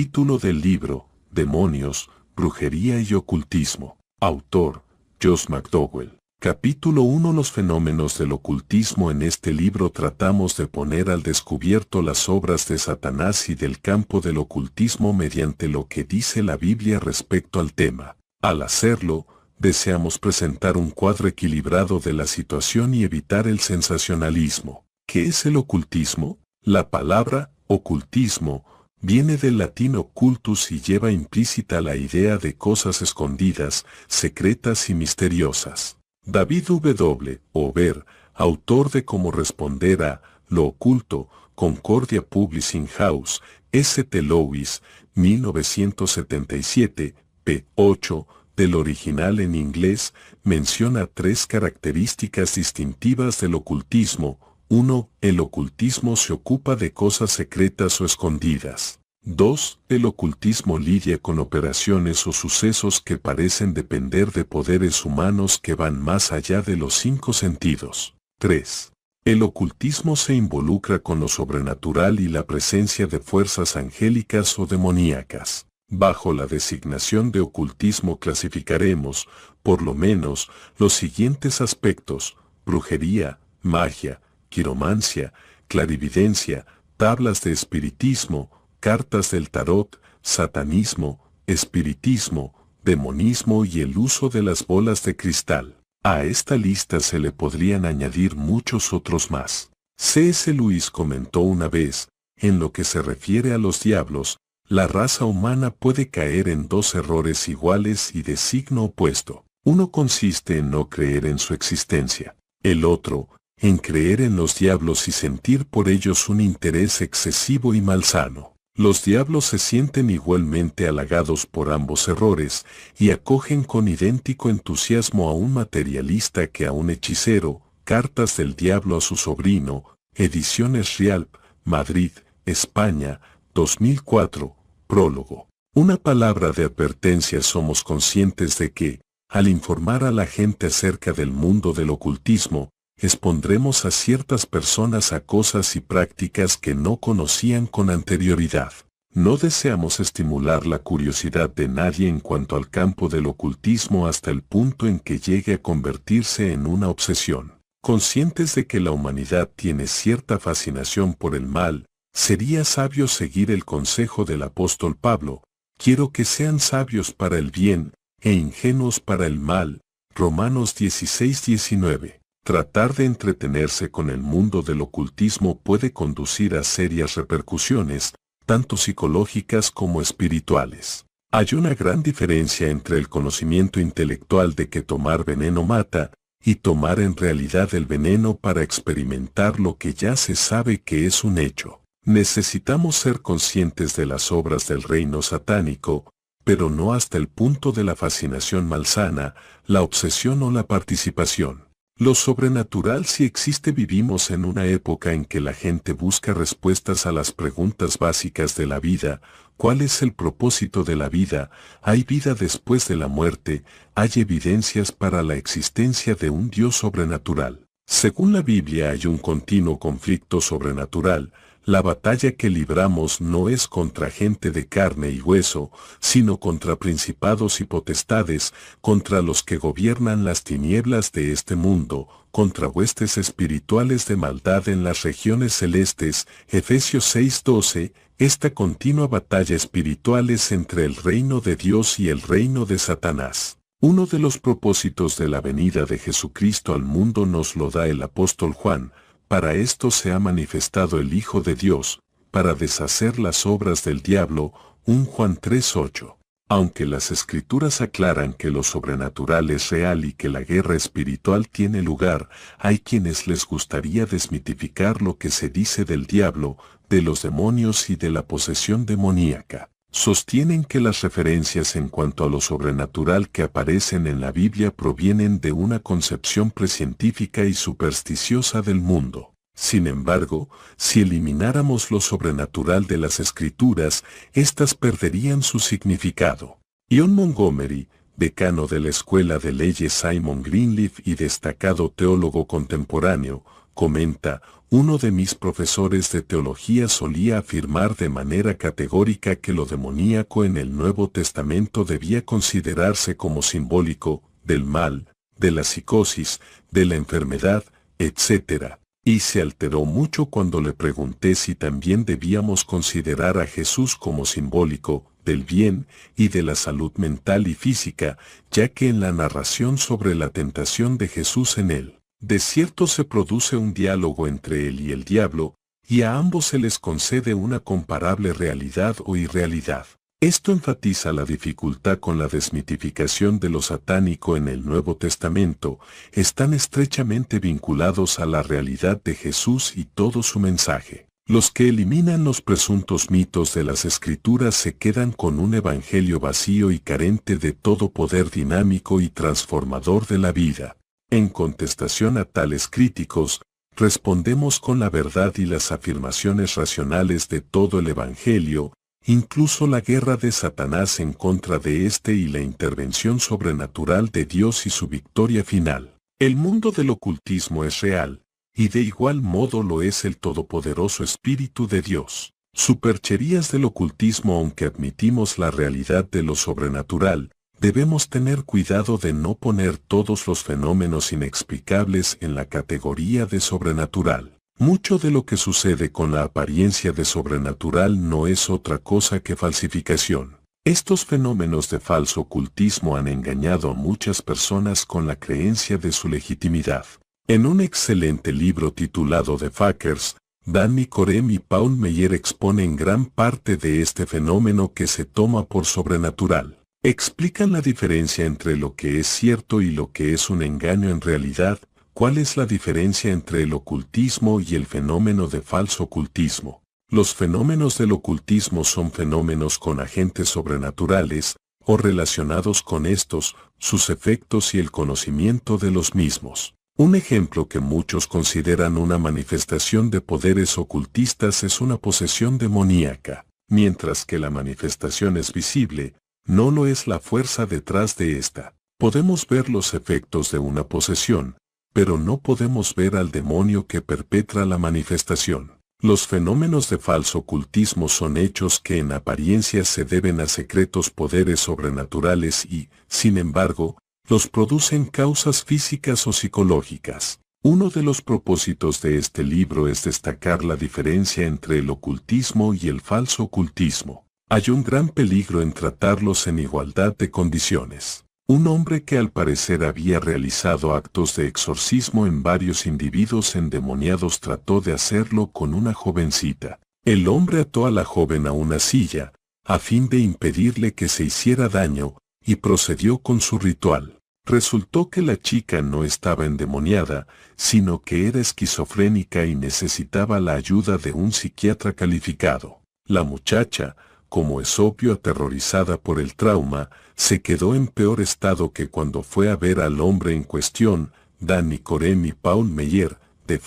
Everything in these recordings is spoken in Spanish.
Título del libro, Demonios, Brujería y Ocultismo. Autor, Josh McDowell. Capítulo 1 Los fenómenos del ocultismo En este libro tratamos de poner al descubierto las obras de Satanás y del campo del ocultismo mediante lo que dice la Biblia respecto al tema. Al hacerlo, deseamos presentar un cuadro equilibrado de la situación y evitar el sensacionalismo. ¿Qué es el ocultismo? La palabra, ocultismo, Viene del latín occultus y lleva implícita la idea de cosas escondidas, secretas y misteriosas. David W. Ober, autor de Cómo responder a Lo oculto, Concordia Publishing House, St. Lewis, 1977, p. 8, del original en inglés, menciona tres características distintivas del ocultismo, 1. El ocultismo se ocupa de cosas secretas o escondidas. 2. El ocultismo lidia con operaciones o sucesos que parecen depender de poderes humanos que van más allá de los cinco sentidos. 3. El ocultismo se involucra con lo sobrenatural y la presencia de fuerzas angélicas o demoníacas. Bajo la designación de ocultismo clasificaremos, por lo menos, los siguientes aspectos, brujería, magia, quiromancia, clarividencia, tablas de espiritismo, cartas del tarot, satanismo, espiritismo, demonismo y el uso de las bolas de cristal. A esta lista se le podrían añadir muchos otros más. C.S. Luis comentó una vez, en lo que se refiere a los diablos, la raza humana puede caer en dos errores iguales y de signo opuesto. Uno consiste en no creer en su existencia. El otro, en creer en los diablos y sentir por ellos un interés excesivo y malsano. Los diablos se sienten igualmente halagados por ambos errores y acogen con idéntico entusiasmo a un materialista que a un hechicero, Cartas del Diablo a su sobrino, Ediciones Real Madrid, España, 2004, prólogo. Una palabra de advertencia somos conscientes de que, al informar a la gente acerca del mundo del ocultismo, expondremos a ciertas personas a cosas y prácticas que no conocían con anterioridad. No deseamos estimular la curiosidad de nadie en cuanto al campo del ocultismo hasta el punto en que llegue a convertirse en una obsesión. Conscientes de que la humanidad tiene cierta fascinación por el mal, sería sabio seguir el consejo del apóstol Pablo, quiero que sean sabios para el bien e ingenuos para el mal. Romanos 16-19 tratar de entretenerse con el mundo del ocultismo puede conducir a serias repercusiones, tanto psicológicas como espirituales. Hay una gran diferencia entre el conocimiento intelectual de que tomar veneno mata, y tomar en realidad el veneno para experimentar lo que ya se sabe que es un hecho. Necesitamos ser conscientes de las obras del reino satánico, pero no hasta el punto de la fascinación malsana, la obsesión o la participación. Lo sobrenatural si existe vivimos en una época en que la gente busca respuestas a las preguntas básicas de la vida, ¿cuál es el propósito de la vida? ¿Hay vida después de la muerte? ¿Hay evidencias para la existencia de un Dios sobrenatural? Según la Biblia hay un continuo conflicto sobrenatural, la batalla que libramos no es contra gente de carne y hueso, sino contra principados y potestades, contra los que gobiernan las tinieblas de este mundo, contra huestes espirituales de maldad en las regiones celestes, Efesios 6:12, esta continua batalla espiritual es entre el reino de Dios y el reino de Satanás. Uno de los propósitos de la venida de Jesucristo al mundo nos lo da el apóstol Juan, para esto se ha manifestado el Hijo de Dios, para deshacer las obras del diablo, 1 Juan 3.8. Aunque las escrituras aclaran que lo sobrenatural es real y que la guerra espiritual tiene lugar, hay quienes les gustaría desmitificar lo que se dice del diablo, de los demonios y de la posesión demoníaca sostienen que las referencias en cuanto a lo sobrenatural que aparecen en la Biblia provienen de una concepción precientífica y supersticiosa del mundo. Sin embargo, si elimináramos lo sobrenatural de las escrituras, éstas perderían su significado. John Montgomery, decano de la Escuela de Leyes Simon Greenleaf y destacado teólogo contemporáneo, comenta, uno de mis profesores de teología solía afirmar de manera categórica que lo demoníaco en el Nuevo Testamento debía considerarse como simbólico, del mal, de la psicosis, de la enfermedad, etc. Y se alteró mucho cuando le pregunté si también debíamos considerar a Jesús como simbólico, del bien y de la salud mental y física, ya que en la narración sobre la tentación de Jesús en él, de cierto se produce un diálogo entre él y el diablo, y a ambos se les concede una comparable realidad o irrealidad. Esto enfatiza la dificultad con la desmitificación de lo satánico en el Nuevo Testamento, están estrechamente vinculados a la realidad de Jesús y todo su mensaje. Los que eliminan los presuntos mitos de las escrituras se quedan con un evangelio vacío y carente de todo poder dinámico y transformador de la vida. En contestación a tales críticos, respondemos con la verdad y las afirmaciones racionales de todo el Evangelio, incluso la guerra de Satanás en contra de este y la intervención sobrenatural de Dios y su victoria final. El mundo del ocultismo es real, y de igual modo lo es el todopoderoso Espíritu de Dios. Supercherías del ocultismo aunque admitimos la realidad de lo sobrenatural, Debemos tener cuidado de no poner todos los fenómenos inexplicables en la categoría de sobrenatural. Mucho de lo que sucede con la apariencia de sobrenatural no es otra cosa que falsificación. Estos fenómenos de falso ocultismo han engañado a muchas personas con la creencia de su legitimidad. En un excelente libro titulado The Fuckers, Danny Corem y Paul Meyer exponen gran parte de este fenómeno que se toma por sobrenatural. Explican la diferencia entre lo que es cierto y lo que es un engaño en realidad, cuál es la diferencia entre el ocultismo y el fenómeno de falso ocultismo. Los fenómenos del ocultismo son fenómenos con agentes sobrenaturales, o relacionados con estos, sus efectos y el conocimiento de los mismos. Un ejemplo que muchos consideran una manifestación de poderes ocultistas es una posesión demoníaca. Mientras que la manifestación es visible, no lo es la fuerza detrás de esta. Podemos ver los efectos de una posesión, pero no podemos ver al demonio que perpetra la manifestación. Los fenómenos de falso ocultismo son hechos que en apariencia se deben a secretos poderes sobrenaturales y, sin embargo, los producen causas físicas o psicológicas. Uno de los propósitos de este libro es destacar la diferencia entre el ocultismo y el falso ocultismo. Hay un gran peligro en tratarlos en igualdad de condiciones. Un hombre que al parecer había realizado actos de exorcismo en varios individuos endemoniados trató de hacerlo con una jovencita. El hombre ató a la joven a una silla, a fin de impedirle que se hiciera daño, y procedió con su ritual. Resultó que la chica no estaba endemoniada, sino que era esquizofrénica y necesitaba la ayuda de un psiquiatra calificado. La muchacha, como Esopio aterrorizada por el trauma, se quedó en peor estado que cuando fue a ver al hombre en cuestión, Danny Coren y Paul Meyer, de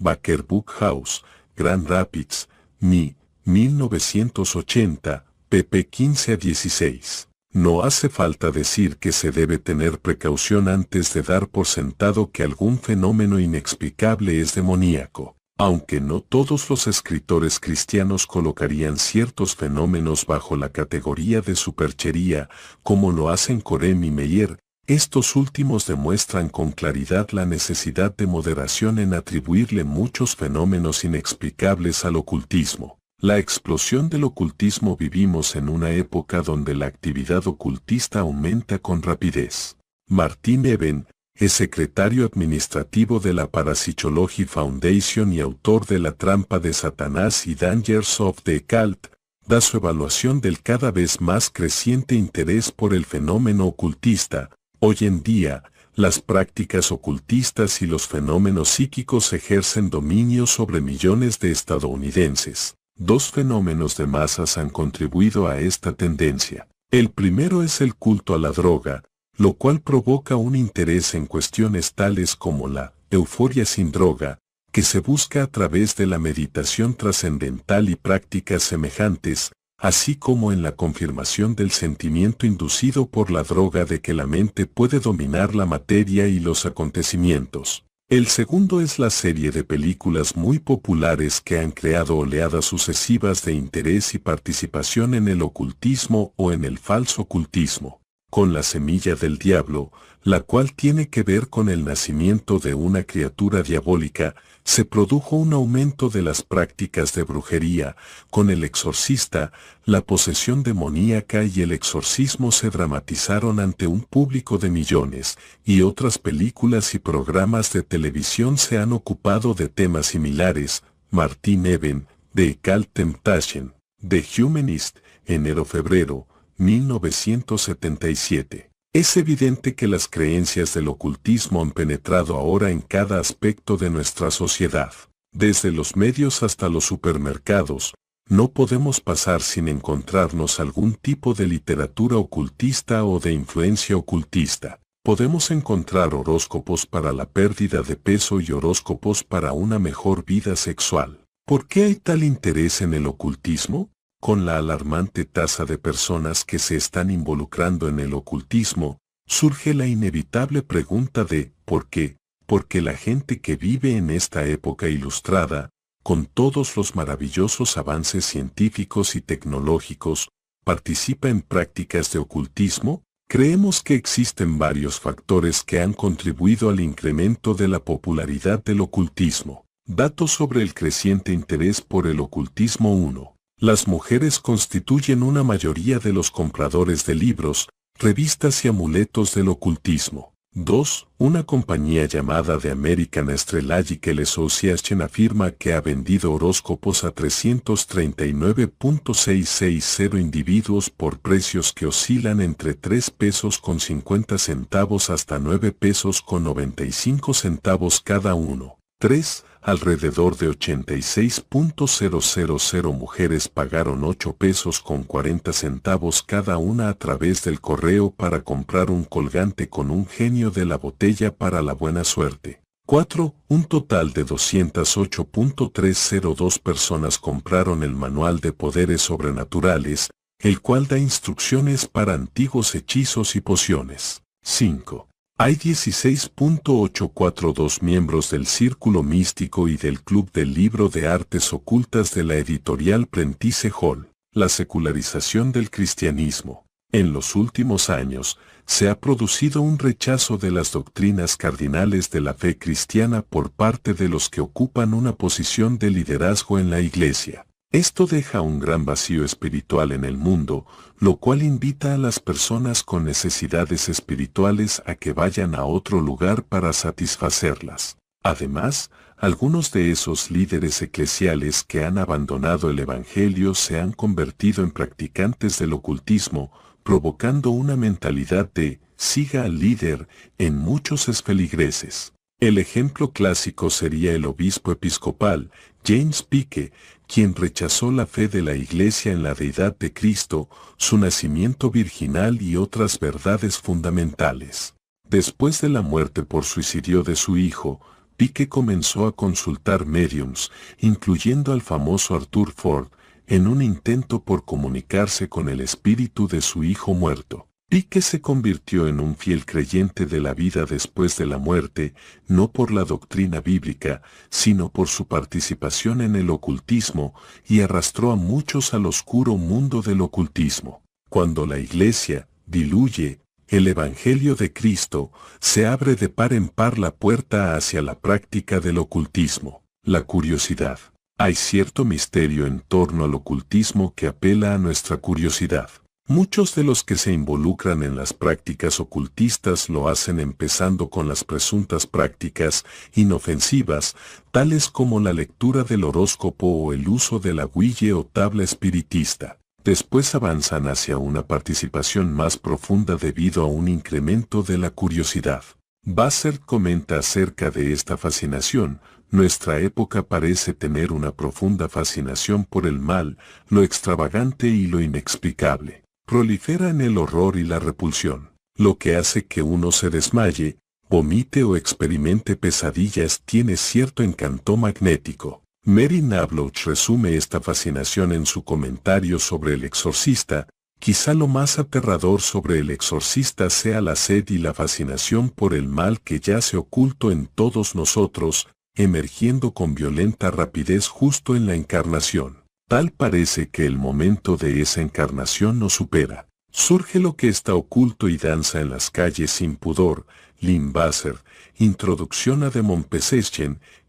Baker Book House, Grand Rapids, Mi, 1980, pp 15 a 16. No hace falta decir que se debe tener precaución antes de dar por sentado que algún fenómeno inexplicable es demoníaco. Aunque no todos los escritores cristianos colocarían ciertos fenómenos bajo la categoría de superchería, como lo hacen Corem y Meyer, estos últimos demuestran con claridad la necesidad de moderación en atribuirle muchos fenómenos inexplicables al ocultismo. La explosión del ocultismo vivimos en una época donde la actividad ocultista aumenta con rapidez. Martín Eben, es secretario administrativo de la Parasitology Foundation y autor de La trampa de Satanás y Dangers of the Cult, da su evaluación del cada vez más creciente interés por el fenómeno ocultista. Hoy en día, las prácticas ocultistas y los fenómenos psíquicos ejercen dominio sobre millones de estadounidenses. Dos fenómenos de masas han contribuido a esta tendencia. El primero es el culto a la droga, lo cual provoca un interés en cuestiones tales como la euforia sin droga, que se busca a través de la meditación trascendental y prácticas semejantes, así como en la confirmación del sentimiento inducido por la droga de que la mente puede dominar la materia y los acontecimientos. El segundo es la serie de películas muy populares que han creado oleadas sucesivas de interés y participación en el ocultismo o en el falso ocultismo con la semilla del diablo, la cual tiene que ver con el nacimiento de una criatura diabólica, se produjo un aumento de las prácticas de brujería, con el exorcista, la posesión demoníaca y el exorcismo se dramatizaron ante un público de millones, y otras películas y programas de televisión se han ocupado de temas similares, Martín Eben, de Cal Temptation, The Humanist, enero-febrero, 1977. Es evidente que las creencias del ocultismo han penetrado ahora en cada aspecto de nuestra sociedad. Desde los medios hasta los supermercados, no podemos pasar sin encontrarnos algún tipo de literatura ocultista o de influencia ocultista. Podemos encontrar horóscopos para la pérdida de peso y horóscopos para una mejor vida sexual. ¿Por qué hay tal interés en el ocultismo? con la alarmante tasa de personas que se están involucrando en el ocultismo, surge la inevitable pregunta de ¿por qué? Porque la gente que vive en esta época ilustrada, con todos los maravillosos avances científicos y tecnológicos, participa en prácticas de ocultismo, creemos que existen varios factores que han contribuido al incremento de la popularidad del ocultismo. Datos sobre el creciente interés por el ocultismo 1. Las mujeres constituyen una mayoría de los compradores de libros, revistas y amuletos del ocultismo. 2. Una compañía llamada The American Astrological Association afirma que ha vendido horóscopos a 339.660 individuos por precios que oscilan entre 3 pesos con 50 centavos hasta 9 pesos con 95 centavos cada uno. 3 alrededor de 86.000 mujeres pagaron 8 pesos con 40 centavos cada una a través del correo para comprar un colgante con un genio de la botella para la buena suerte. 4. Un total de 208.302 personas compraron el Manual de Poderes Sobrenaturales, el cual da instrucciones para antiguos hechizos y pociones. 5. Hay 16.842 miembros del Círculo Místico y del Club del Libro de Artes Ocultas de la editorial Prentice Hall. La secularización del cristianismo. En los últimos años, se ha producido un rechazo de las doctrinas cardinales de la fe cristiana por parte de los que ocupan una posición de liderazgo en la Iglesia. Esto deja un gran vacío espiritual en el mundo, lo cual invita a las personas con necesidades espirituales a que vayan a otro lugar para satisfacerlas. Además, algunos de esos líderes eclesiales que han abandonado el Evangelio se han convertido en practicantes del ocultismo, provocando una mentalidad de siga al líder en muchos esfeligreses. El ejemplo clásico sería el obispo episcopal, James Pique, quien rechazó la fe de la Iglesia en la deidad de Cristo, su nacimiento virginal y otras verdades fundamentales. Después de la muerte por suicidio de su hijo, Pique comenzó a consultar mediums, incluyendo al famoso Arthur Ford, en un intento por comunicarse con el espíritu de su hijo muerto. Vi que se convirtió en un fiel creyente de la vida después de la muerte, no por la doctrina bíblica, sino por su participación en el ocultismo, y arrastró a muchos al oscuro mundo del ocultismo. Cuando la Iglesia diluye el Evangelio de Cristo, se abre de par en par la puerta hacia la práctica del ocultismo, la curiosidad. Hay cierto misterio en torno al ocultismo que apela a nuestra curiosidad. Muchos de los que se involucran en las prácticas ocultistas lo hacen empezando con las presuntas prácticas inofensivas, tales como la lectura del horóscopo o el uso de la huille o tabla espiritista. Después avanzan hacia una participación más profunda debido a un incremento de la curiosidad. Bassert comenta acerca de esta fascinación, nuestra época parece tener una profunda fascinación por el mal, lo extravagante y lo inexplicable prolifera en el horror y la repulsión, lo que hace que uno se desmaye, vomite o experimente pesadillas tiene cierto encanto magnético. Mary Nabloch resume esta fascinación en su comentario sobre el exorcista, quizá lo más aterrador sobre el exorcista sea la sed y la fascinación por el mal que ya se oculto en todos nosotros, emergiendo con violenta rapidez justo en la encarnación. Tal parece que el momento de esa encarnación no supera. Surge lo que está oculto y danza en las calles sin pudor, Limbasser, Introducción a The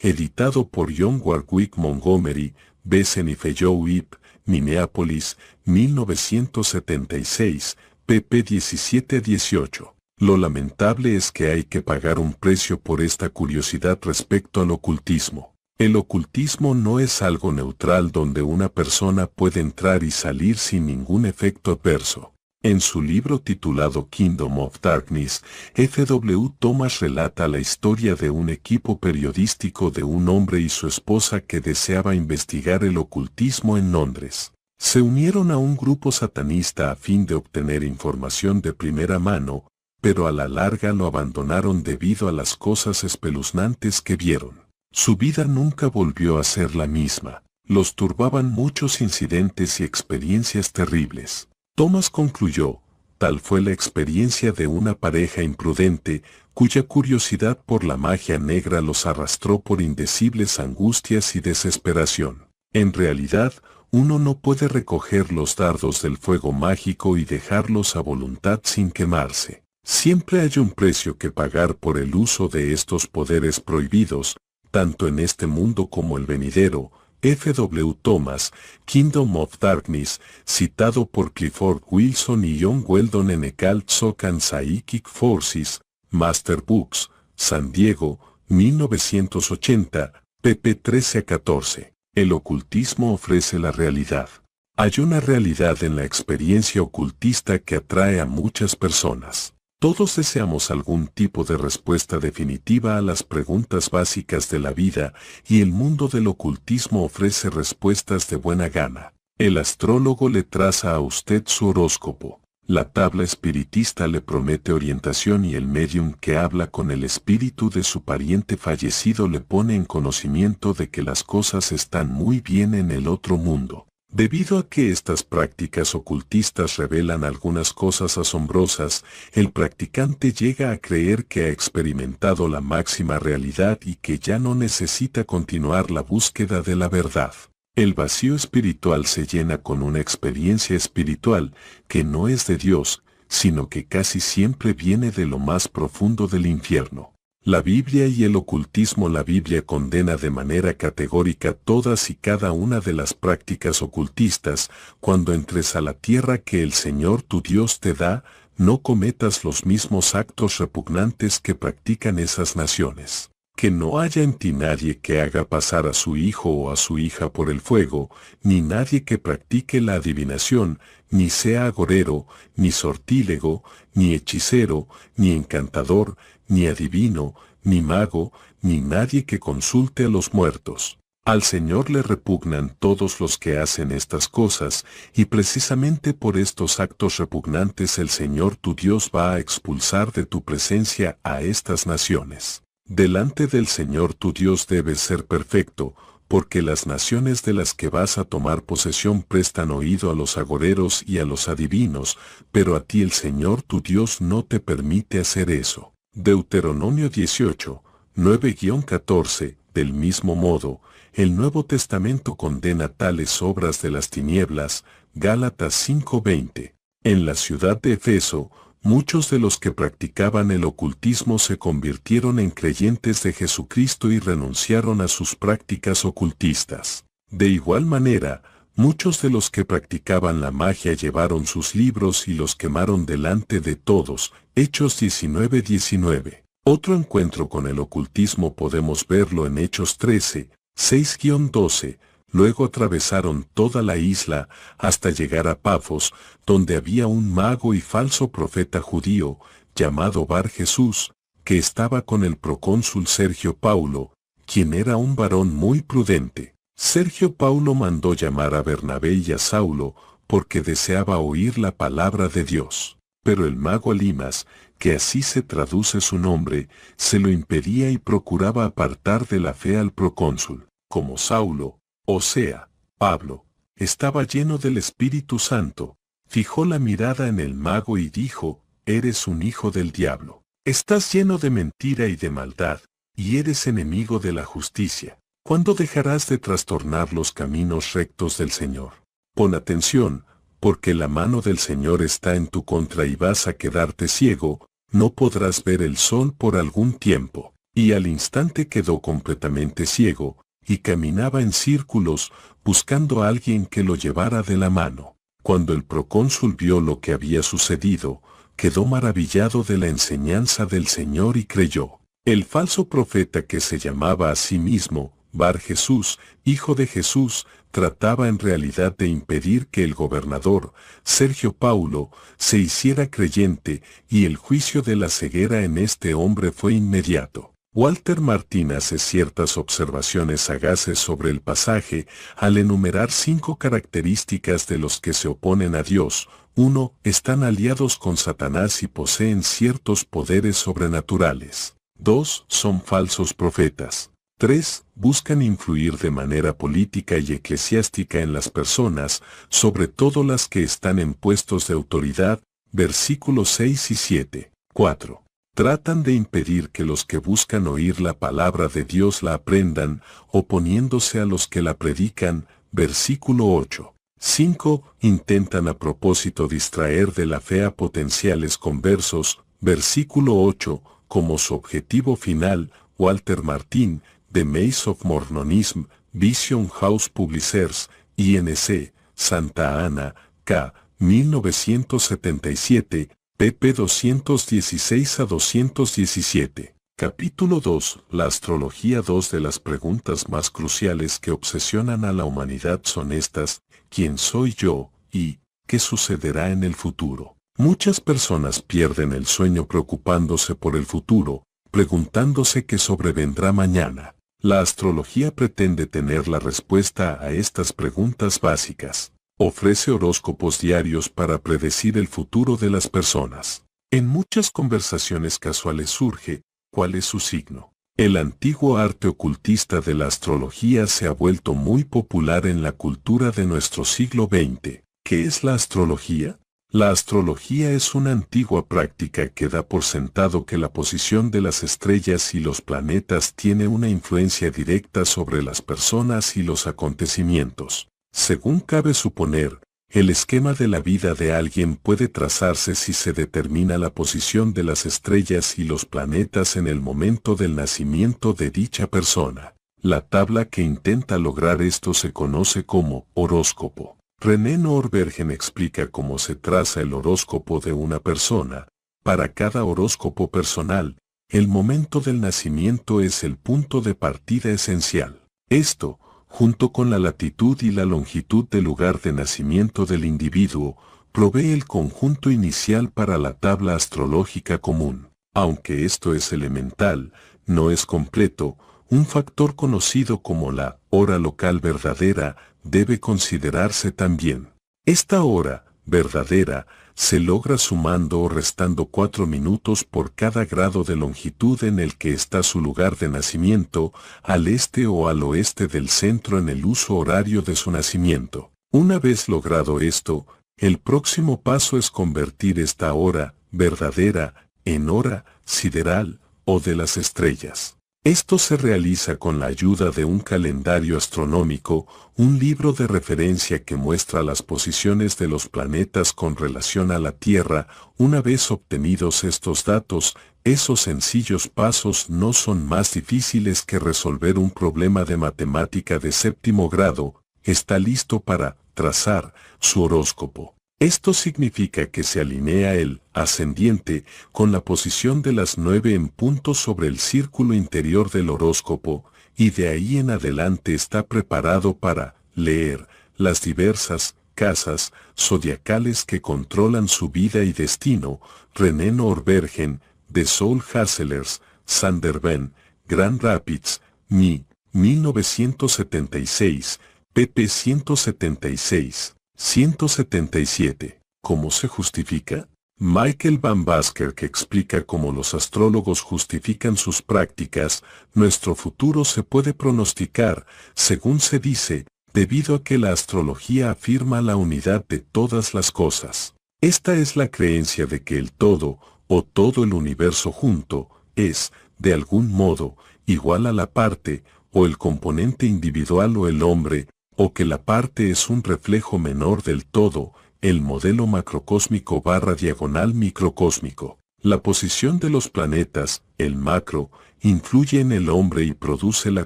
editado por John Warwick Montgomery, Besen y Feyowip, Minneapolis, 1976, pp 17-18. Lo lamentable es que hay que pagar un precio por esta curiosidad respecto al ocultismo. El ocultismo no es algo neutral donde una persona puede entrar y salir sin ningún efecto adverso. En su libro titulado Kingdom of Darkness, F.W. Thomas relata la historia de un equipo periodístico de un hombre y su esposa que deseaba investigar el ocultismo en Londres. Se unieron a un grupo satanista a fin de obtener información de primera mano, pero a la larga lo abandonaron debido a las cosas espeluznantes que vieron. Su vida nunca volvió a ser la misma. Los turbaban muchos incidentes y experiencias terribles. Thomas concluyó, tal fue la experiencia de una pareja imprudente, cuya curiosidad por la magia negra los arrastró por indecibles angustias y desesperación. En realidad, uno no puede recoger los dardos del fuego mágico y dejarlos a voluntad sin quemarse. Siempre hay un precio que pagar por el uso de estos poderes prohibidos, tanto en este mundo como el venidero, F.W. Thomas, Kingdom of Darkness, citado por Clifford Wilson y John Weldon en Ecalt Sock Psychic Forces, Master Books, San Diego, 1980, pp. 13 a 14. El ocultismo ofrece la realidad. Hay una realidad en la experiencia ocultista que atrae a muchas personas. Todos deseamos algún tipo de respuesta definitiva a las preguntas básicas de la vida y el mundo del ocultismo ofrece respuestas de buena gana. El astrólogo le traza a usted su horóscopo, la tabla espiritista le promete orientación y el medium que habla con el espíritu de su pariente fallecido le pone en conocimiento de que las cosas están muy bien en el otro mundo. Debido a que estas prácticas ocultistas revelan algunas cosas asombrosas, el practicante llega a creer que ha experimentado la máxima realidad y que ya no necesita continuar la búsqueda de la verdad. El vacío espiritual se llena con una experiencia espiritual que no es de Dios, sino que casi siempre viene de lo más profundo del infierno. La Biblia y el ocultismo La Biblia condena de manera categórica todas y cada una de las prácticas ocultistas, cuando entres a la tierra que el Señor tu Dios te da, no cometas los mismos actos repugnantes que practican esas naciones. Que no haya en ti nadie que haga pasar a su hijo o a su hija por el fuego, ni nadie que practique la adivinación, ni sea agorero, ni sortílego, ni hechicero, ni encantador, ni adivino, ni mago, ni nadie que consulte a los muertos. Al Señor le repugnan todos los que hacen estas cosas, y precisamente por estos actos repugnantes el Señor tu Dios va a expulsar de tu presencia a estas naciones. Delante del Señor tu Dios debes ser perfecto, porque las naciones de las que vas a tomar posesión prestan oído a los agoreros y a los adivinos, pero a ti el Señor tu Dios no te permite hacer eso. Deuteronomio 18, 9-14, del mismo modo, el Nuevo Testamento condena tales obras de las tinieblas, Gálatas 5:20. En la ciudad de Efeso, muchos de los que practicaban el ocultismo se convirtieron en creyentes de Jesucristo y renunciaron a sus prácticas ocultistas. De igual manera, Muchos de los que practicaban la magia llevaron sus libros y los quemaron delante de todos, Hechos 19-19. Otro encuentro con el ocultismo podemos verlo en Hechos 13, 6-12. Luego atravesaron toda la isla hasta llegar a Pafos, donde había un mago y falso profeta judío, llamado Bar Jesús, que estaba con el procónsul Sergio Paulo, quien era un varón muy prudente Sergio Paulo mandó llamar a Bernabé y a Saulo, porque deseaba oír la palabra de Dios. Pero el mago Limas, que así se traduce su nombre, se lo impedía y procuraba apartar de la fe al procónsul. Como Saulo, o sea, Pablo, estaba lleno del Espíritu Santo, fijó la mirada en el mago y dijo, Eres un hijo del diablo. Estás lleno de mentira y de maldad, y eres enemigo de la justicia. ¿Cuándo dejarás de trastornar los caminos rectos del Señor? Pon atención, porque la mano del Señor está en tu contra y vas a quedarte ciego, no podrás ver el sol por algún tiempo. Y al instante quedó completamente ciego, y caminaba en círculos, buscando a alguien que lo llevara de la mano. Cuando el procónsul vio lo que había sucedido, quedó maravillado de la enseñanza del Señor y creyó. El falso profeta que se llamaba a sí mismo, Bar Jesús, hijo de Jesús, trataba en realidad de impedir que el gobernador, Sergio Paulo, se hiciera creyente y el juicio de la ceguera en este hombre fue inmediato. Walter Martín hace ciertas observaciones sagaces sobre el pasaje al enumerar cinco características de los que se oponen a Dios. 1. Están aliados con Satanás y poseen ciertos poderes sobrenaturales. 2. Son falsos profetas. 3. Buscan influir de manera política y eclesiástica en las personas, sobre todo las que están en puestos de autoridad, versículos 6 y 7. 4. Tratan de impedir que los que buscan oír la palabra de Dios la aprendan, oponiéndose a los que la predican, versículo 8. 5. Intentan a propósito distraer de la fe a potenciales conversos, versículo 8, como su objetivo final, Walter Martín, The Maze of Mormonism, Vision House Publishers, INC, Santa Ana, K. 1977, pp. 216 a 217. Capítulo 2. La astrología 2 de las preguntas más cruciales que obsesionan a la humanidad son estas, ¿quién soy yo? y ¿qué sucederá en el futuro? Muchas personas pierden el sueño preocupándose por el futuro, preguntándose qué sobrevendrá mañana. La astrología pretende tener la respuesta a estas preguntas básicas. Ofrece horóscopos diarios para predecir el futuro de las personas. En muchas conversaciones casuales surge, ¿cuál es su signo? El antiguo arte ocultista de la astrología se ha vuelto muy popular en la cultura de nuestro siglo XX. ¿Qué es la astrología? La astrología es una antigua práctica que da por sentado que la posición de las estrellas y los planetas tiene una influencia directa sobre las personas y los acontecimientos. Según cabe suponer, el esquema de la vida de alguien puede trazarse si se determina la posición de las estrellas y los planetas en el momento del nacimiento de dicha persona. La tabla que intenta lograr esto se conoce como horóscopo. René Norbergen explica cómo se traza el horóscopo de una persona. Para cada horóscopo personal, el momento del nacimiento es el punto de partida esencial. Esto, junto con la latitud y la longitud del lugar de nacimiento del individuo, provee el conjunto inicial para la tabla astrológica común. Aunque esto es elemental, no es completo, un factor conocido como la hora local verdadera debe considerarse también. Esta hora, verdadera, se logra sumando o restando cuatro minutos por cada grado de longitud en el que está su lugar de nacimiento, al este o al oeste del centro en el uso horario de su nacimiento. Una vez logrado esto, el próximo paso es convertir esta hora, verdadera, en hora, sideral, o de las estrellas. Esto se realiza con la ayuda de un calendario astronómico, un libro de referencia que muestra las posiciones de los planetas con relación a la Tierra. Una vez obtenidos estos datos, esos sencillos pasos no son más difíciles que resolver un problema de matemática de séptimo grado. Está listo para trazar su horóscopo. Esto significa que se alinea el ascendiente con la posición de las nueve en punto sobre el círculo interior del horóscopo y de ahí en adelante está preparado para leer las diversas casas zodiacales que controlan su vida y destino, René Norbergen, de Soul Hasselers, Sander Grand Rapids, Mi, 1976, pp 176. 177. ¿Cómo se justifica? Michael Van Basker que explica cómo los astrólogos justifican sus prácticas, nuestro futuro se puede pronosticar, según se dice, debido a que la astrología afirma la unidad de todas las cosas. Esta es la creencia de que el todo, o todo el universo junto, es, de algún modo, igual a la parte, o el componente individual o el hombre, o que la parte es un reflejo menor del todo, el modelo macrocósmico barra diagonal microcósmico. La posición de los planetas, el macro, influye en el hombre y produce la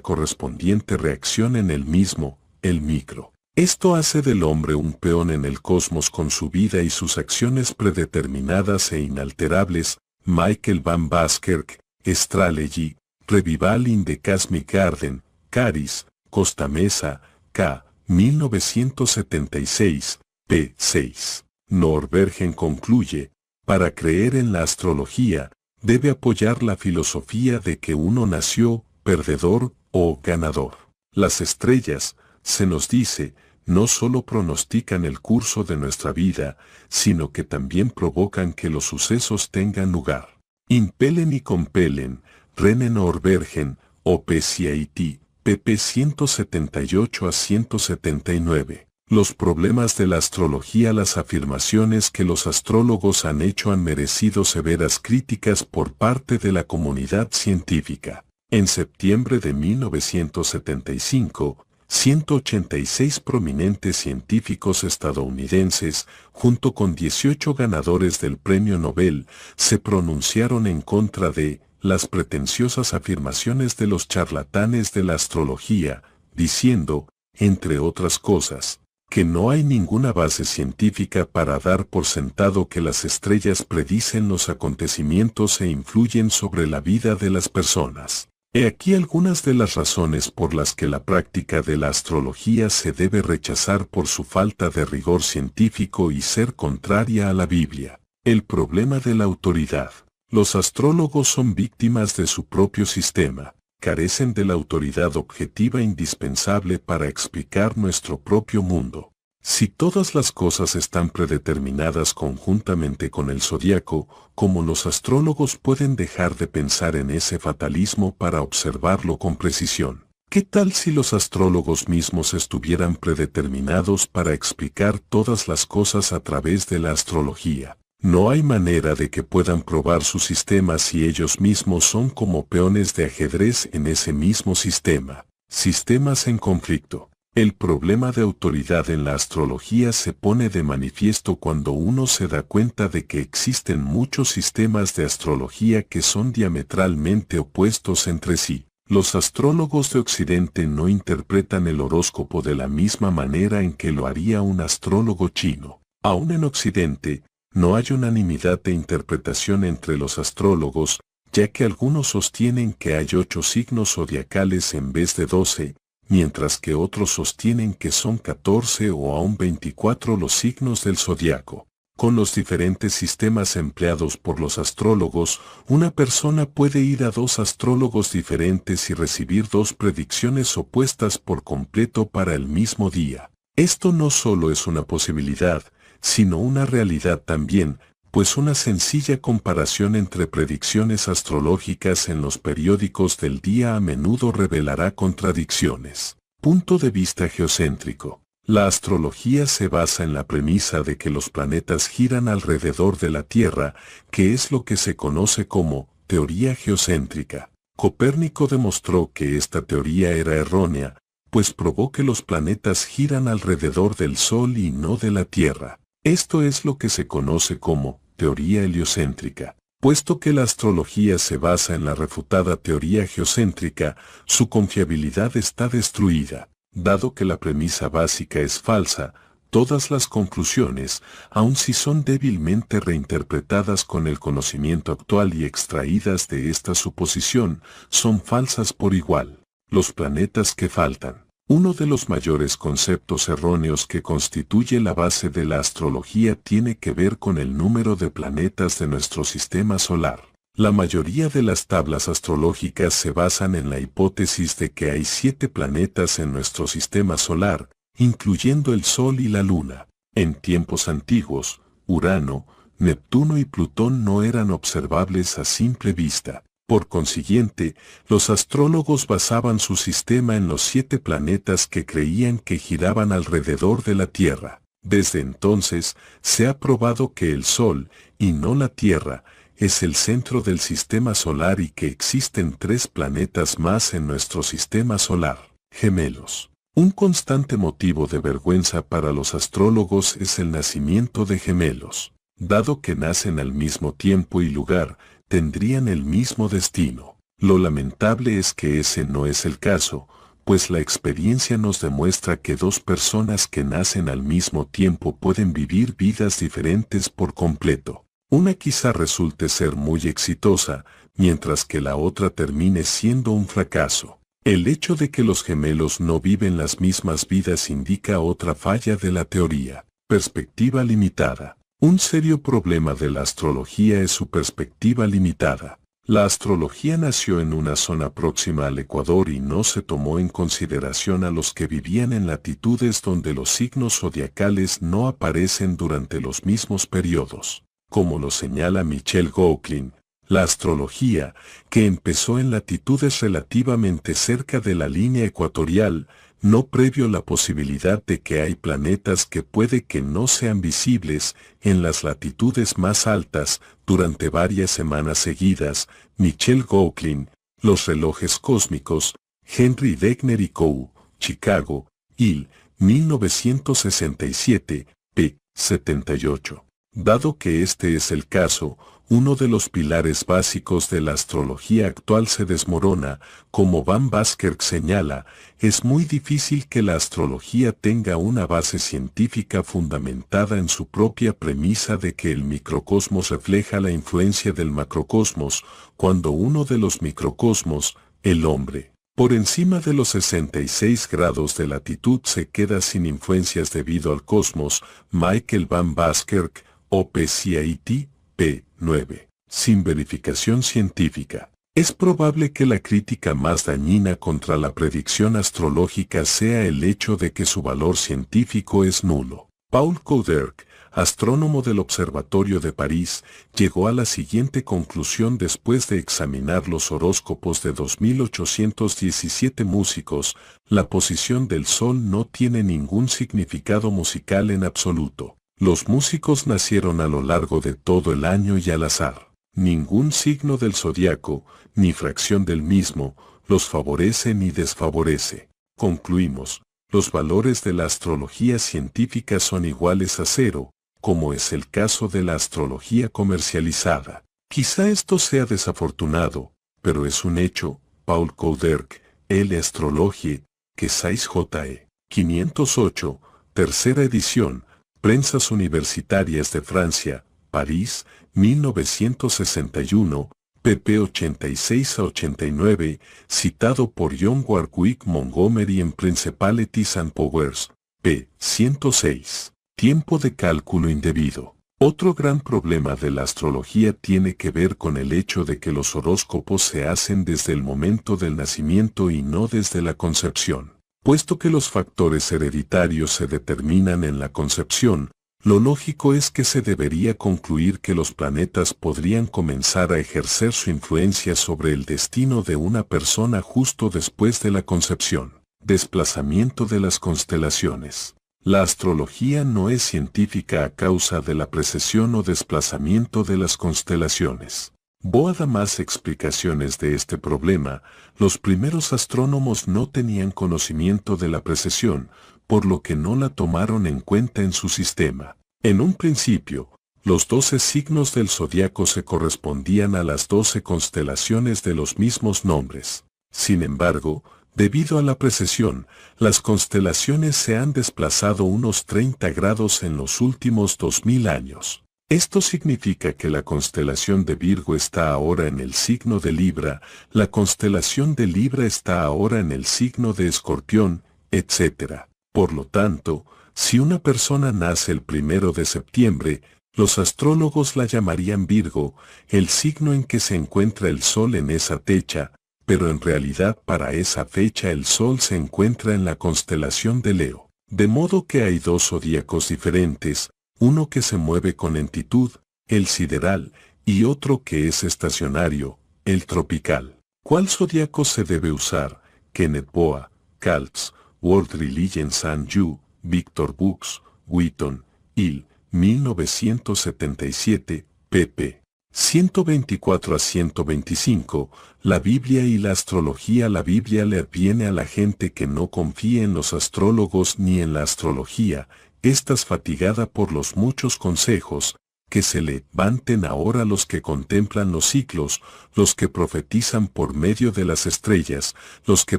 correspondiente reacción en el mismo, el micro. Esto hace del hombre un peón en el cosmos con su vida y sus acciones predeterminadas e inalterables, Michael Van Baskerk, Strategy, Revival in the Cosmic Garden, Caris, Costa Mesa, K. 1976, p. 6. Norbergen concluye, para creer en la astrología, debe apoyar la filosofía de que uno nació, perdedor o ganador. Las estrellas, se nos dice, no solo pronostican el curso de nuestra vida, sino que también provocan que los sucesos tengan lugar. Impelen y compelen, René Norbergen, OPCIT, pp 178 a 179. Los problemas de la astrología Las afirmaciones que los astrólogos han hecho han merecido severas críticas por parte de la comunidad científica. En septiembre de 1975, 186 prominentes científicos estadounidenses, junto con 18 ganadores del Premio Nobel, se pronunciaron en contra de las pretenciosas afirmaciones de los charlatanes de la astrología, diciendo, entre otras cosas, que no hay ninguna base científica para dar por sentado que las estrellas predicen los acontecimientos e influyen sobre la vida de las personas. He aquí algunas de las razones por las que la práctica de la astrología se debe rechazar por su falta de rigor científico y ser contraria a la Biblia. El problema de la autoridad. Los astrólogos son víctimas de su propio sistema, carecen de la autoridad objetiva indispensable para explicar nuestro propio mundo. Si todas las cosas están predeterminadas conjuntamente con el zodiaco, ¿cómo los astrólogos pueden dejar de pensar en ese fatalismo para observarlo con precisión? ¿Qué tal si los astrólogos mismos estuvieran predeterminados para explicar todas las cosas a través de la astrología? No hay manera de que puedan probar su sistema si ellos mismos son como peones de ajedrez en ese mismo sistema. Sistemas en conflicto. El problema de autoridad en la astrología se pone de manifiesto cuando uno se da cuenta de que existen muchos sistemas de astrología que son diametralmente opuestos entre sí. Los astrólogos de Occidente no interpretan el horóscopo de la misma manera en que lo haría un astrólogo chino. Aún en Occidente, no hay unanimidad de interpretación entre los astrólogos, ya que algunos sostienen que hay ocho signos zodiacales en vez de doce, mientras que otros sostienen que son 14 o aún 24 los signos del zodiaco. Con los diferentes sistemas empleados por los astrólogos, una persona puede ir a dos astrólogos diferentes y recibir dos predicciones opuestas por completo para el mismo día. Esto no solo es una posibilidad, sino una realidad también, pues una sencilla comparación entre predicciones astrológicas en los periódicos del día a menudo revelará contradicciones. Punto de vista geocéntrico. La astrología se basa en la premisa de que los planetas giran alrededor de la Tierra, que es lo que se conoce como teoría geocéntrica. Copérnico demostró que esta teoría era errónea, pues probó que los planetas giran alrededor del Sol y no de la Tierra. Esto es lo que se conoce como teoría heliocéntrica. Puesto que la astrología se basa en la refutada teoría geocéntrica, su confiabilidad está destruida. Dado que la premisa básica es falsa, todas las conclusiones, aun si son débilmente reinterpretadas con el conocimiento actual y extraídas de esta suposición, son falsas por igual. Los planetas que faltan. Uno de los mayores conceptos erróneos que constituye la base de la astrología tiene que ver con el número de planetas de nuestro sistema solar. La mayoría de las tablas astrológicas se basan en la hipótesis de que hay siete planetas en nuestro sistema solar, incluyendo el Sol y la Luna. En tiempos antiguos, Urano, Neptuno y Plutón no eran observables a simple vista. Por consiguiente, los astrólogos basaban su sistema en los siete planetas que creían que giraban alrededor de la Tierra. Desde entonces, se ha probado que el Sol, y no la Tierra, es el centro del sistema solar y que existen tres planetas más en nuestro sistema solar, gemelos. Un constante motivo de vergüenza para los astrólogos es el nacimiento de gemelos. Dado que nacen al mismo tiempo y lugar, tendrían el mismo destino. Lo lamentable es que ese no es el caso, pues la experiencia nos demuestra que dos personas que nacen al mismo tiempo pueden vivir vidas diferentes por completo. Una quizá resulte ser muy exitosa, mientras que la otra termine siendo un fracaso. El hecho de que los gemelos no viven las mismas vidas indica otra falla de la teoría, perspectiva limitada. Un serio problema de la astrología es su perspectiva limitada. La astrología nació en una zona próxima al Ecuador y no se tomó en consideración a los que vivían en latitudes donde los signos zodiacales no aparecen durante los mismos periodos. Como lo señala Michel Gauquelin, la astrología, que empezó en latitudes relativamente cerca de la línea ecuatorial, no previo la posibilidad de que hay planetas que puede que no sean visibles en las latitudes más altas durante varias semanas seguidas, Michel Gauklin, Los relojes cósmicos, Henry Degner y Co., Chicago, IL, 1967, p. 78. Dado que este es el caso, uno de los pilares básicos de la astrología actual se desmorona, como Van Baskerk señala, es muy difícil que la astrología tenga una base científica fundamentada en su propia premisa de que el microcosmos refleja la influencia del macrocosmos, cuando uno de los microcosmos, el hombre, por encima de los 66 grados de latitud se queda sin influencias debido al cosmos, Michael Van Baskerk, OPCIT, P. 9. Sin verificación científica. Es probable que la crítica más dañina contra la predicción astrológica sea el hecho de que su valor científico es nulo. Paul Couderc, astrónomo del Observatorio de París, llegó a la siguiente conclusión después de examinar los horóscopos de 2817 músicos, la posición del Sol no tiene ningún significado musical en absoluto. Los músicos nacieron a lo largo de todo el año y al azar. Ningún signo del zodiaco, ni fracción del mismo, los favorece ni desfavorece. Concluimos, los valores de la astrología científica son iguales a cero, como es el caso de la astrología comercializada. Quizá esto sea desafortunado, pero es un hecho, Paul Couderc, L. Astrologie, que 6JE. 508, tercera edición, Prensas Universitarias de Francia, París, 1961, pp. 86 a 89, citado por John Warwick Montgomery en Principality and Powers, p. 106. Tiempo de cálculo indebido. Otro gran problema de la astrología tiene que ver con el hecho de que los horóscopos se hacen desde el momento del nacimiento y no desde la concepción. Puesto que los factores hereditarios se determinan en la concepción, lo lógico es que se debería concluir que los planetas podrían comenzar a ejercer su influencia sobre el destino de una persona justo después de la concepción. Desplazamiento de las constelaciones. La astrología no es científica a causa de la precesión o desplazamiento de las constelaciones. Boada más explicaciones de este problema, los primeros astrónomos no tenían conocimiento de la precesión, por lo que no la tomaron en cuenta en su sistema. En un principio, los doce signos del zodiaco se correspondían a las doce constelaciones de los mismos nombres. Sin embargo, debido a la precesión, las constelaciones se han desplazado unos 30 grados en los últimos 2000 años. Esto significa que la constelación de Virgo está ahora en el signo de Libra, la constelación de Libra está ahora en el signo de Escorpión, etc. Por lo tanto, si una persona nace el primero de septiembre, los astrólogos la llamarían Virgo, el signo en que se encuentra el Sol en esa fecha, pero en realidad para esa fecha el Sol se encuentra en la constelación de Leo. De modo que hay dos zodíacos diferentes, uno que se mueve con entitud, el sideral, y otro que es estacionario, el tropical. ¿Cuál zodiaco se debe usar? Kenneth Boa, Kaltz, World Religion San Ju, Victor Books, Wheaton, Il, 1977, pp. 124 a 125, la Biblia y la astrología La Biblia le adviene a la gente que no confía en los astrólogos ni en la astrología, estás fatigada por los muchos consejos, que se levanten ahora los que contemplan los ciclos, los que profetizan por medio de las estrellas, los que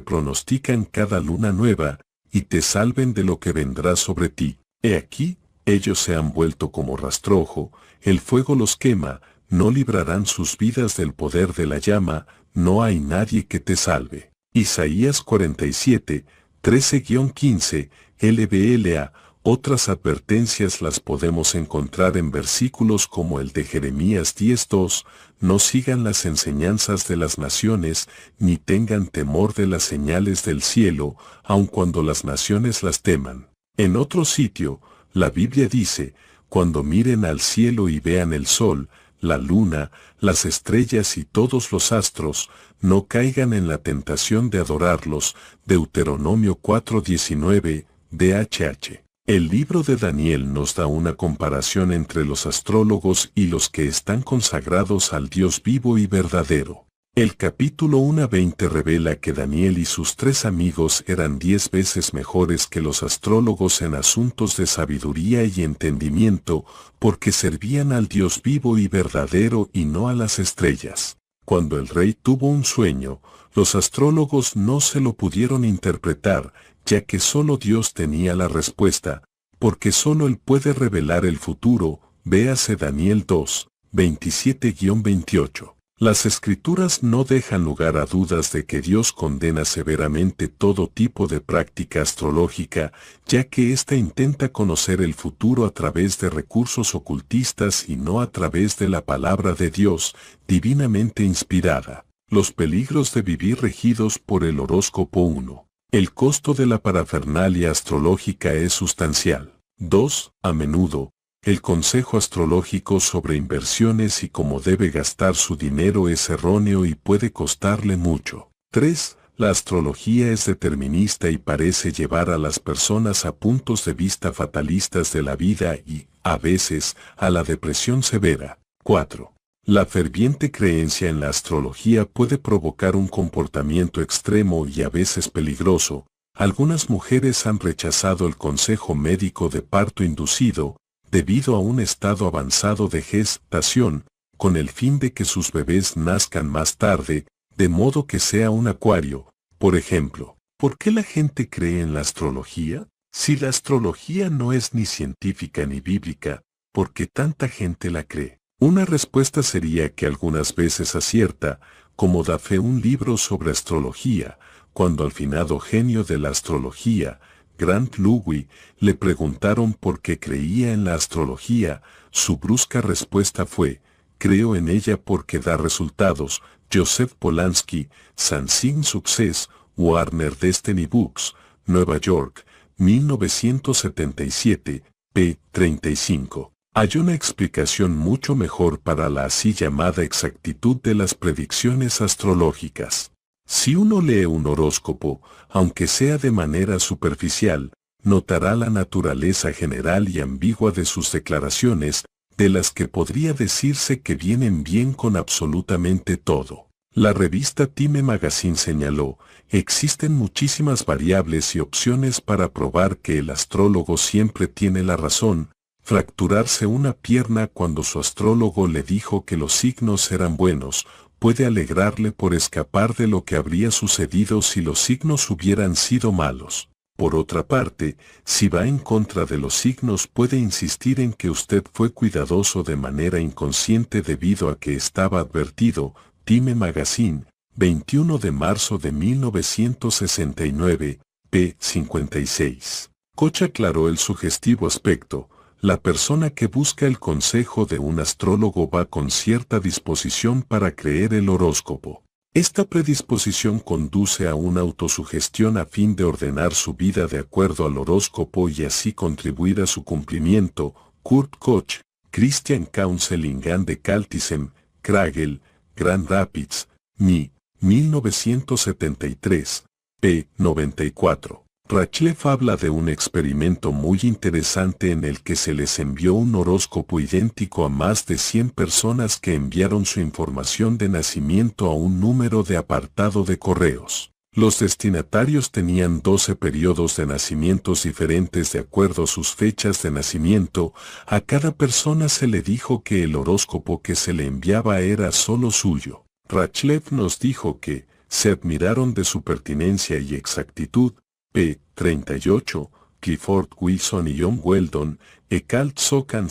pronostican cada luna nueva, y te salven de lo que vendrá sobre ti. He aquí, ellos se han vuelto como rastrojo, el fuego los quema, no librarán sus vidas del poder de la llama, no hay nadie que te salve. Isaías 47, 13-15, LBLA, otras advertencias las podemos encontrar en versículos como el de Jeremías 10.2, no sigan las enseñanzas de las naciones, ni tengan temor de las señales del cielo, aun cuando las naciones las teman. En otro sitio, la Biblia dice, cuando miren al cielo y vean el sol, la luna, las estrellas y todos los astros, no caigan en la tentación de adorarlos. Deuteronomio 4:19, DHH. El libro de Daniel nos da una comparación entre los astrólogos y los que están consagrados al Dios vivo y verdadero. El capítulo 1 a 20 revela que Daniel y sus tres amigos eran diez veces mejores que los astrólogos en asuntos de sabiduría y entendimiento, porque servían al Dios vivo y verdadero y no a las estrellas. Cuando el rey tuvo un sueño, los astrólogos no se lo pudieron interpretar, ya que solo Dios tenía la respuesta, porque solo Él puede revelar el futuro, véase Daniel 2, 27-28. Las escrituras no dejan lugar a dudas de que Dios condena severamente todo tipo de práctica astrológica, ya que ésta intenta conocer el futuro a través de recursos ocultistas y no a través de la palabra de Dios, divinamente inspirada. Los peligros de vivir regidos por el horóscopo 1. El costo de la parafernalia astrológica es sustancial. 2. A menudo, el consejo astrológico sobre inversiones y cómo debe gastar su dinero es erróneo y puede costarle mucho. 3. La astrología es determinista y parece llevar a las personas a puntos de vista fatalistas de la vida y, a veces, a la depresión severa. 4. La ferviente creencia en la astrología puede provocar un comportamiento extremo y a veces peligroso. Algunas mujeres han rechazado el consejo médico de parto inducido, debido a un estado avanzado de gestación, con el fin de que sus bebés nazcan más tarde, de modo que sea un acuario. Por ejemplo, ¿por qué la gente cree en la astrología? Si la astrología no es ni científica ni bíblica, ¿por qué tanta gente la cree? Una respuesta sería que algunas veces acierta, como da fe un libro sobre astrología, cuando al finado genio de la astrología, Grant Louis, le preguntaron por qué creía en la astrología, su brusca respuesta fue, creo en ella porque da resultados, Joseph Polanski, Sansin Success, Warner Destiny Books, Nueva York, 1977, p. 35. Hay una explicación mucho mejor para la así llamada exactitud de las predicciones astrológicas. Si uno lee un horóscopo, aunque sea de manera superficial, notará la naturaleza general y ambigua de sus declaraciones, de las que podría decirse que vienen bien con absolutamente todo. La revista Time Magazine señaló, existen muchísimas variables y opciones para probar que el astrólogo siempre tiene la razón, Fracturarse una pierna cuando su astrólogo le dijo que los signos eran buenos, puede alegrarle por escapar de lo que habría sucedido si los signos hubieran sido malos. Por otra parte, si va en contra de los signos puede insistir en que usted fue cuidadoso de manera inconsciente debido a que estaba advertido, Time Magazine, 21 de marzo de 1969, p. 56. Koch aclaró el sugestivo aspecto, la persona que busca el consejo de un astrólogo va con cierta disposición para creer el horóscopo. Esta predisposición conduce a una autosugestión a fin de ordenar su vida de acuerdo al horóscopo y así contribuir a su cumplimiento. Kurt Koch, Christian Counseling and de Caltism, Kragel, Grand Rapids, Mi, 1973, p. 94. Rachleff habla de un experimento muy interesante en el que se les envió un horóscopo idéntico a más de 100 personas que enviaron su información de nacimiento a un número de apartado de correos. Los destinatarios tenían 12 periodos de nacimientos diferentes de acuerdo a sus fechas de nacimiento. A cada persona se le dijo que el horóscopo que se le enviaba era solo suyo. Rachlev nos dijo que, se admiraron de su pertinencia y exactitud, p. 38, Clifford Wilson y John Weldon, E. Sokan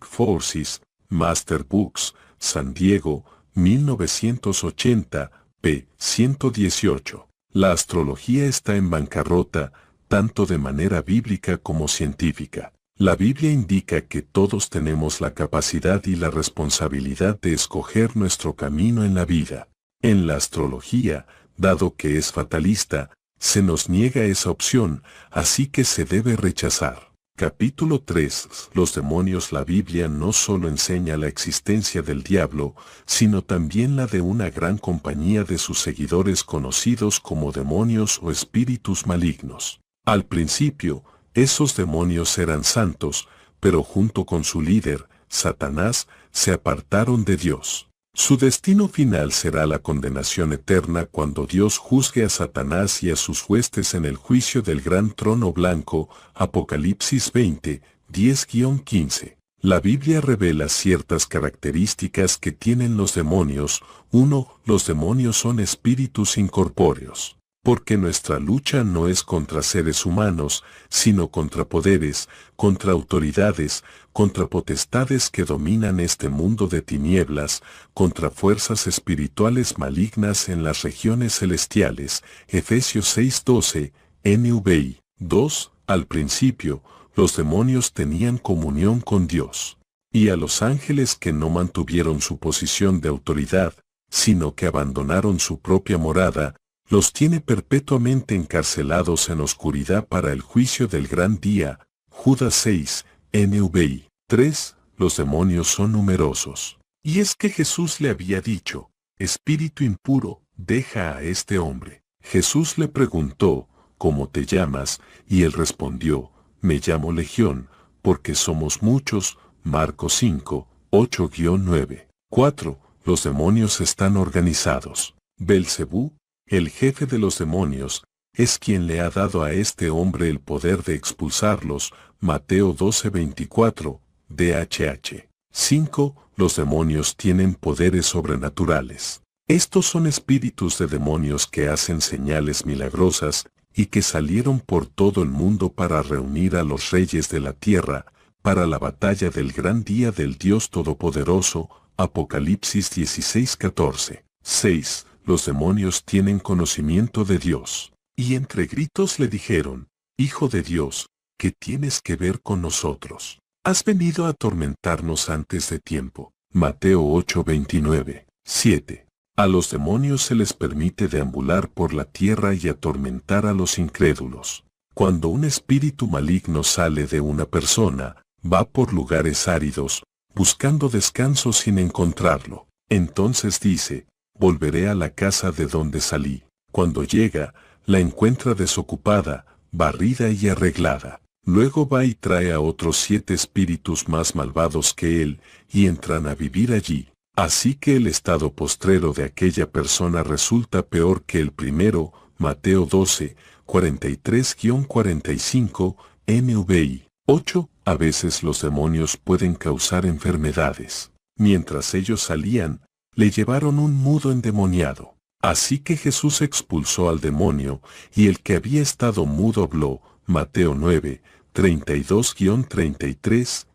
Forces, Master Books, San Diego, 1980, p. 118. La astrología está en bancarrota, tanto de manera bíblica como científica. La Biblia indica que todos tenemos la capacidad y la responsabilidad de escoger nuestro camino en la vida. En la astrología, dado que es fatalista, se nos niega esa opción, así que se debe rechazar. Capítulo 3. Los demonios La Biblia no solo enseña la existencia del diablo, sino también la de una gran compañía de sus seguidores conocidos como demonios o espíritus malignos. Al principio, esos demonios eran santos, pero junto con su líder, Satanás, se apartaron de Dios. Su destino final será la condenación eterna cuando Dios juzgue a Satanás y a sus huestes en el juicio del gran trono blanco, Apocalipsis 20, 10-15. La Biblia revela ciertas características que tienen los demonios. 1. Los demonios son espíritus incorpóreos porque nuestra lucha no es contra seres humanos, sino contra poderes, contra autoridades, contra potestades que dominan este mundo de tinieblas, contra fuerzas espirituales malignas en las regiones celestiales. Efesios 6:12, NVI 2. Al principio, los demonios tenían comunión con Dios. Y a los ángeles que no mantuvieron su posición de autoridad, sino que abandonaron su propia morada, los tiene perpetuamente encarcelados en oscuridad para el juicio del gran día. Judas 6, NVI 3. Los demonios son numerosos. Y es que Jesús le había dicho, Espíritu impuro, deja a este hombre. Jesús le preguntó, ¿cómo te llamas? Y él respondió, me llamo Legión, porque somos muchos. Marcos 5, 8-9. 4. Los demonios están organizados. Belcebú, el jefe de los demonios, es quien le ha dado a este hombre el poder de expulsarlos, Mateo 12:24, DHH. 5. Los demonios tienen poderes sobrenaturales. Estos son espíritus de demonios que hacen señales milagrosas y que salieron por todo el mundo para reunir a los reyes de la tierra, para la batalla del gran día del Dios Todopoderoso, Apocalipsis 16:14. 6 los demonios tienen conocimiento de Dios. Y entre gritos le dijeron, Hijo de Dios, ¿qué tienes que ver con nosotros? Has venido a atormentarnos antes de tiempo. Mateo 8:29. 7. A los demonios se les permite deambular por la tierra y atormentar a los incrédulos. Cuando un espíritu maligno sale de una persona, va por lugares áridos, buscando descanso sin encontrarlo. Entonces dice, volveré a la casa de donde salí. Cuando llega, la encuentra desocupada, barrida y arreglada. Luego va y trae a otros siete espíritus más malvados que él, y entran a vivir allí. Así que el estado postrero de aquella persona resulta peor que el primero, Mateo 12, 43-45, MVI. 8. A veces los demonios pueden causar enfermedades. Mientras ellos salían, le llevaron un mudo endemoniado. Así que Jesús expulsó al demonio, y el que había estado mudo habló, Mateo 9, 32-33,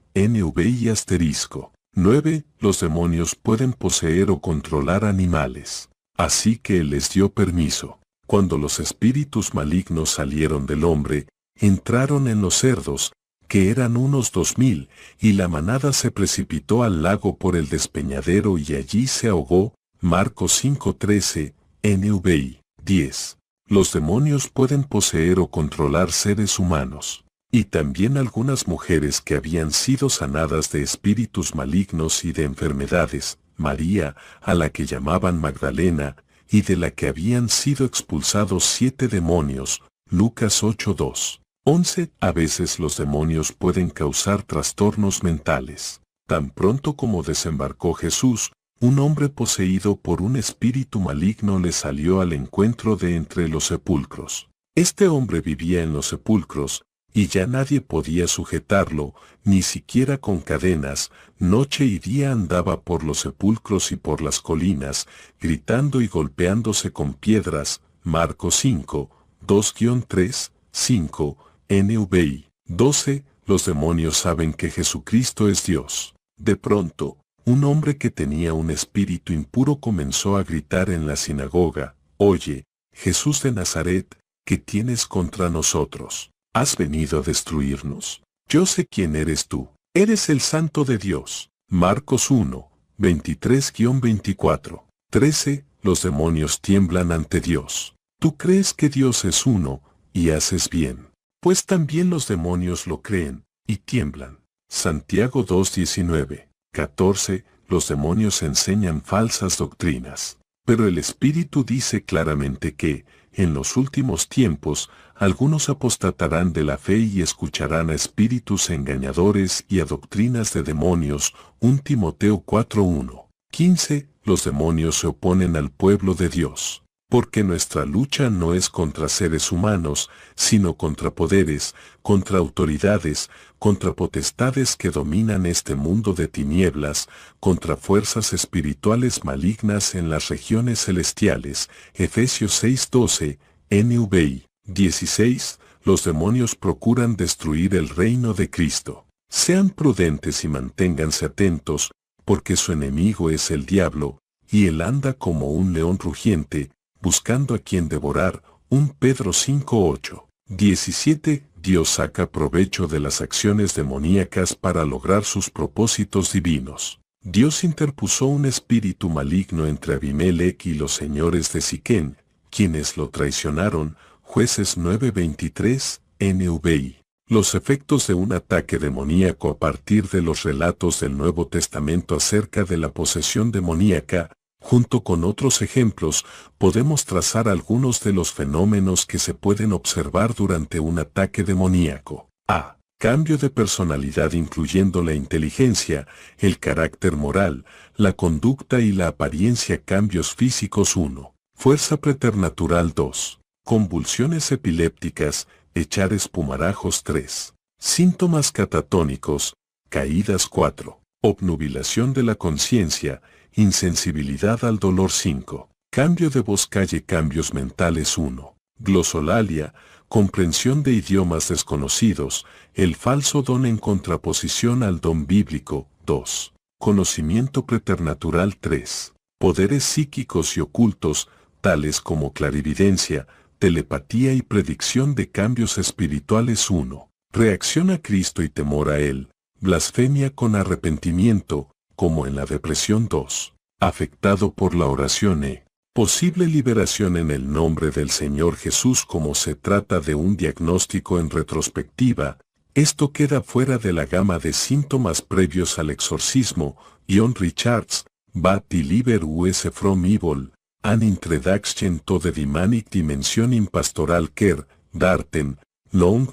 y asterisco. 9. Los demonios pueden poseer o controlar animales. Así que él les dio permiso. Cuando los espíritus malignos salieron del hombre, entraron en los cerdos, que eran unos dos mil, y la manada se precipitó al lago por el despeñadero y allí se ahogó, Marcos 5.13, NVI 10. Los demonios pueden poseer o controlar seres humanos, y también algunas mujeres que habían sido sanadas de espíritus malignos y de enfermedades, María, a la que llamaban Magdalena, y de la que habían sido expulsados siete demonios, Lucas 8.2. 11. A veces los demonios pueden causar trastornos mentales. Tan pronto como desembarcó Jesús, un hombre poseído por un espíritu maligno le salió al encuentro de entre los sepulcros. Este hombre vivía en los sepulcros, y ya nadie podía sujetarlo, ni siquiera con cadenas, noche y día andaba por los sepulcros y por las colinas, gritando y golpeándose con piedras. Marco 5, 2-3, 5, NVI 12, los demonios saben que Jesucristo es Dios. De pronto, un hombre que tenía un espíritu impuro comenzó a gritar en la sinagoga, Oye, Jesús de Nazaret, ¿qué tienes contra nosotros? Has venido a destruirnos. Yo sé quién eres tú. Eres el santo de Dios. Marcos 1, 23-24. 13. Los demonios tiemblan ante Dios. Tú crees que Dios es uno, y haces bien pues también los demonios lo creen, y tiemblan. Santiago 2.19, 14. Los demonios enseñan falsas doctrinas. Pero el Espíritu dice claramente que, en los últimos tiempos, algunos apostatarán de la fe y escucharán a espíritus engañadores y a doctrinas de demonios. 1 Timoteo 4.1. 15. Los demonios se oponen al pueblo de Dios porque nuestra lucha no es contra seres humanos, sino contra poderes, contra autoridades, contra potestades que dominan este mundo de tinieblas, contra fuerzas espirituales malignas en las regiones celestiales. Efesios 6:12, NVI 16. Los demonios procuran destruir el reino de Cristo. Sean prudentes y manténganse atentos, porque su enemigo es el diablo, y él anda como un león rugiente, buscando a quien devorar, un Pedro 5.8. 17. Dios saca provecho de las acciones demoníacas para lograr sus propósitos divinos. Dios interpuso un espíritu maligno entre Abimelech y los señores de Siquén, quienes lo traicionaron, jueces 9.23, NVI. Los efectos de un ataque demoníaco a partir de los relatos del Nuevo Testamento acerca de la posesión demoníaca, Junto con otros ejemplos, podemos trazar algunos de los fenómenos que se pueden observar durante un ataque demoníaco. A. Cambio de personalidad incluyendo la inteligencia, el carácter moral, la conducta y la apariencia. Cambios físicos 1. Fuerza preternatural 2. Convulsiones epilépticas, echar espumarajos 3. Síntomas catatónicos, caídas 4. Obnubilación de la conciencia, insensibilidad al dolor 5. Cambio de voz calle cambios mentales 1. Glosolalia, comprensión de idiomas desconocidos, el falso don en contraposición al don bíblico 2. Conocimiento preternatural 3. Poderes psíquicos y ocultos, tales como clarividencia, telepatía y predicción de cambios espirituales 1. Reacción a Cristo y temor a Él, blasfemia con arrepentimiento, como en la depresión 2, afectado por la oración e posible liberación en el nombre del Señor Jesús como se trata de un diagnóstico en retrospectiva, esto queda fuera de la gama de síntomas previos al exorcismo, John Richards, va deliver us from evil, an introduction to the demonic dimension in pastoral care, Darten, Long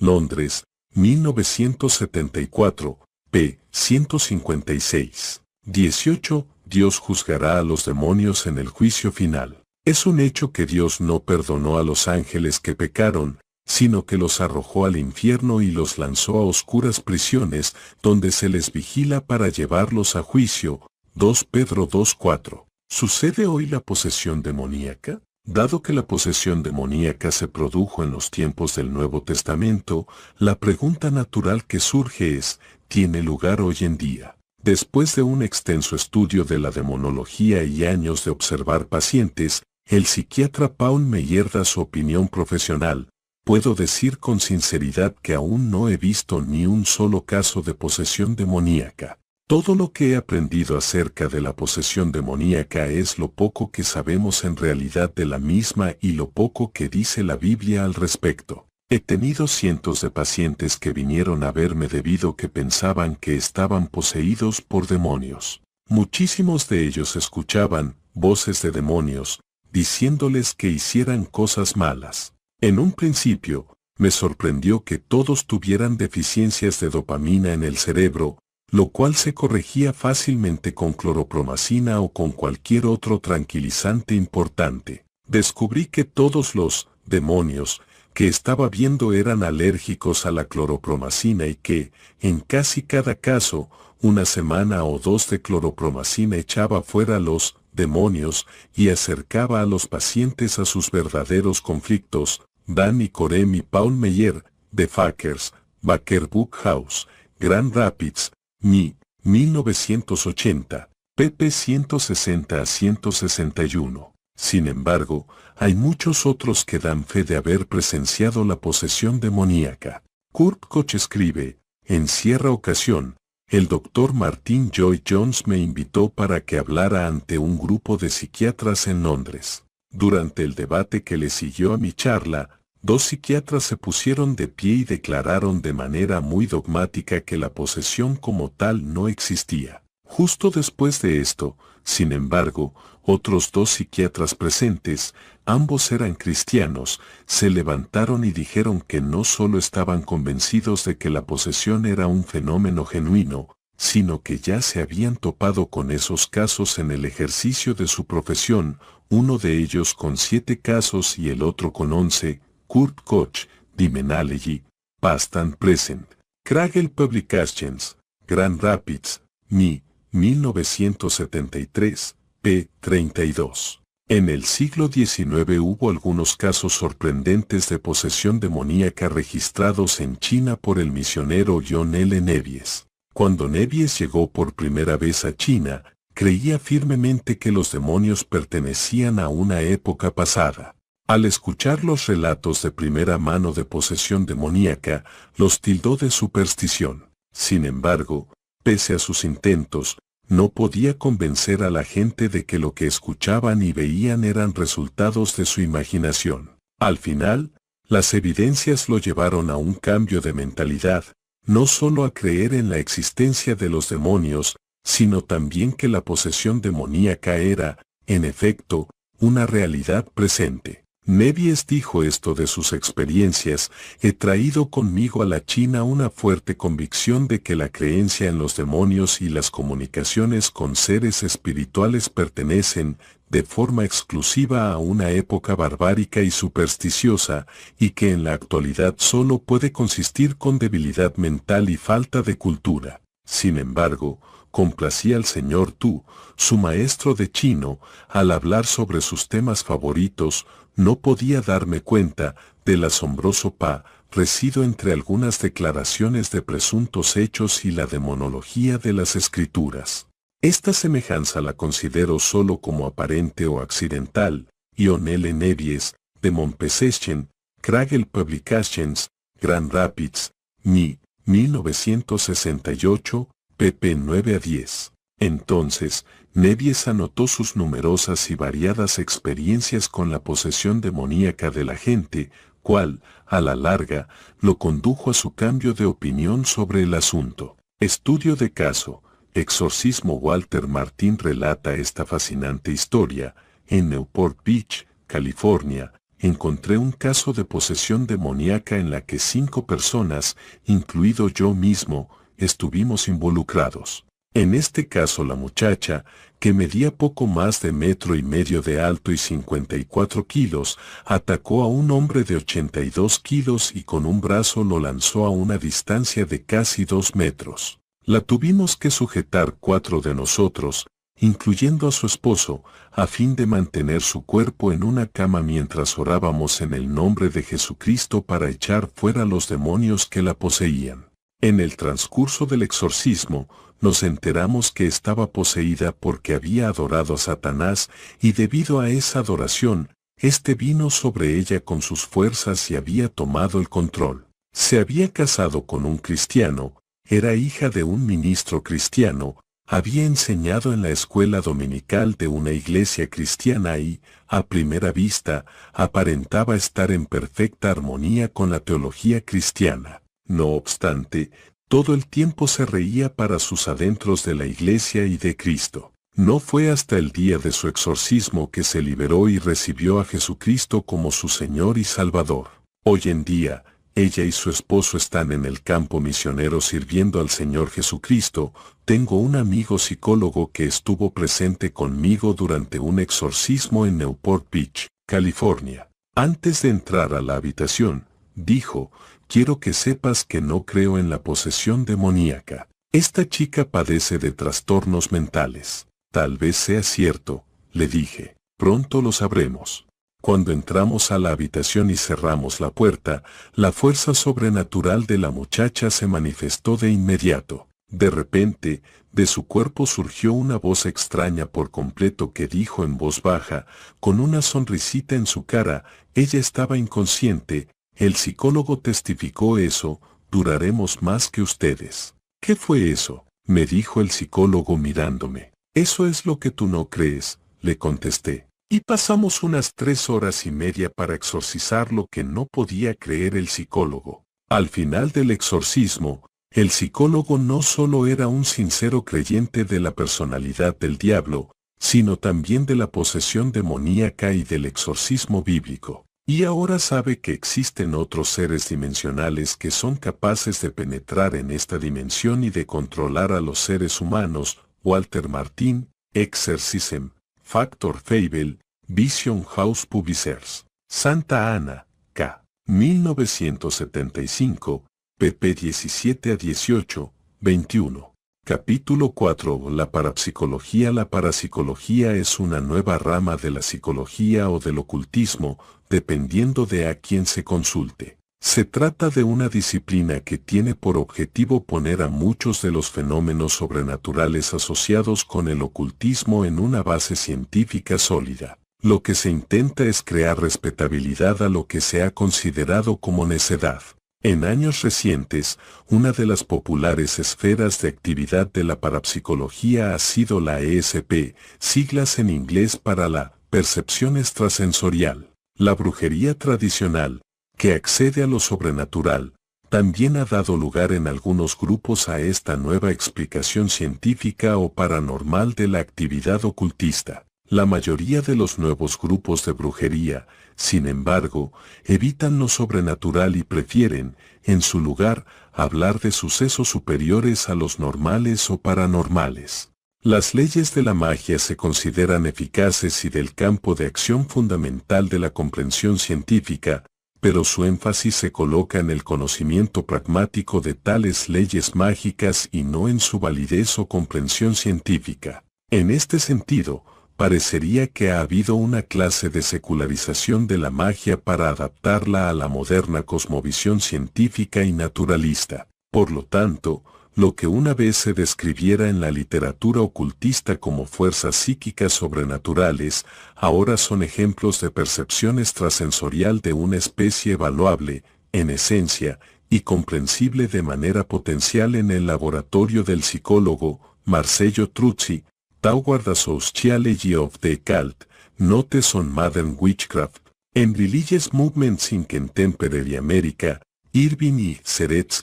Londres, 1974, p. 156. 18. Dios juzgará a los demonios en el juicio final. Es un hecho que Dios no perdonó a los ángeles que pecaron, sino que los arrojó al infierno y los lanzó a oscuras prisiones, donde se les vigila para llevarlos a juicio. 2 Pedro 2.4. ¿Sucede hoy la posesión demoníaca? Dado que la posesión demoníaca se produjo en los tiempos del Nuevo Testamento, la pregunta natural que surge es, ¿tiene lugar hoy en día? Después de un extenso estudio de la demonología y años de observar pacientes, el psiquiatra Paul Meyer da su opinión profesional. Puedo decir con sinceridad que aún no he visto ni un solo caso de posesión demoníaca. Todo lo que he aprendido acerca de la posesión demoníaca es lo poco que sabemos en realidad de la misma y lo poco que dice la Biblia al respecto. He tenido cientos de pacientes que vinieron a verme debido que pensaban que estaban poseídos por demonios. Muchísimos de ellos escuchaban voces de demonios, diciéndoles que hicieran cosas malas. En un principio, me sorprendió que todos tuvieran deficiencias de dopamina en el cerebro, lo cual se corregía fácilmente con cloropromacina o con cualquier otro tranquilizante importante. Descubrí que todos los demonios que estaba viendo eran alérgicos a la cloropromacina y que, en casi cada caso, una semana o dos de cloropromacina echaba fuera los demonios y acercaba a los pacientes a sus verdaderos conflictos, Danny y Paul Meyer, de Fakers, Baker House, Grand Rapids, mi, 1980, pp 160 a 161. Sin embargo, hay muchos otros que dan fe de haber presenciado la posesión demoníaca. Kurt Koch escribe, en cierta ocasión, el doctor Martin Joy Jones me invitó para que hablara ante un grupo de psiquiatras en Londres. Durante el debate que le siguió a mi charla, dos psiquiatras se pusieron de pie y declararon de manera muy dogmática que la posesión como tal no existía. Justo después de esto, sin embargo, otros dos psiquiatras presentes, ambos eran cristianos, se levantaron y dijeron que no solo estaban convencidos de que la posesión era un fenómeno genuino, sino que ya se habían topado con esos casos en el ejercicio de su profesión, uno de ellos con siete casos y el otro con once, Kurt Koch, Dimenalegi, Past and Present, Kragel Publications, Grand Rapids, Mi, 1973, p. 32. En el siglo XIX hubo algunos casos sorprendentes de posesión demoníaca registrados en China por el misionero John L. Nevies. Cuando Nevies llegó por primera vez a China, creía firmemente que los demonios pertenecían a una época pasada. Al escuchar los relatos de primera mano de posesión demoníaca, los tildó de superstición. Sin embargo, pese a sus intentos, no podía convencer a la gente de que lo que escuchaban y veían eran resultados de su imaginación. Al final, las evidencias lo llevaron a un cambio de mentalidad, no solo a creer en la existencia de los demonios, sino también que la posesión demoníaca era, en efecto, una realidad presente. Nebies dijo esto de sus experiencias, he traído conmigo a la China una fuerte convicción de que la creencia en los demonios y las comunicaciones con seres espirituales pertenecen, de forma exclusiva a una época barbárica y supersticiosa, y que en la actualidad solo puede consistir con debilidad mental y falta de cultura. Sin embargo, complacía al señor Tu, su maestro de chino, al hablar sobre sus temas favoritos, no podía darme cuenta del asombroso pa resido entre algunas declaraciones de presuntos hechos y la demonología de las escrituras. Esta semejanza la considero solo como aparente o accidental, y Onele Nevies, de Montpesechen, Kragel Publications, Grand Rapids, Mi, 1968, pp 9 a 10. Entonces, Nevies anotó sus numerosas y variadas experiencias con la posesión demoníaca de la gente, cual, a la larga, lo condujo a su cambio de opinión sobre el asunto. Estudio de caso, Exorcismo Walter Martín relata esta fascinante historia. En Newport Beach, California, encontré un caso de posesión demoníaca en la que cinco personas, incluido yo mismo, estuvimos involucrados. En este caso la muchacha, que medía poco más de metro y medio de alto y 54 kilos, atacó a un hombre de 82 kilos y con un brazo lo lanzó a una distancia de casi dos metros. La tuvimos que sujetar cuatro de nosotros, incluyendo a su esposo, a fin de mantener su cuerpo en una cama mientras orábamos en el nombre de Jesucristo para echar fuera los demonios que la poseían. En el transcurso del exorcismo, nos enteramos que estaba poseída porque había adorado a Satanás y debido a esa adoración, este vino sobre ella con sus fuerzas y había tomado el control. Se había casado con un cristiano, era hija de un ministro cristiano, había enseñado en la escuela dominical de una iglesia cristiana y, a primera vista, aparentaba estar en perfecta armonía con la teología cristiana. No obstante, todo el tiempo se reía para sus adentros de la iglesia y de Cristo. No fue hasta el día de su exorcismo que se liberó y recibió a Jesucristo como su Señor y Salvador. Hoy en día, ella y su esposo están en el campo misionero sirviendo al Señor Jesucristo. Tengo un amigo psicólogo que estuvo presente conmigo durante un exorcismo en Newport Beach, California. Antes de entrar a la habitación, dijo, quiero que sepas que no creo en la posesión demoníaca. Esta chica padece de trastornos mentales. Tal vez sea cierto, le dije. Pronto lo sabremos. Cuando entramos a la habitación y cerramos la puerta, la fuerza sobrenatural de la muchacha se manifestó de inmediato. De repente, de su cuerpo surgió una voz extraña por completo que dijo en voz baja, con una sonrisita en su cara, ella estaba inconsciente, el psicólogo testificó eso, duraremos más que ustedes. ¿Qué fue eso? me dijo el psicólogo mirándome. Eso es lo que tú no crees, le contesté. Y pasamos unas tres horas y media para exorcizar lo que no podía creer el psicólogo. Al final del exorcismo, el psicólogo no solo era un sincero creyente de la personalidad del diablo, sino también de la posesión demoníaca y del exorcismo bíblico. Y ahora sabe que existen otros seres dimensionales que son capaces de penetrar en esta dimensión y de controlar a los seres humanos, Walter Martin, Exorcism, Factor Fable, Vision House Publishers, Santa Ana, K. 1975, pp 17 a 18, 21. Capítulo 4. La parapsicología La parapsicología es una nueva rama de la psicología o del ocultismo, dependiendo de a quién se consulte. Se trata de una disciplina que tiene por objetivo poner a muchos de los fenómenos sobrenaturales asociados con el ocultismo en una base científica sólida. Lo que se intenta es crear respetabilidad a lo que se ha considerado como necedad. En años recientes, una de las populares esferas de actividad de la parapsicología ha sido la ESP, siglas en inglés para la percepción extrasensorial. La brujería tradicional, que accede a lo sobrenatural, también ha dado lugar en algunos grupos a esta nueva explicación científica o paranormal de la actividad ocultista. La mayoría de los nuevos grupos de brujería, sin embargo, evitan lo sobrenatural y prefieren, en su lugar, hablar de sucesos superiores a los normales o paranormales. Las leyes de la magia se consideran eficaces y del campo de acción fundamental de la comprensión científica, pero su énfasis se coloca en el conocimiento pragmático de tales leyes mágicas y no en su validez o comprensión científica. En este sentido, parecería que ha habido una clase de secularización de la magia para adaptarla a la moderna cosmovisión científica y naturalista. Por lo tanto, lo que una vez se describiera en la literatura ocultista como fuerzas psíquicas sobrenaturales, ahora son ejemplos de percepción extrasensorial de una especie evaluable, en esencia, y comprensible de manera potencial en el laboratorio del psicólogo Marcello Truzzi, Tauguardas Sociology of the Cult, Notes on Modern Witchcraft, en Religious Movements in Contemporary America, Irving y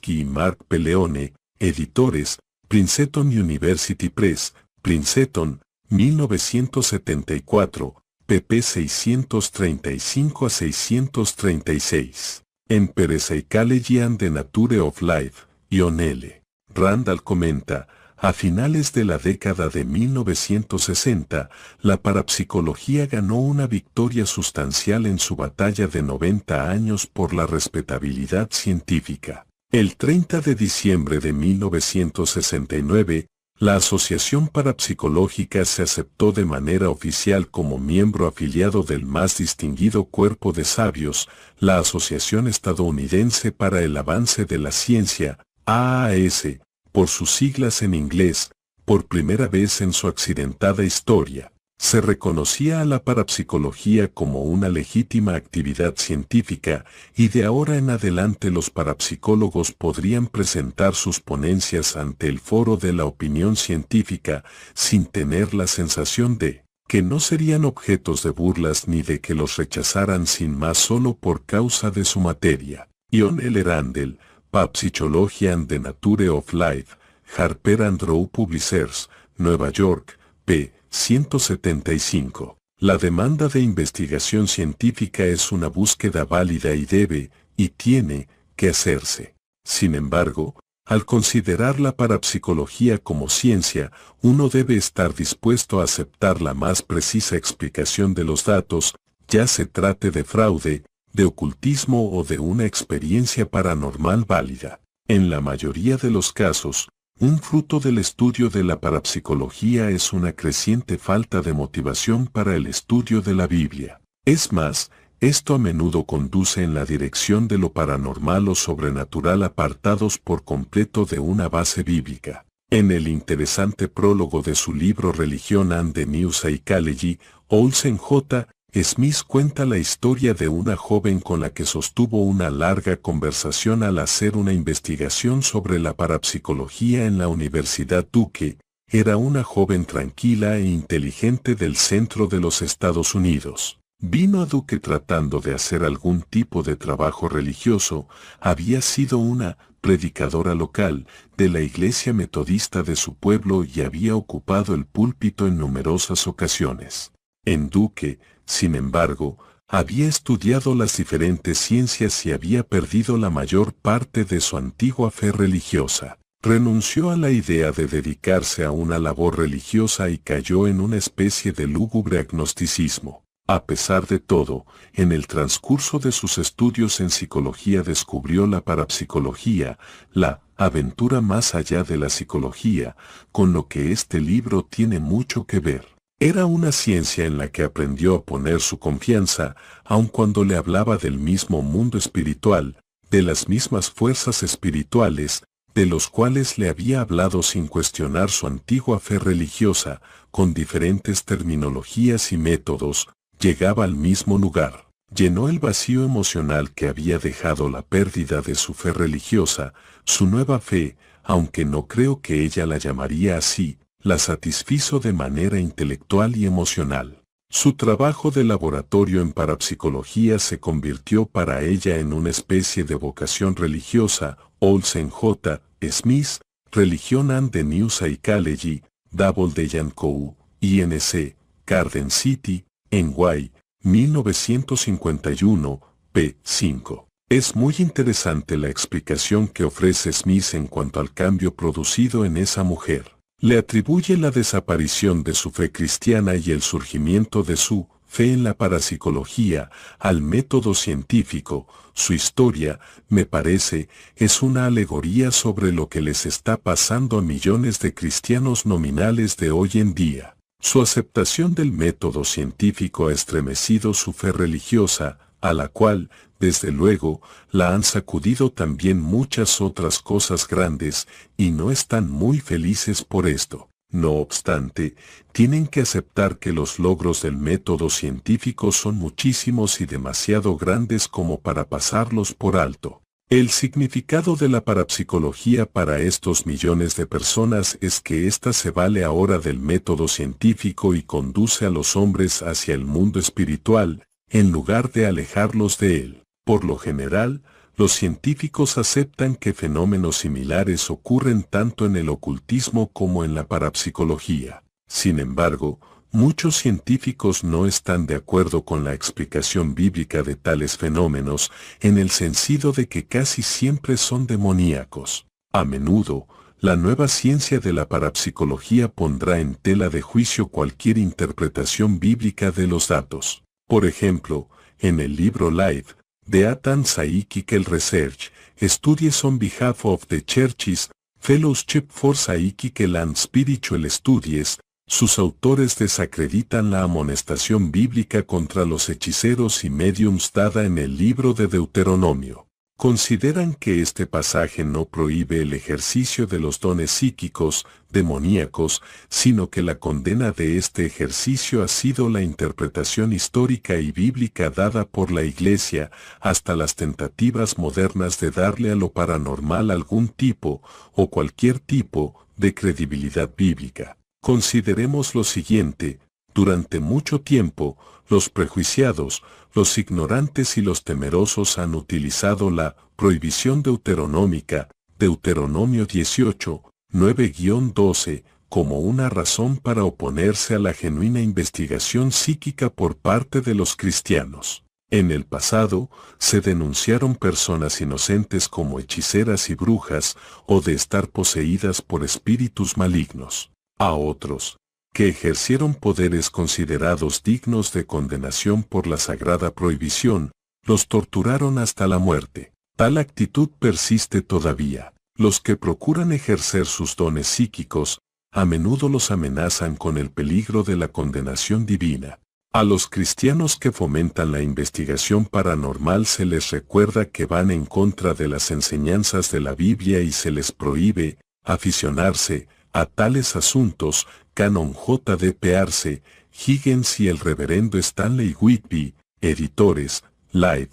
y Mark Peleone, Editores, Princeton University Press, Princeton, 1974, pp 635 a 636. En y and de Nature of Life, L. Randall comenta, a finales de la década de 1960, la parapsicología ganó una victoria sustancial en su batalla de 90 años por la respetabilidad científica. El 30 de diciembre de 1969, la Asociación Parapsicológica se aceptó de manera oficial como miembro afiliado del más distinguido cuerpo de sabios, la Asociación Estadounidense para el Avance de la Ciencia, AAS, por sus siglas en inglés, por primera vez en su accidentada historia se reconocía a la parapsicología como una legítima actividad científica y de ahora en adelante los parapsicólogos podrían presentar sus ponencias ante el foro de la opinión científica sin tener la sensación de que no serían objetos de burlas ni de que los rechazaran sin más solo por causa de su materia. Ion L. Randall, and the Nature of Life, Harper and Row Publishers, Nueva York, p. 175. La demanda de investigación científica es una búsqueda válida y debe, y tiene, que hacerse. Sin embargo, al considerar la parapsicología como ciencia, uno debe estar dispuesto a aceptar la más precisa explicación de los datos, ya se trate de fraude, de ocultismo o de una experiencia paranormal válida. En la mayoría de los casos, un fruto del estudio de la parapsicología es una creciente falta de motivación para el estudio de la Biblia. Es más, esto a menudo conduce en la dirección de lo paranormal o sobrenatural apartados por completo de una base bíblica. En el interesante prólogo de su libro Religión and the New Psychology, Olsen J. Smith cuenta la historia de una joven con la que sostuvo una larga conversación al hacer una investigación sobre la parapsicología en la Universidad Duque. Era una joven tranquila e inteligente del centro de los Estados Unidos. Vino a Duque tratando de hacer algún tipo de trabajo religioso. Había sido una predicadora local de la iglesia metodista de su pueblo y había ocupado el púlpito en numerosas ocasiones. En Duque, sin embargo, había estudiado las diferentes ciencias y había perdido la mayor parte de su antigua fe religiosa. Renunció a la idea de dedicarse a una labor religiosa y cayó en una especie de lúgubre agnosticismo. A pesar de todo, en el transcurso de sus estudios en psicología descubrió la parapsicología, la aventura más allá de la psicología, con lo que este libro tiene mucho que ver. Era una ciencia en la que aprendió a poner su confianza, aun cuando le hablaba del mismo mundo espiritual, de las mismas fuerzas espirituales, de los cuales le había hablado sin cuestionar su antigua fe religiosa, con diferentes terminologías y métodos, llegaba al mismo lugar. Llenó el vacío emocional que había dejado la pérdida de su fe religiosa, su nueva fe, aunque no creo que ella la llamaría así, la satisfizo de manera intelectual y emocional. Su trabajo de laboratorio en parapsicología se convirtió para ella en una especie de vocación religiosa. Olsen J. Smith, Religion and the New Psychology, Double de Yankou, INC, Garden City, NY, 1951, p. 5. Es muy interesante la explicación que ofrece Smith en cuanto al cambio producido en esa mujer le atribuye la desaparición de su fe cristiana y el surgimiento de su fe en la parapsicología, al método científico, su historia, me parece, es una alegoría sobre lo que les está pasando a millones de cristianos nominales de hoy en día. Su aceptación del método científico ha estremecido su fe religiosa, a la cual, desde luego, la han sacudido también muchas otras cosas grandes, y no están muy felices por esto. No obstante, tienen que aceptar que los logros del método científico son muchísimos y demasiado grandes como para pasarlos por alto. El significado de la parapsicología para estos millones de personas es que ésta se vale ahora del método científico y conduce a los hombres hacia el mundo espiritual, en lugar de alejarlos de él. Por lo general, los científicos aceptan que fenómenos similares ocurren tanto en el ocultismo como en la parapsicología. Sin embargo, muchos científicos no están de acuerdo con la explicación bíblica de tales fenómenos en el sentido de que casi siempre son demoníacos. A menudo, la nueva ciencia de la parapsicología pondrá en tela de juicio cualquier interpretación bíblica de los datos. Por ejemplo, en el libro Life, de Atan Psychical Research, Studies on Behalf of the Churches, Fellowship for Psychical and Spiritual Studies, sus autores desacreditan la amonestación bíblica contra los hechiceros y mediums dada en el libro de Deuteronomio consideran que este pasaje no prohíbe el ejercicio de los dones psíquicos, demoníacos, sino que la condena de este ejercicio ha sido la interpretación histórica y bíblica dada por la Iglesia, hasta las tentativas modernas de darle a lo paranormal algún tipo, o cualquier tipo, de credibilidad bíblica. Consideremos lo siguiente, durante mucho tiempo, los prejuiciados, los ignorantes y los temerosos han utilizado la prohibición deuteronómica, Deuteronomio 18, 9-12, como una razón para oponerse a la genuina investigación psíquica por parte de los cristianos. En el pasado, se denunciaron personas inocentes como hechiceras y brujas, o de estar poseídas por espíritus malignos. A otros, que ejercieron poderes considerados dignos de condenación por la sagrada prohibición, los torturaron hasta la muerte. Tal actitud persiste todavía. Los que procuran ejercer sus dones psíquicos, a menudo los amenazan con el peligro de la condenación divina. A los cristianos que fomentan la investigación paranormal se les recuerda que van en contra de las enseñanzas de la Biblia y se les prohíbe aficionarse a tales asuntos, Canon J. D. Higgins y el reverendo Stanley Whitby, editores, Live,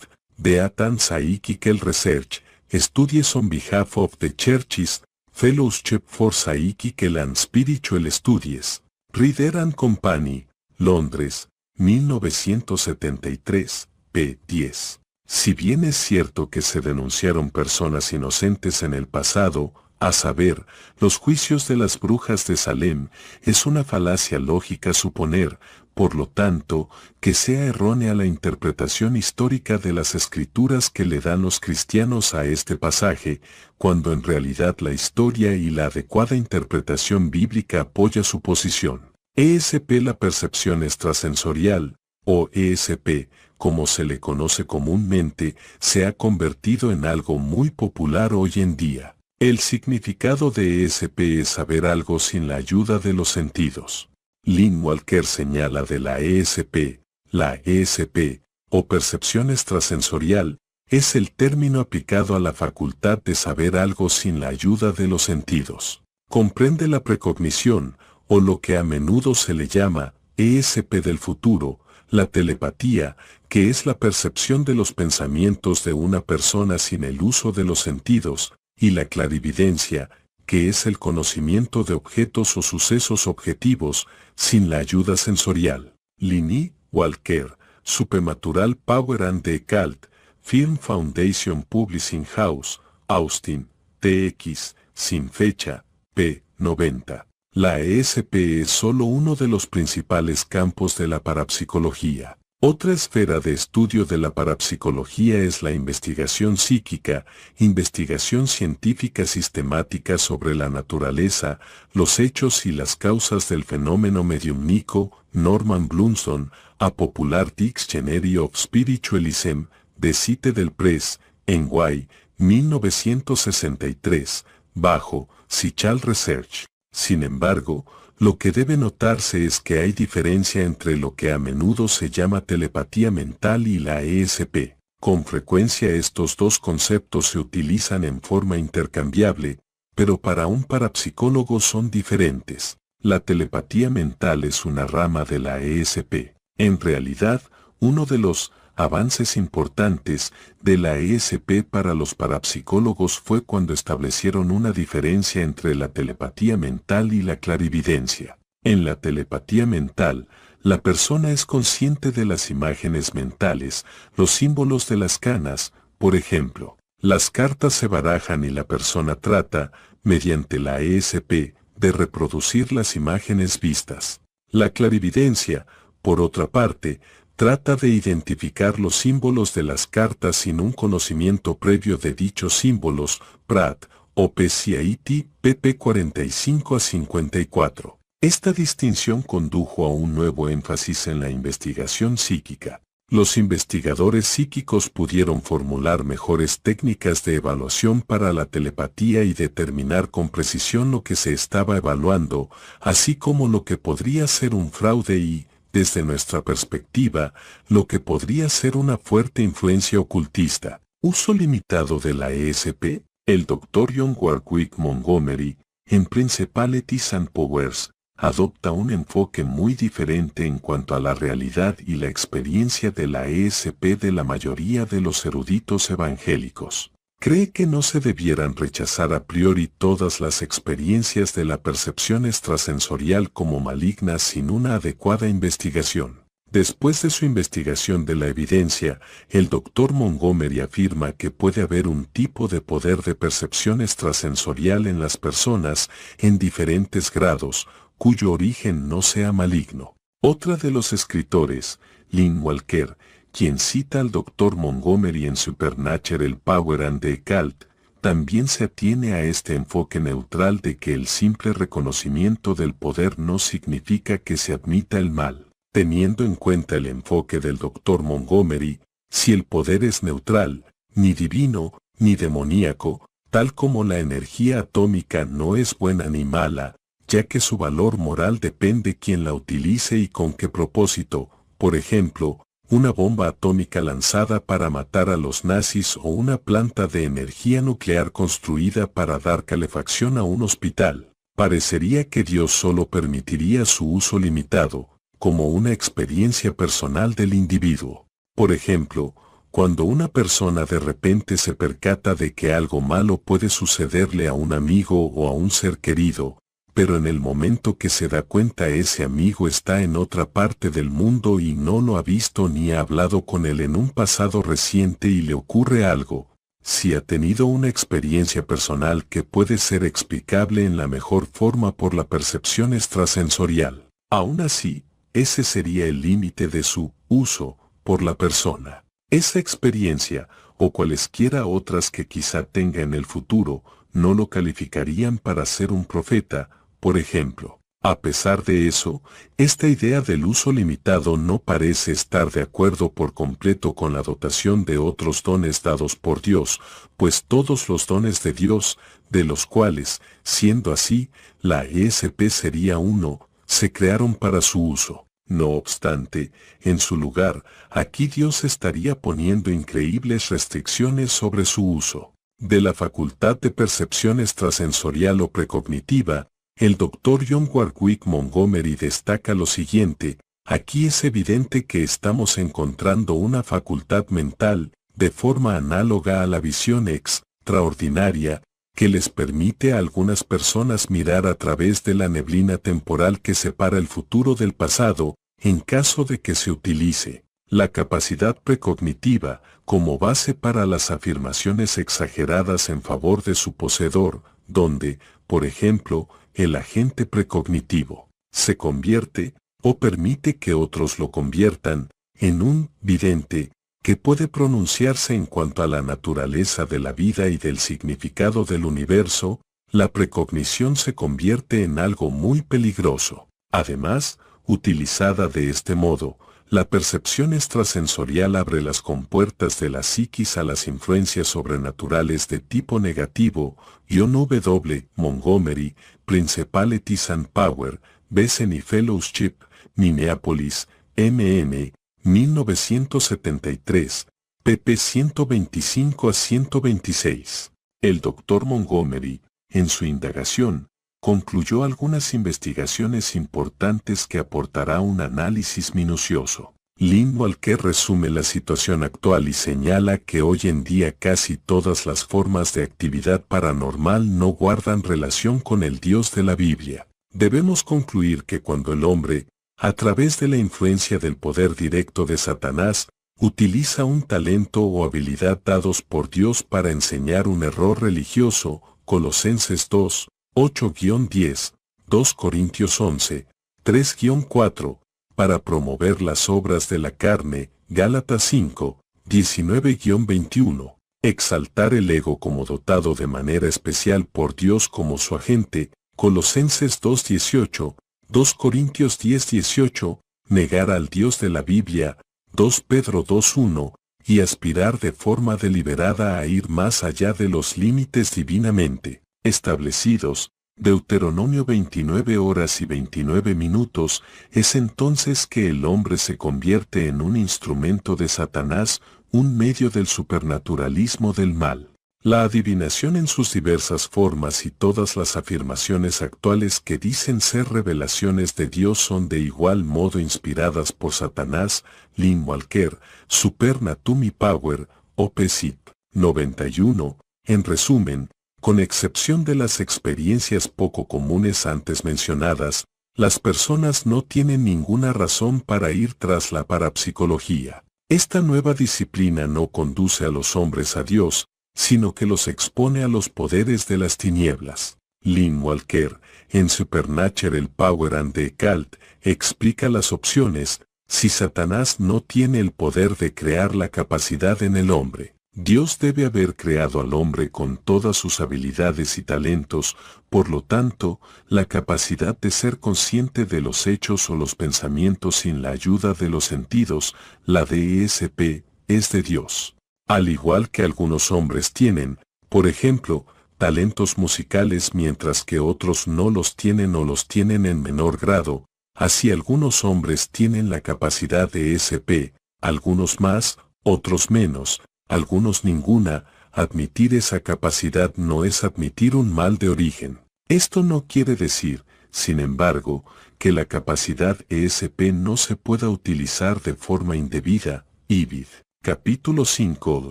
Atan Psychical Research, Studies on behalf of the Churches, Fellowship for Psychical and Spiritual Studies, Reader and Company, Londres, 1973, p. 10. Si bien es cierto que se denunciaron personas inocentes en el pasado, a saber, los juicios de las brujas de Salem es una falacia lógica suponer, por lo tanto, que sea errónea la interpretación histórica de las escrituras que le dan los cristianos a este pasaje, cuando en realidad la historia y la adecuada interpretación bíblica apoya su posición. ESP La percepción extrasensorial, o ESP, como se le conoce comúnmente, se ha convertido en algo muy popular hoy en día. El significado de ESP es saber algo sin la ayuda de los sentidos. Lin Walker señala de la ESP, la ESP, o percepción extrasensorial, es el término aplicado a la facultad de saber algo sin la ayuda de los sentidos. Comprende la precognición, o lo que a menudo se le llama ESP del futuro, la telepatía, que es la percepción de los pensamientos de una persona sin el uso de los sentidos, y la clarividencia, que es el conocimiento de objetos o sucesos objetivos, sin la ayuda sensorial. Lini, Walker, Supernatural Power and the Cult, Film Foundation Publishing House, Austin, TX, sin fecha, p. 90. La ESP es solo uno de los principales campos de la parapsicología. Otra esfera de estudio de la parapsicología es la investigación psíquica, investigación científica sistemática sobre la naturaleza, los hechos y las causas del fenómeno mediumnico, Norman Blumson, a Popular Dictionary of Spiritualism, de Cite del Press, en Guay, 1963, bajo Sichal Research. Sin embargo, lo que debe notarse es que hay diferencia entre lo que a menudo se llama telepatía mental y la ESP. Con frecuencia estos dos conceptos se utilizan en forma intercambiable, pero para un parapsicólogo son diferentes. La telepatía mental es una rama de la ESP. En realidad, uno de los Avances importantes de la ESP para los parapsicólogos fue cuando establecieron una diferencia entre la telepatía mental y la clarividencia. En la telepatía mental, la persona es consciente de las imágenes mentales, los símbolos de las canas, por ejemplo. Las cartas se barajan y la persona trata, mediante la ESP, de reproducir las imágenes vistas. La clarividencia, por otra parte, trata de identificar los símbolos de las cartas sin un conocimiento previo de dichos símbolos, Prat, OPCIT, pp 45 a 54. Esta distinción condujo a un nuevo énfasis en la investigación psíquica. Los investigadores psíquicos pudieron formular mejores técnicas de evaluación para la telepatía y determinar con precisión lo que se estaba evaluando, así como lo que podría ser un fraude y, desde nuestra perspectiva, lo que podría ser una fuerte influencia ocultista. Uso limitado de la ESP, el Dr. John Warwick Montgomery, en Principality and Powers, adopta un enfoque muy diferente en cuanto a la realidad y la experiencia de la ESP de la mayoría de los eruditos evangélicos cree que no se debieran rechazar a priori todas las experiencias de la percepción extrasensorial como malignas sin una adecuada investigación. Después de su investigación de la evidencia, el doctor Montgomery afirma que puede haber un tipo de poder de percepción extrasensorial en las personas en diferentes grados, cuyo origen no sea maligno. Otra de los escritores, Lynn Walker, quien cita al Dr. Montgomery en el Power and the Cult, también se atiene a este enfoque neutral de que el simple reconocimiento del poder no significa que se admita el mal. Teniendo en cuenta el enfoque del Dr. Montgomery, si el poder es neutral, ni divino, ni demoníaco, tal como la energía atómica no es buena ni mala, ya que su valor moral depende quien la utilice y con qué propósito, por ejemplo, una bomba atómica lanzada para matar a los nazis o una planta de energía nuclear construida para dar calefacción a un hospital, parecería que Dios solo permitiría su uso limitado, como una experiencia personal del individuo. Por ejemplo, cuando una persona de repente se percata de que algo malo puede sucederle a un amigo o a un ser querido, pero en el momento que se da cuenta ese amigo está en otra parte del mundo y no lo ha visto ni ha hablado con él en un pasado reciente y le ocurre algo, si ha tenido una experiencia personal que puede ser explicable en la mejor forma por la percepción extrasensorial. Aún así, ese sería el límite de su uso por la persona. Esa experiencia, o cualesquiera otras que quizá tenga en el futuro, no lo calificarían para ser un profeta, por ejemplo, a pesar de eso, esta idea del uso limitado no parece estar de acuerdo por completo con la dotación de otros dones dados por Dios, pues todos los dones de Dios, de los cuales, siendo así, la ESP sería uno, se crearon para su uso. No obstante, en su lugar, aquí Dios estaría poniendo increíbles restricciones sobre su uso. De la facultad de percepción extrasensorial o precognitiva, el doctor John Warwick Montgomery destaca lo siguiente, aquí es evidente que estamos encontrando una facultad mental, de forma análoga a la visión extraordinaria, que les permite a algunas personas mirar a través de la neblina temporal que separa el futuro del pasado, en caso de que se utilice la capacidad precognitiva como base para las afirmaciones exageradas en favor de su poseedor, donde, por ejemplo, el agente precognitivo se convierte, o permite que otros lo conviertan, en un vidente, que puede pronunciarse en cuanto a la naturaleza de la vida y del significado del universo, la precognición se convierte en algo muy peligroso. Además, utilizada de este modo, la percepción extrasensorial abre las compuertas de la psiquis a las influencias sobrenaturales de tipo negativo, John W. Montgomery, Principality and Power, Besen Fellowship, Minneapolis, MM, 1973, pp. 125 a 126. El doctor Montgomery, en su indagación, concluyó algunas investigaciones importantes que aportará un análisis minucioso, lindo al que resume la situación actual y señala que hoy en día casi todas las formas de actividad paranormal no guardan relación con el Dios de la Biblia. Debemos concluir que cuando el hombre, a través de la influencia del poder directo de Satanás, utiliza un talento o habilidad dados por Dios para enseñar un error religioso, Colosenses 2, 8-10, 2 Corintios 11, 3-4, para promover las obras de la carne, Gálatas 5, 19-21, exaltar el ego como dotado de manera especial por Dios como su agente, Colosenses 2-18, 2 Corintios 10-18, negar al Dios de la Biblia, 2 Pedro 2-1, y aspirar de forma deliberada a ir más allá de los límites divinamente establecidos, Deuteronomio 29 horas y 29 minutos, es entonces que el hombre se convierte en un instrumento de Satanás, un medio del supernaturalismo del mal. La adivinación en sus diversas formas y todas las afirmaciones actuales que dicen ser revelaciones de Dios son de igual modo inspiradas por Satanás, Lin Walker, Supernatumi Power, OPSIT 91. En resumen, con excepción de las experiencias poco comunes antes mencionadas, las personas no tienen ninguna razón para ir tras la parapsicología. Esta nueva disciplina no conduce a los hombres a Dios, sino que los expone a los poderes de las tinieblas. Lynn Walker, en Supernatural Power and the Cult, explica las opciones, si Satanás no tiene el poder de crear la capacidad en el hombre. Dios debe haber creado al hombre con todas sus habilidades y talentos, por lo tanto, la capacidad de ser consciente de los hechos o los pensamientos sin la ayuda de los sentidos, la DSP, e es de Dios. Al igual que algunos hombres tienen, por ejemplo, talentos musicales mientras que otros no los tienen o los tienen en menor grado, así algunos hombres tienen la capacidad de e SP, algunos más, otros menos, algunos ninguna, admitir esa capacidad no es admitir un mal de origen. Esto no quiere decir, sin embargo, que la capacidad ESP no se pueda utilizar de forma indebida, Ibid. Capítulo 5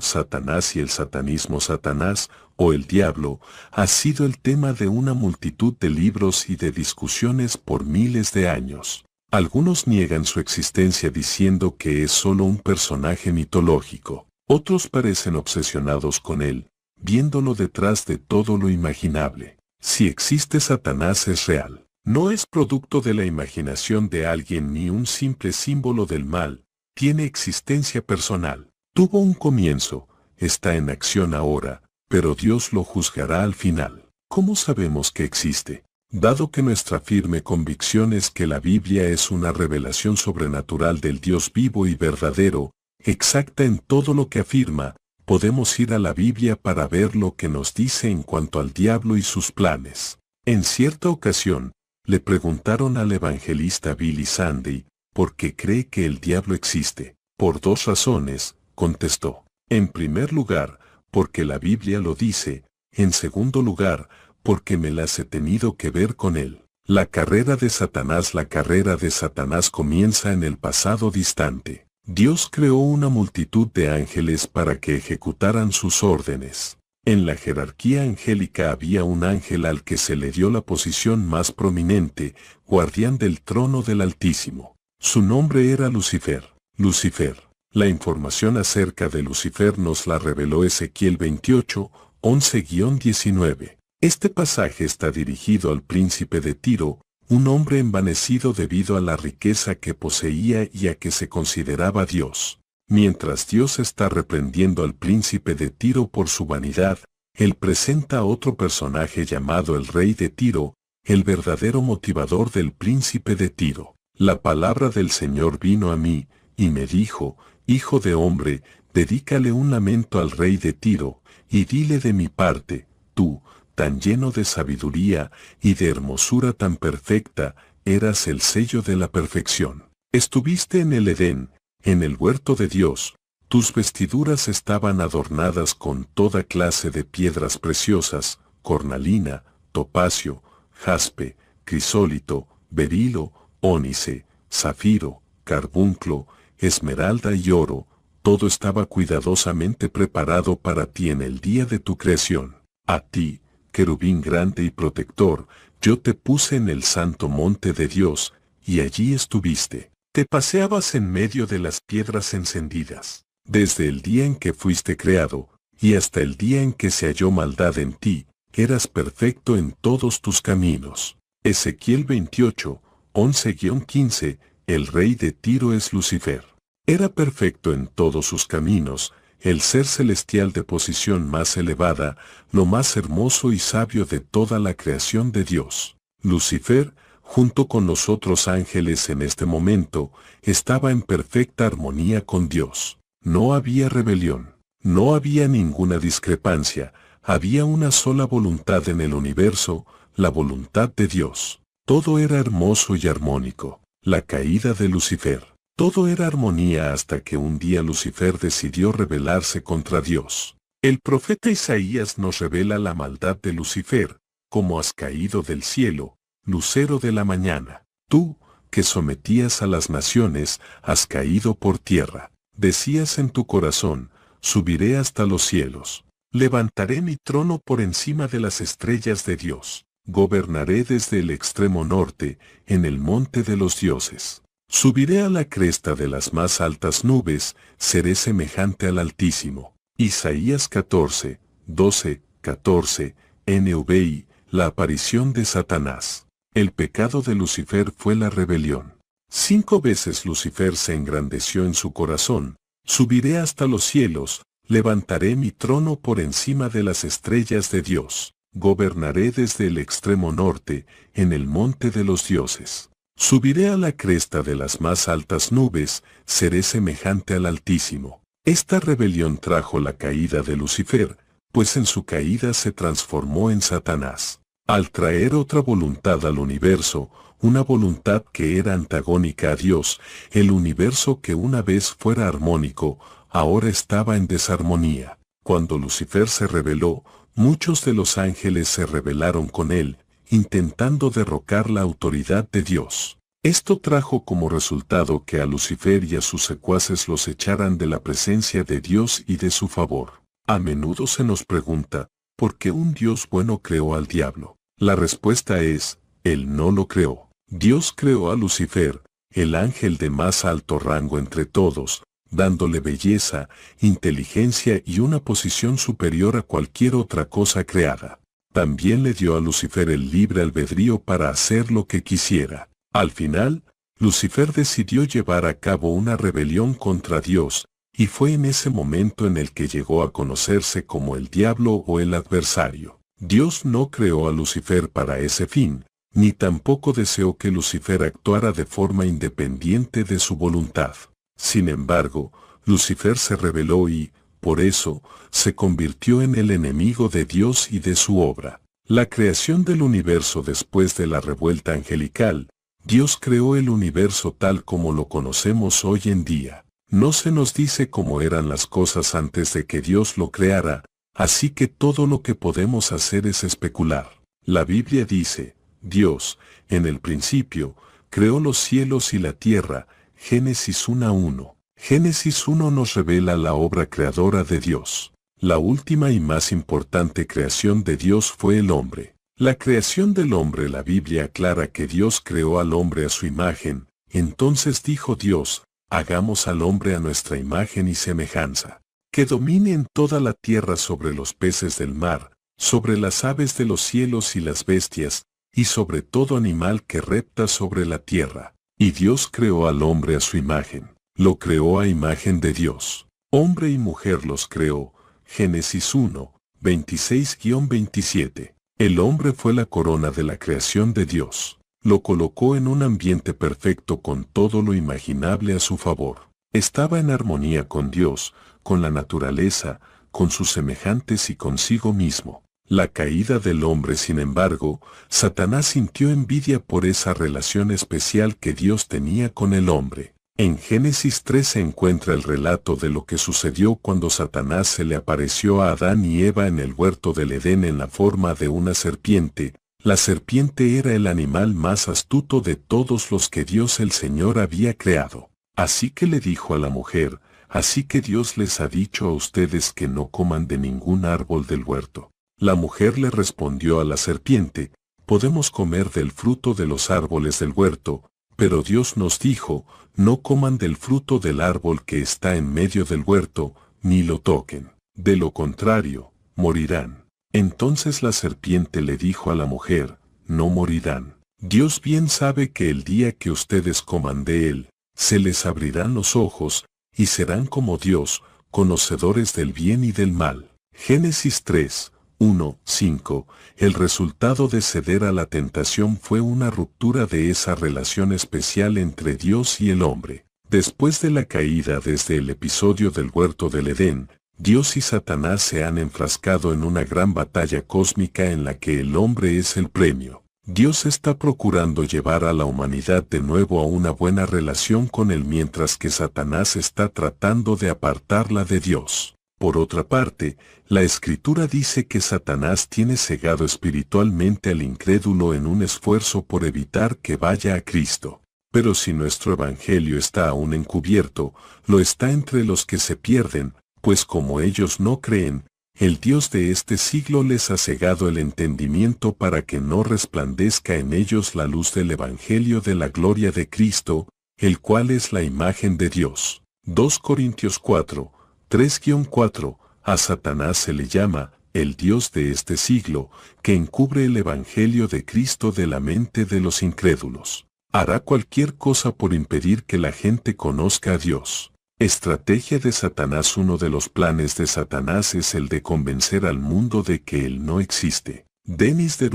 Satanás y el satanismo Satanás, o el diablo, ha sido el tema de una multitud de libros y de discusiones por miles de años. Algunos niegan su existencia diciendo que es solo un personaje mitológico. Otros parecen obsesionados con él, viéndolo detrás de todo lo imaginable. Si existe Satanás es real. No es producto de la imaginación de alguien ni un simple símbolo del mal, tiene existencia personal. Tuvo un comienzo, está en acción ahora, pero Dios lo juzgará al final. ¿Cómo sabemos que existe? Dado que nuestra firme convicción es que la Biblia es una revelación sobrenatural del Dios vivo y verdadero, exacta en todo lo que afirma, podemos ir a la Biblia para ver lo que nos dice en cuanto al diablo y sus planes. En cierta ocasión, le preguntaron al evangelista Billy Sandy, ¿por qué cree que el diablo existe? Por dos razones, contestó. En primer lugar, porque la Biblia lo dice, en segundo lugar, porque me las he tenido que ver con él. La carrera de Satanás La carrera de Satanás comienza en el pasado distante. Dios creó una multitud de ángeles para que ejecutaran sus órdenes. En la jerarquía angélica había un ángel al que se le dio la posición más prominente, guardián del trono del Altísimo. Su nombre era Lucifer. Lucifer. La información acerca de Lucifer nos la reveló Ezequiel 28, 11-19. Este pasaje está dirigido al príncipe de Tiro, un hombre envanecido debido a la riqueza que poseía y a que se consideraba Dios. Mientras Dios está reprendiendo al príncipe de Tiro por su vanidad, él presenta a otro personaje llamado el rey de Tiro, el verdadero motivador del príncipe de Tiro. La palabra del Señor vino a mí, y me dijo, Hijo de hombre, dedícale un lamento al rey de Tiro, y dile de mi parte, tú, tan lleno de sabiduría y de hermosura tan perfecta, eras el sello de la perfección. Estuviste en el Edén, en el huerto de Dios, tus vestiduras estaban adornadas con toda clase de piedras preciosas, cornalina, topacio, jaspe, crisólito, berilo, ónice, zafiro, carbunclo, esmeralda y oro, todo estaba cuidadosamente preparado para ti en el día de tu creación. A ti, querubín grande y protector, yo te puse en el santo monte de Dios, y allí estuviste. Te paseabas en medio de las piedras encendidas. Desde el día en que fuiste creado, y hasta el día en que se halló maldad en ti, eras perfecto en todos tus caminos. Ezequiel 28, 11-15, el rey de Tiro es Lucifer. Era perfecto en todos sus caminos, el ser celestial de posición más elevada, lo más hermoso y sabio de toda la creación de Dios. Lucifer, junto con los otros ángeles en este momento, estaba en perfecta armonía con Dios. No había rebelión, no había ninguna discrepancia, había una sola voluntad en el universo, la voluntad de Dios. Todo era hermoso y armónico. La caída de Lucifer. Todo era armonía hasta que un día Lucifer decidió rebelarse contra Dios. El profeta Isaías nos revela la maldad de Lucifer, como has caído del cielo, lucero de la mañana. Tú, que sometías a las naciones, has caído por tierra. Decías en tu corazón, subiré hasta los cielos. Levantaré mi trono por encima de las estrellas de Dios. Gobernaré desde el extremo norte, en el monte de los dioses. Subiré a la cresta de las más altas nubes, seré semejante al Altísimo. Isaías 14, 12, 14, NVI, la aparición de Satanás. El pecado de Lucifer fue la rebelión. Cinco veces Lucifer se engrandeció en su corazón, subiré hasta los cielos, levantaré mi trono por encima de las estrellas de Dios, gobernaré desde el extremo norte, en el monte de los dioses. Subiré a la cresta de las más altas nubes, seré semejante al Altísimo. Esta rebelión trajo la caída de Lucifer, pues en su caída se transformó en Satanás. Al traer otra voluntad al universo, una voluntad que era antagónica a Dios, el universo que una vez fuera armónico, ahora estaba en desarmonía. Cuando Lucifer se rebeló, muchos de los ángeles se rebelaron con él, intentando derrocar la autoridad de Dios. Esto trajo como resultado que a Lucifer y a sus secuaces los echaran de la presencia de Dios y de su favor. A menudo se nos pregunta, ¿por qué un Dios bueno creó al diablo? La respuesta es, Él no lo creó. Dios creó a Lucifer, el ángel de más alto rango entre todos, dándole belleza, inteligencia y una posición superior a cualquier otra cosa creada también le dio a Lucifer el libre albedrío para hacer lo que quisiera. Al final, Lucifer decidió llevar a cabo una rebelión contra Dios, y fue en ese momento en el que llegó a conocerse como el diablo o el adversario. Dios no creó a Lucifer para ese fin, ni tampoco deseó que Lucifer actuara de forma independiente de su voluntad. Sin embargo, Lucifer se rebeló y, por eso, se convirtió en el enemigo de Dios y de su obra. La creación del universo después de la revuelta angelical, Dios creó el universo tal como lo conocemos hoy en día. No se nos dice cómo eran las cosas antes de que Dios lo creara, así que todo lo que podemos hacer es especular. La Biblia dice, Dios, en el principio, creó los cielos y la tierra, Génesis 1. Génesis 1 nos revela la obra creadora de Dios. La última y más importante creación de Dios fue el hombre. La creación del hombre, la Biblia aclara que Dios creó al hombre a su imagen, entonces dijo Dios, hagamos al hombre a nuestra imagen y semejanza, que domine en toda la tierra sobre los peces del mar, sobre las aves de los cielos y las bestias, y sobre todo animal que repta sobre la tierra. Y Dios creó al hombre a su imagen lo creó a imagen de Dios. Hombre y mujer los creó. Génesis 1, 26-27. El hombre fue la corona de la creación de Dios. Lo colocó en un ambiente perfecto con todo lo imaginable a su favor. Estaba en armonía con Dios, con la naturaleza, con sus semejantes y consigo mismo. La caída del hombre, sin embargo, Satanás sintió envidia por esa relación especial que Dios tenía con el hombre. En Génesis 3 se encuentra el relato de lo que sucedió cuando Satanás se le apareció a Adán y Eva en el huerto del Edén en la forma de una serpiente. La serpiente era el animal más astuto de todos los que Dios el Señor había creado. Así que le dijo a la mujer, así que Dios les ha dicho a ustedes que no coman de ningún árbol del huerto. La mujer le respondió a la serpiente, podemos comer del fruto de los árboles del huerto, pero Dios nos dijo, no coman del fruto del árbol que está en medio del huerto, ni lo toquen. De lo contrario, morirán. Entonces la serpiente le dijo a la mujer, no morirán. Dios bien sabe que el día que ustedes coman de él, se les abrirán los ojos, y serán como Dios, conocedores del bien y del mal. Génesis 3, 1, 5, el resultado de ceder a la tentación fue una ruptura de esa relación especial entre Dios y el hombre. Después de la caída desde el episodio del huerto del Edén, Dios y Satanás se han enfrascado en una gran batalla cósmica en la que el hombre es el premio. Dios está procurando llevar a la humanidad de nuevo a una buena relación con él mientras que Satanás está tratando de apartarla de Dios. Por otra parte, la escritura dice que Satanás tiene cegado espiritualmente al incrédulo en un esfuerzo por evitar que vaya a Cristo. Pero si nuestro Evangelio está aún encubierto, lo está entre los que se pierden, pues como ellos no creen, el Dios de este siglo les ha cegado el entendimiento para que no resplandezca en ellos la luz del Evangelio de la gloria de Cristo, el cual es la imagen de Dios. 2 Corintios 4, 3-4, a Satanás se le llama, el Dios de este siglo, que encubre el Evangelio de Cristo de la mente de los incrédulos. Hará cualquier cosa por impedir que la gente conozca a Dios. Estrategia de Satanás Uno de los planes de Satanás es el de convencer al mundo de que Él no existe. Denis de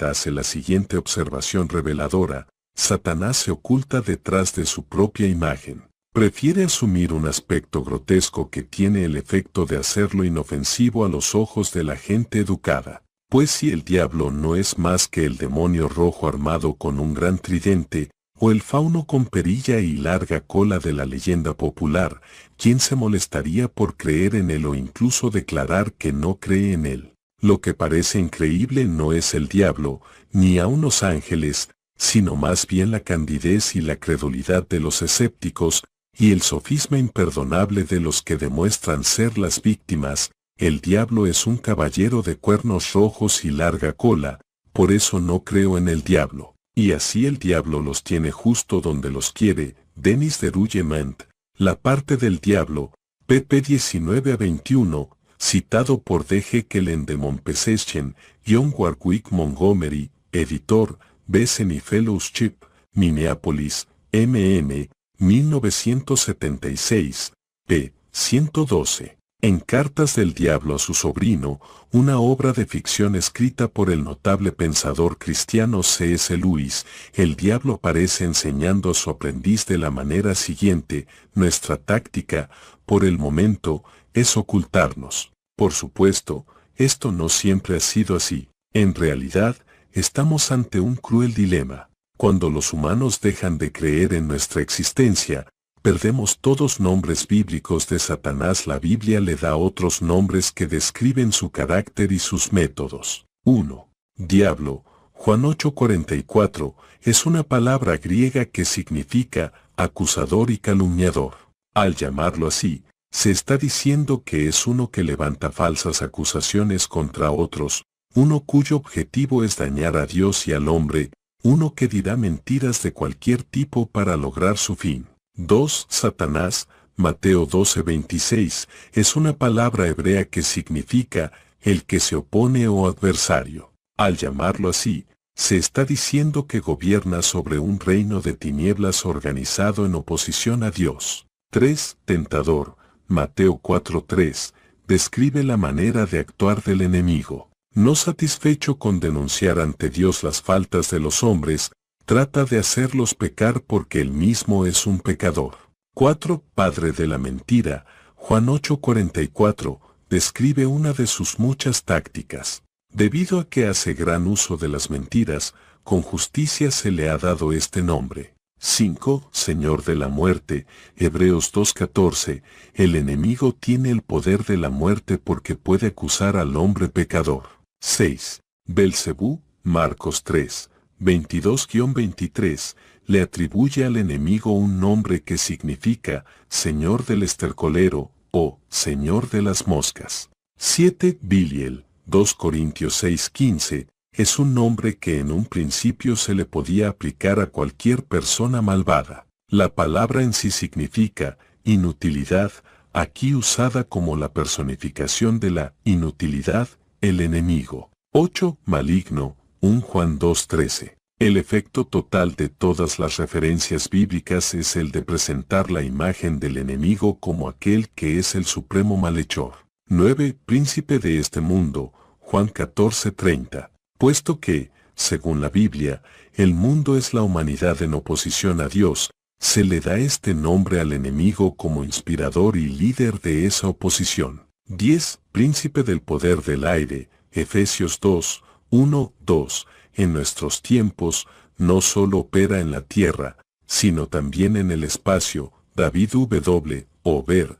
hace la siguiente observación reveladora, Satanás se oculta detrás de su propia imagen. Prefiere asumir un aspecto grotesco que tiene el efecto de hacerlo inofensivo a los ojos de la gente educada. Pues si el diablo no es más que el demonio rojo armado con un gran tridente, o el fauno con perilla y larga cola de la leyenda popular, ¿quién se molestaría por creer en él o incluso declarar que no cree en él? Lo que parece increíble no es el diablo, ni aun los ángeles, sino más bien la candidez y la credulidad de los escépticos, y el sofisma imperdonable de los que demuestran ser las víctimas, el diablo es un caballero de cuernos rojos y larga cola, por eso no creo en el diablo. Y así el diablo los tiene justo donde los quiere, Denis de Rougemont, La parte del diablo, pp 19 a 21, citado por D.G. Kellen de John Warwick Montgomery, editor, Besen Fellowship, Minneapolis, MM, 1976, p. 112. En Cartas del Diablo a su sobrino, una obra de ficción escrita por el notable pensador cristiano C.S. Lewis, el diablo aparece enseñando a su aprendiz de la manera siguiente, nuestra táctica, por el momento, es ocultarnos. Por supuesto, esto no siempre ha sido así. En realidad, estamos ante un cruel dilema. Cuando los humanos dejan de creer en nuestra existencia, perdemos todos nombres bíblicos de Satanás. La Biblia le da otros nombres que describen su carácter y sus métodos. 1. Diablo, Juan 8:44, es una palabra griega que significa acusador y calumniador. Al llamarlo así, se está diciendo que es uno que levanta falsas acusaciones contra otros, uno cuyo objetivo es dañar a Dios y al hombre, uno que dirá mentiras de cualquier tipo para lograr su fin. 2. Satanás, Mateo 12:26, es una palabra hebrea que significa el que se opone o adversario. Al llamarlo así, se está diciendo que gobierna sobre un reino de tinieblas organizado en oposición a Dios. 3. Tentador, Mateo 4:3, describe la manera de actuar del enemigo no satisfecho con denunciar ante Dios las faltas de los hombres, trata de hacerlos pecar porque él mismo es un pecador. 4. Padre de la mentira, Juan 8:44, describe una de sus muchas tácticas. Debido a que hace gran uso de las mentiras, con justicia se le ha dado este nombre. 5. Señor de la muerte, Hebreos 2.14, el enemigo tiene el poder de la muerte porque puede acusar al hombre pecador. 6. Belcebú, Marcos 3, 22-23, le atribuye al enemigo un nombre que significa Señor del Estercolero o Señor de las Moscas. 7. Biliel, 2 Corintios 6:15, es un nombre que en un principio se le podía aplicar a cualquier persona malvada. La palabra en sí significa inutilidad, aquí usada como la personificación de la inutilidad el enemigo. 8. Maligno. 1 Juan 2.13. El efecto total de todas las referencias bíblicas es el de presentar la imagen del enemigo como aquel que es el supremo malhechor. 9. Príncipe de este mundo. Juan 14.30. Puesto que, según la Biblia, el mundo es la humanidad en oposición a Dios, se le da este nombre al enemigo como inspirador y líder de esa oposición. 10. Príncipe del poder del aire, Efesios 2, 1, 2, en nuestros tiempos, no solo opera en la tierra, sino también en el espacio, David W. Ober,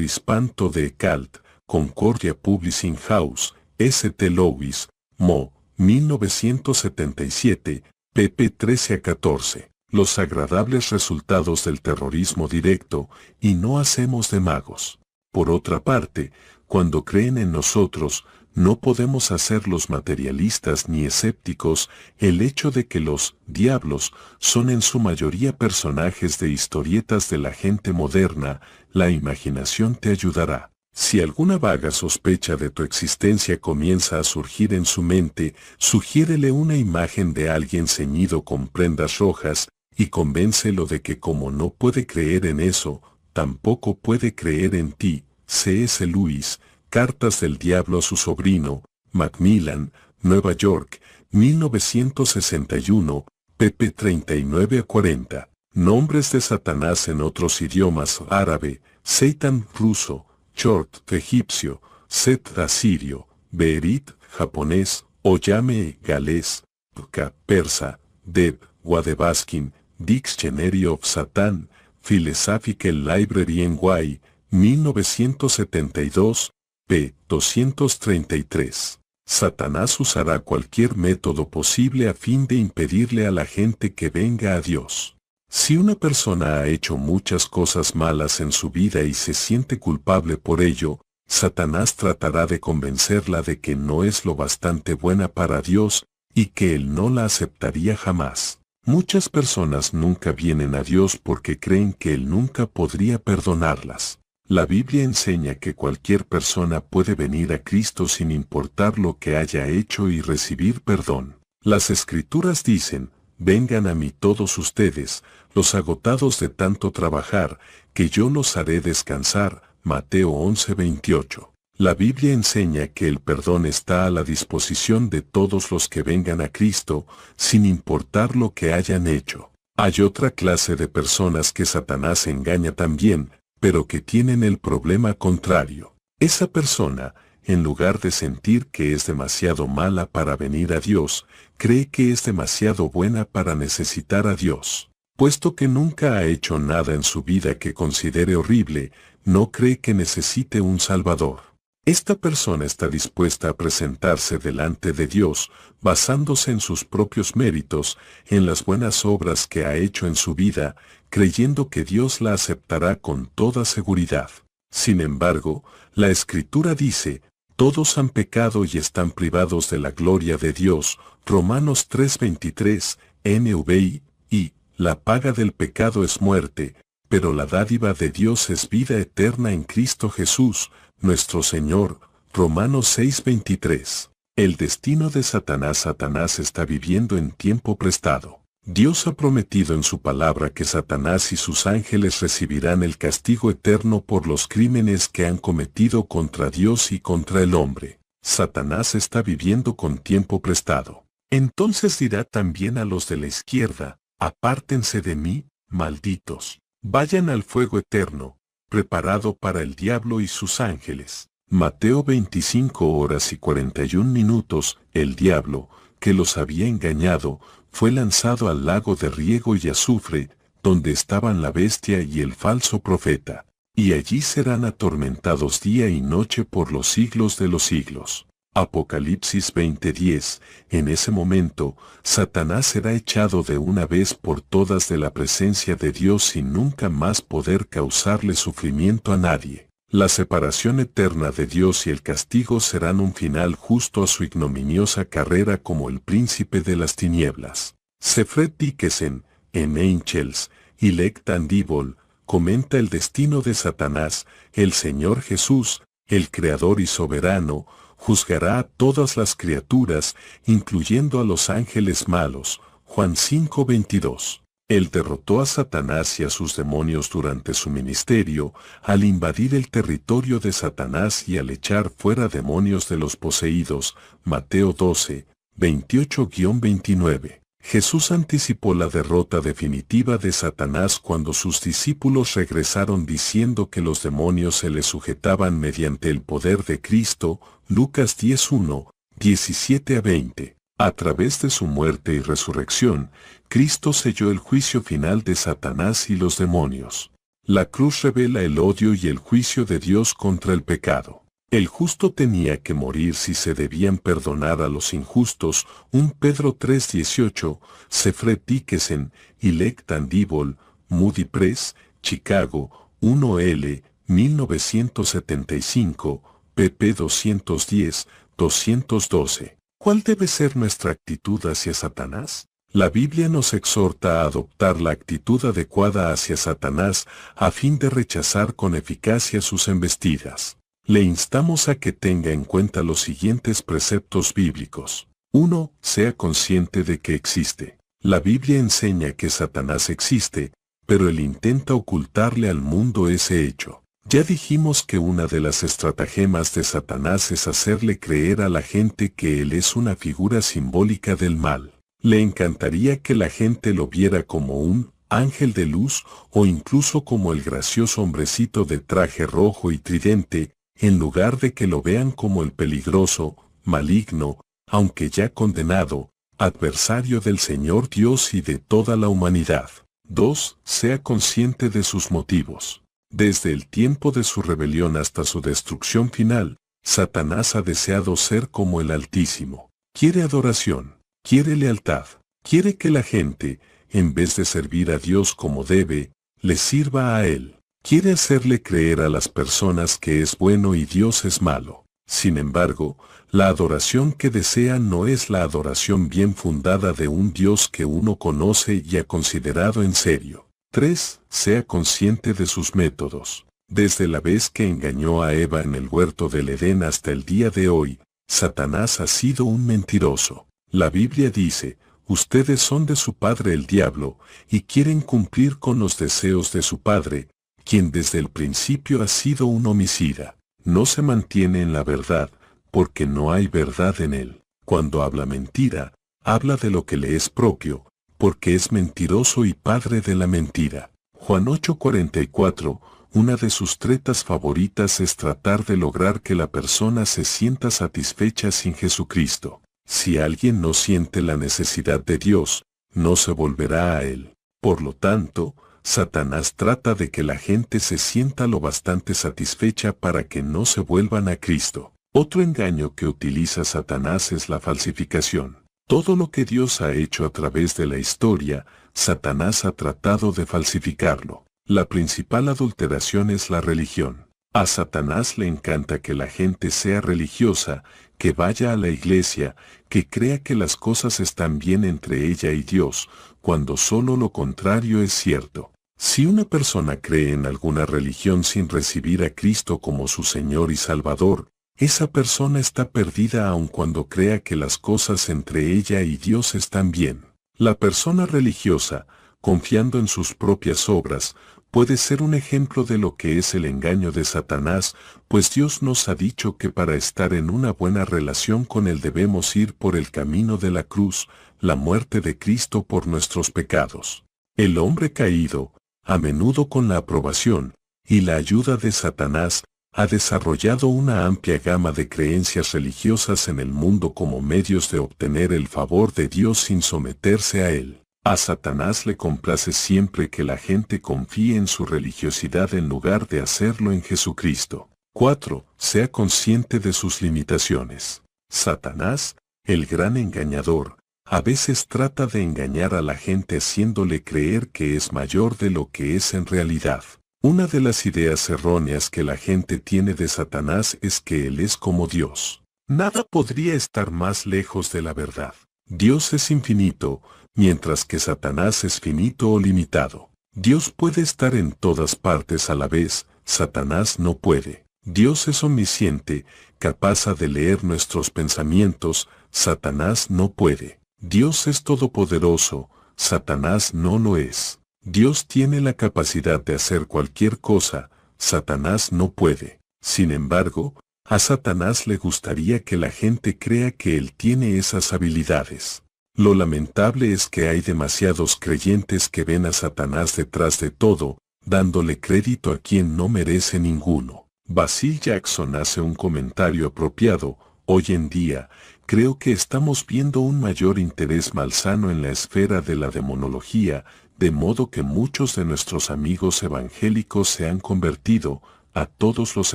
Hispanto de Calt, Concordia Publishing House, St. Louis, Mo, 1977, pp 13 a 14. Los agradables resultados del terrorismo directo, y no hacemos de magos. Por otra parte, cuando creen en nosotros, no podemos hacerlos materialistas ni escépticos el hecho de que los diablos son en su mayoría personajes de historietas de la gente moderna, la imaginación te ayudará. Si alguna vaga sospecha de tu existencia comienza a surgir en su mente, sugiérele una imagen de alguien ceñido con prendas rojas y convéncelo de que como no puede creer en eso, tampoco puede creer en ti, C.S. Lewis, Cartas del Diablo a su sobrino, Macmillan, Nueva York, 1961, pp 39 a 40. Nombres de Satanás en otros idiomas árabe, Seitan ruso, Chort egipcio, Set asirio, Berit japonés, Oyame galés, Pka persa, Deb Wadebaskin, Dictionary of Satan, Philosophical Library en Guay, 1972, p. 233. Satanás usará cualquier método posible a fin de impedirle a la gente que venga a Dios. Si una persona ha hecho muchas cosas malas en su vida y se siente culpable por ello, Satanás tratará de convencerla de que no es lo bastante buena para Dios, y que Él no la aceptaría jamás. Muchas personas nunca vienen a Dios porque creen que Él nunca podría perdonarlas. La Biblia enseña que cualquier persona puede venir a Cristo sin importar lo que haya hecho y recibir perdón. Las escrituras dicen, vengan a mí todos ustedes, los agotados de tanto trabajar, que yo los haré descansar. Mateo 11:28. La Biblia enseña que el perdón está a la disposición de todos los que vengan a Cristo, sin importar lo que hayan hecho. Hay otra clase de personas que Satanás engaña también, pero que tienen el problema contrario. Esa persona, en lugar de sentir que es demasiado mala para venir a Dios, cree que es demasiado buena para necesitar a Dios. Puesto que nunca ha hecho nada en su vida que considere horrible, no cree que necesite un Salvador. Esta persona está dispuesta a presentarse delante de Dios basándose en sus propios méritos, en las buenas obras que ha hecho en su vida, creyendo que Dios la aceptará con toda seguridad. Sin embargo, la Escritura dice, todos han pecado y están privados de la gloria de Dios, Romanos 3:23, NVI, y, la paga del pecado es muerte, pero la dádiva de Dios es vida eterna en Cristo Jesús, nuestro Señor, Romanos 6:23. El destino de Satanás Satanás está viviendo en tiempo prestado. Dios ha prometido en su palabra que Satanás y sus ángeles recibirán el castigo eterno por los crímenes que han cometido contra Dios y contra el hombre. Satanás está viviendo con tiempo prestado. Entonces dirá también a los de la izquierda, apártense de mí, malditos, vayan al fuego eterno, preparado para el diablo y sus ángeles. Mateo 25 horas y 41 minutos, el diablo, que los había engañado, fue lanzado al lago de riego y azufre, donde estaban la bestia y el falso profeta, y allí serán atormentados día y noche por los siglos de los siglos. Apocalipsis 20:10 En ese momento, Satanás será echado de una vez por todas de la presencia de Dios sin nunca más poder causarle sufrimiento a nadie. La separación eterna de Dios y el castigo serán un final justo a su ignominiosa carrera como el príncipe de las tinieblas. Sefred Dickesen, en Angels, y and comenta el destino de Satanás, el Señor Jesús, el Creador y Soberano, juzgará a todas las criaturas, incluyendo a los ángeles malos. Juan 5:22. Él derrotó a Satanás y a sus demonios durante su ministerio, al invadir el territorio de Satanás y al echar fuera demonios de los poseídos. Mateo 12, 28-29. Jesús anticipó la derrota definitiva de Satanás cuando sus discípulos regresaron diciendo que los demonios se le sujetaban mediante el poder de Cristo, Lucas 10-1, 17 a 20. A través de su muerte y resurrección, Cristo selló el juicio final de Satanás y los demonios. La cruz revela el odio y el juicio de Dios contra el pecado. El justo tenía que morir si se debían perdonar a los injustos, 1 Pedro 3.18, Sefre Tikesen, Ilek Tandibol, Moody Press, Chicago, 1L, 1975, pp. 210, 212. ¿Cuál debe ser nuestra actitud hacia Satanás? La Biblia nos exhorta a adoptar la actitud adecuada hacia Satanás a fin de rechazar con eficacia sus embestidas. Le instamos a que tenga en cuenta los siguientes preceptos bíblicos. 1. Sea consciente de que existe. La Biblia enseña que Satanás existe, pero él intenta ocultarle al mundo ese hecho. Ya dijimos que una de las estratagemas de Satanás es hacerle creer a la gente que él es una figura simbólica del mal. Le encantaría que la gente lo viera como un ángel de luz o incluso como el gracioso hombrecito de traje rojo y tridente, en lugar de que lo vean como el peligroso, maligno, aunque ya condenado, adversario del Señor Dios y de toda la humanidad. 2. Sea consciente de sus motivos. Desde el tiempo de su rebelión hasta su destrucción final, Satanás ha deseado ser como el Altísimo. Quiere adoración, quiere lealtad, quiere que la gente, en vez de servir a Dios como debe, le sirva a Él. Quiere hacerle creer a las personas que es bueno y Dios es malo. Sin embargo, la adoración que desea no es la adoración bien fundada de un Dios que uno conoce y ha considerado en serio. 3. Sea consciente de sus métodos. Desde la vez que engañó a Eva en el huerto del Edén hasta el día de hoy, Satanás ha sido un mentiroso. La Biblia dice, ustedes son de su padre el diablo, y quieren cumplir con los deseos de su padre, quien desde el principio ha sido un homicida. No se mantiene en la verdad, porque no hay verdad en él. Cuando habla mentira, habla de lo que le es propio, porque es mentiroso y padre de la mentira. Juan 8:44, una de sus tretas favoritas es tratar de lograr que la persona se sienta satisfecha sin Jesucristo. Si alguien no siente la necesidad de Dios, no se volverá a Él. Por lo tanto, Satanás trata de que la gente se sienta lo bastante satisfecha para que no se vuelvan a Cristo. Otro engaño que utiliza Satanás es la falsificación. Todo lo que Dios ha hecho a través de la historia, Satanás ha tratado de falsificarlo. La principal adulteración es la religión. A Satanás le encanta que la gente sea religiosa, que vaya a la iglesia, que crea que las cosas están bien entre ella y Dios, cuando solo lo contrario es cierto. Si una persona cree en alguna religión sin recibir a Cristo como su Señor y Salvador, esa persona está perdida aun cuando crea que las cosas entre ella y Dios están bien. La persona religiosa, confiando en sus propias obras, puede ser un ejemplo de lo que es el engaño de Satanás, pues Dios nos ha dicho que para estar en una buena relación con Él debemos ir por el camino de la cruz, la muerte de Cristo por nuestros pecados. El hombre caído, a menudo con la aprobación y la ayuda de Satanás, ha desarrollado una amplia gama de creencias religiosas en el mundo como medios de obtener el favor de Dios sin someterse a Él. A Satanás le complace siempre que la gente confíe en su religiosidad en lugar de hacerlo en Jesucristo. 4. Sea consciente de sus limitaciones. Satanás, el gran engañador, a veces trata de engañar a la gente haciéndole creer que es mayor de lo que es en realidad. Una de las ideas erróneas que la gente tiene de Satanás es que Él es como Dios. Nada podría estar más lejos de la verdad. Dios es infinito, mientras que Satanás es finito o limitado. Dios puede estar en todas partes a la vez, Satanás no puede. Dios es omnisciente, capaz de leer nuestros pensamientos, Satanás no puede. Dios es todopoderoso, Satanás no lo es. Dios tiene la capacidad de hacer cualquier cosa, Satanás no puede. Sin embargo, a Satanás le gustaría que la gente crea que él tiene esas habilidades. Lo lamentable es que hay demasiados creyentes que ven a Satanás detrás de todo, dándole crédito a quien no merece ninguno. Basil Jackson hace un comentario apropiado, hoy en día, creo que estamos viendo un mayor interés malsano en la esfera de la demonología, de modo que muchos de nuestros amigos evangélicos se han convertido, a todos los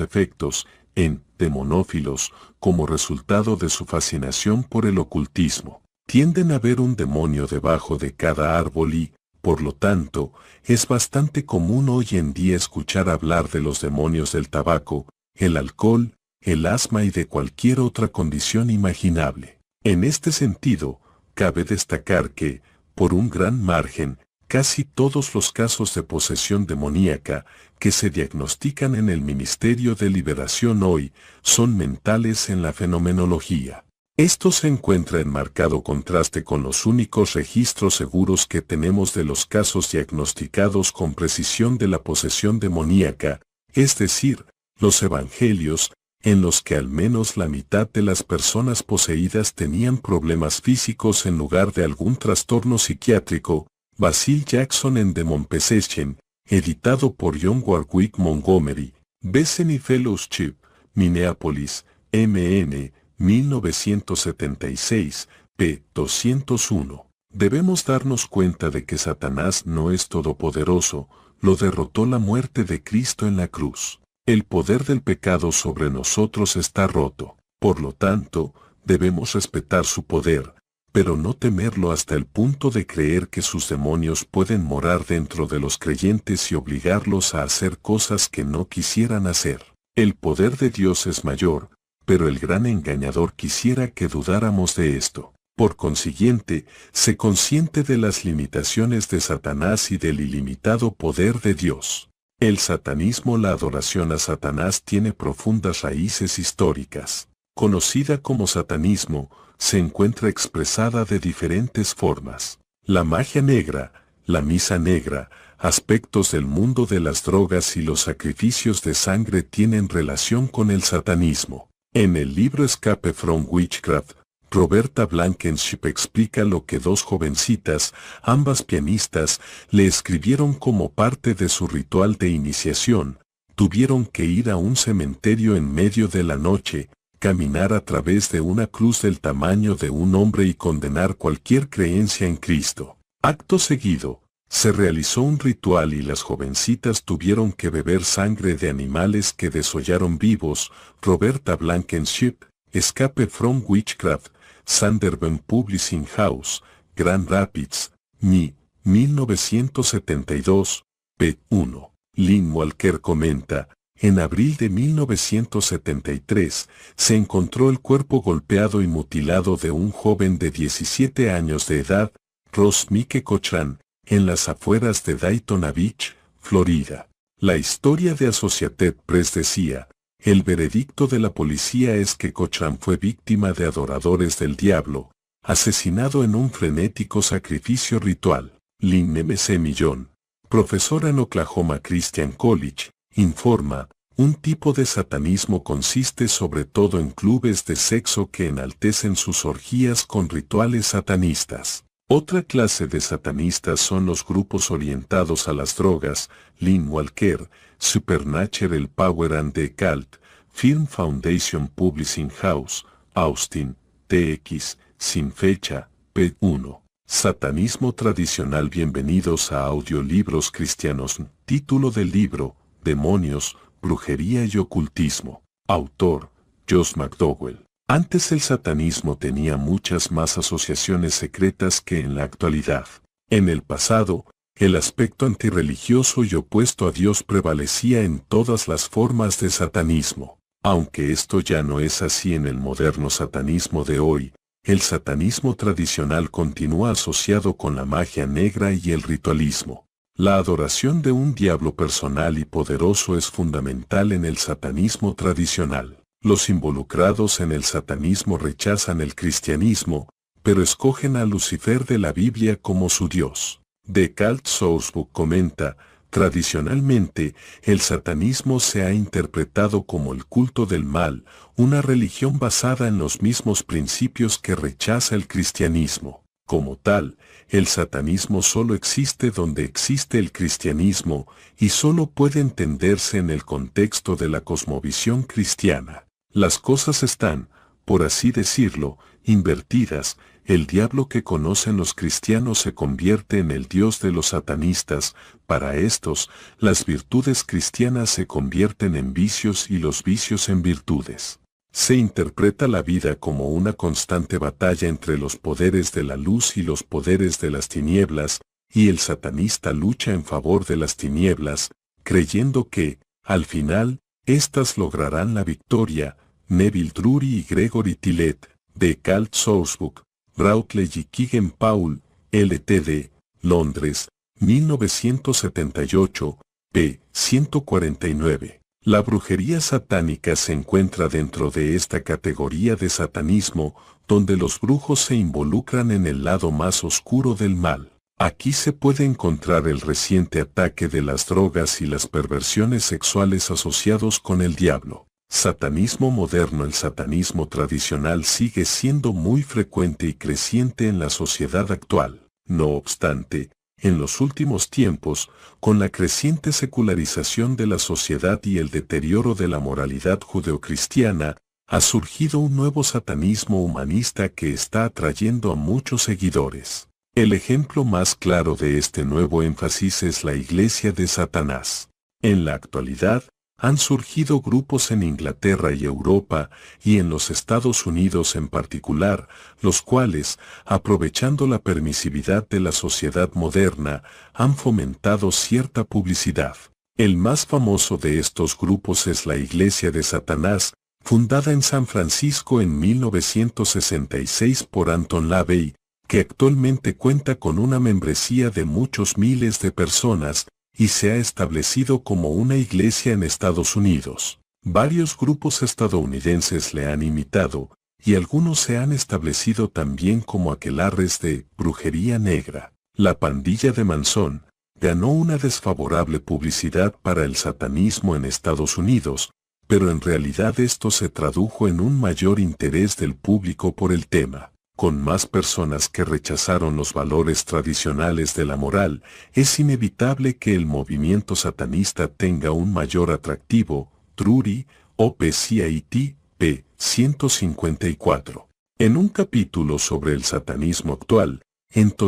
efectos, en demonófilos, como resultado de su fascinación por el ocultismo. Tienden a ver un demonio debajo de cada árbol y, por lo tanto, es bastante común hoy en día escuchar hablar de los demonios del tabaco, el alcohol, el asma y de cualquier otra condición imaginable. En este sentido, cabe destacar que, por un gran margen, casi todos los casos de posesión demoníaca que se diagnostican en el Ministerio de Liberación hoy son mentales en la fenomenología. Esto se encuentra en marcado contraste con los únicos registros seguros que tenemos de los casos diagnosticados con precisión de la posesión demoníaca, es decir, los evangelios, en los que al menos la mitad de las personas poseídas tenían problemas físicos en lugar de algún trastorno psiquiátrico, Basil Jackson en The Mompesession, editado por John Warwick Montgomery, Bethany Fellowship, Minneapolis, MN, 1976, p. 201. Debemos darnos cuenta de que Satanás no es todopoderoso, lo derrotó la muerte de Cristo en la cruz. El poder del pecado sobre nosotros está roto. Por lo tanto, debemos respetar su poder, pero no temerlo hasta el punto de creer que sus demonios pueden morar dentro de los creyentes y obligarlos a hacer cosas que no quisieran hacer. El poder de Dios es mayor, pero el gran engañador quisiera que dudáramos de esto. Por consiguiente, se consciente de las limitaciones de Satanás y del ilimitado poder de Dios. El satanismo, la adoración a Satanás tiene profundas raíces históricas. Conocida como satanismo, se encuentra expresada de diferentes formas. La magia negra, la misa negra, aspectos del mundo de las drogas y los sacrificios de sangre tienen relación con el satanismo. En el libro Escape from Witchcraft, Roberta Blankenship explica lo que dos jovencitas, ambas pianistas, le escribieron como parte de su ritual de iniciación. Tuvieron que ir a un cementerio en medio de la noche, caminar a través de una cruz del tamaño de un hombre y condenar cualquier creencia en Cristo. Acto seguido, se realizó un ritual y las jovencitas tuvieron que beber sangre de animales que desollaron vivos, Roberta Blankenship, Escape from Witchcraft, Sanderben Publishing House, Grand Rapids, Mi, 1972, p. 1. Lynn Walker comenta, en abril de 1973, se encontró el cuerpo golpeado y mutilado de un joven de 17 años de edad, Ross Mike Cochran, en las afueras de Daytona Beach, Florida. La historia de Associated Press decía, el veredicto de la policía es que Cochran fue víctima de adoradores del diablo, asesinado en un frenético sacrificio ritual. Lynn C. Millón, profesora en Oklahoma Christian College, informa, un tipo de satanismo consiste sobre todo en clubes de sexo que enaltecen sus orgías con rituales satanistas. Otra clase de satanistas son los grupos orientados a las drogas, Lynn Walker, Supernatural Power and the Cult, Film Foundation Publishing House, Austin, TX, sin fecha, P1. Satanismo tradicional Bienvenidos a Audiolibros Cristianos. Título del libro, demonios, brujería y ocultismo. Autor, Josh McDowell. Antes el satanismo tenía muchas más asociaciones secretas que en la actualidad. En el pasado, el aspecto antirreligioso y opuesto a Dios prevalecía en todas las formas de satanismo. Aunque esto ya no es así en el moderno satanismo de hoy, el satanismo tradicional continúa asociado con la magia negra y el ritualismo. La adoración de un diablo personal y poderoso es fundamental en el satanismo tradicional. Los involucrados en el satanismo rechazan el cristianismo, pero escogen a Lucifer de la Biblia como su Dios. De Kalt comenta, Tradicionalmente, el satanismo se ha interpretado como el culto del mal, una religión basada en los mismos principios que rechaza el cristianismo. Como tal, el satanismo solo existe donde existe el cristianismo y solo puede entenderse en el contexto de la cosmovisión cristiana. Las cosas están, por así decirlo, invertidas, el diablo que conocen los cristianos se convierte en el dios de los satanistas, para estos, las virtudes cristianas se convierten en vicios y los vicios en virtudes. Se interpreta la vida como una constante batalla entre los poderes de la luz y los poderes de las tinieblas, y el satanista lucha en favor de las tinieblas, creyendo que, al final, éstas lograrán la victoria, Neville Drury y Gregory Tillet, de Kalt Sourcebook, Routledge y Keegan Paul, LTD, Londres, 1978, p. 149. La brujería satánica se encuentra dentro de esta categoría de satanismo, donde los brujos se involucran en el lado más oscuro del mal. Aquí se puede encontrar el reciente ataque de las drogas y las perversiones sexuales asociados con el diablo. Satanismo moderno El satanismo tradicional sigue siendo muy frecuente y creciente en la sociedad actual. No obstante, en los últimos tiempos, con la creciente secularización de la sociedad y el deterioro de la moralidad judeocristiana, ha surgido un nuevo satanismo humanista que está atrayendo a muchos seguidores. El ejemplo más claro de este nuevo énfasis es la Iglesia de Satanás. En la actualidad, han surgido grupos en Inglaterra y Europa, y en los Estados Unidos en particular, los cuales, aprovechando la permisividad de la sociedad moderna, han fomentado cierta publicidad. El más famoso de estos grupos es la Iglesia de Satanás, fundada en San Francisco en 1966 por Anton LaVey, que actualmente cuenta con una membresía de muchos miles de personas, y se ha establecido como una iglesia en Estados Unidos. Varios grupos estadounidenses le han imitado, y algunos se han establecido también como aquelarres de brujería negra. La pandilla de Manzón, ganó una desfavorable publicidad para el satanismo en Estados Unidos, pero en realidad esto se tradujo en un mayor interés del público por el tema con más personas que rechazaron los valores tradicionales de la moral, es inevitable que el movimiento satanista tenga un mayor atractivo, Truri, OPCIT, p. 154. En un capítulo sobre el satanismo actual, en To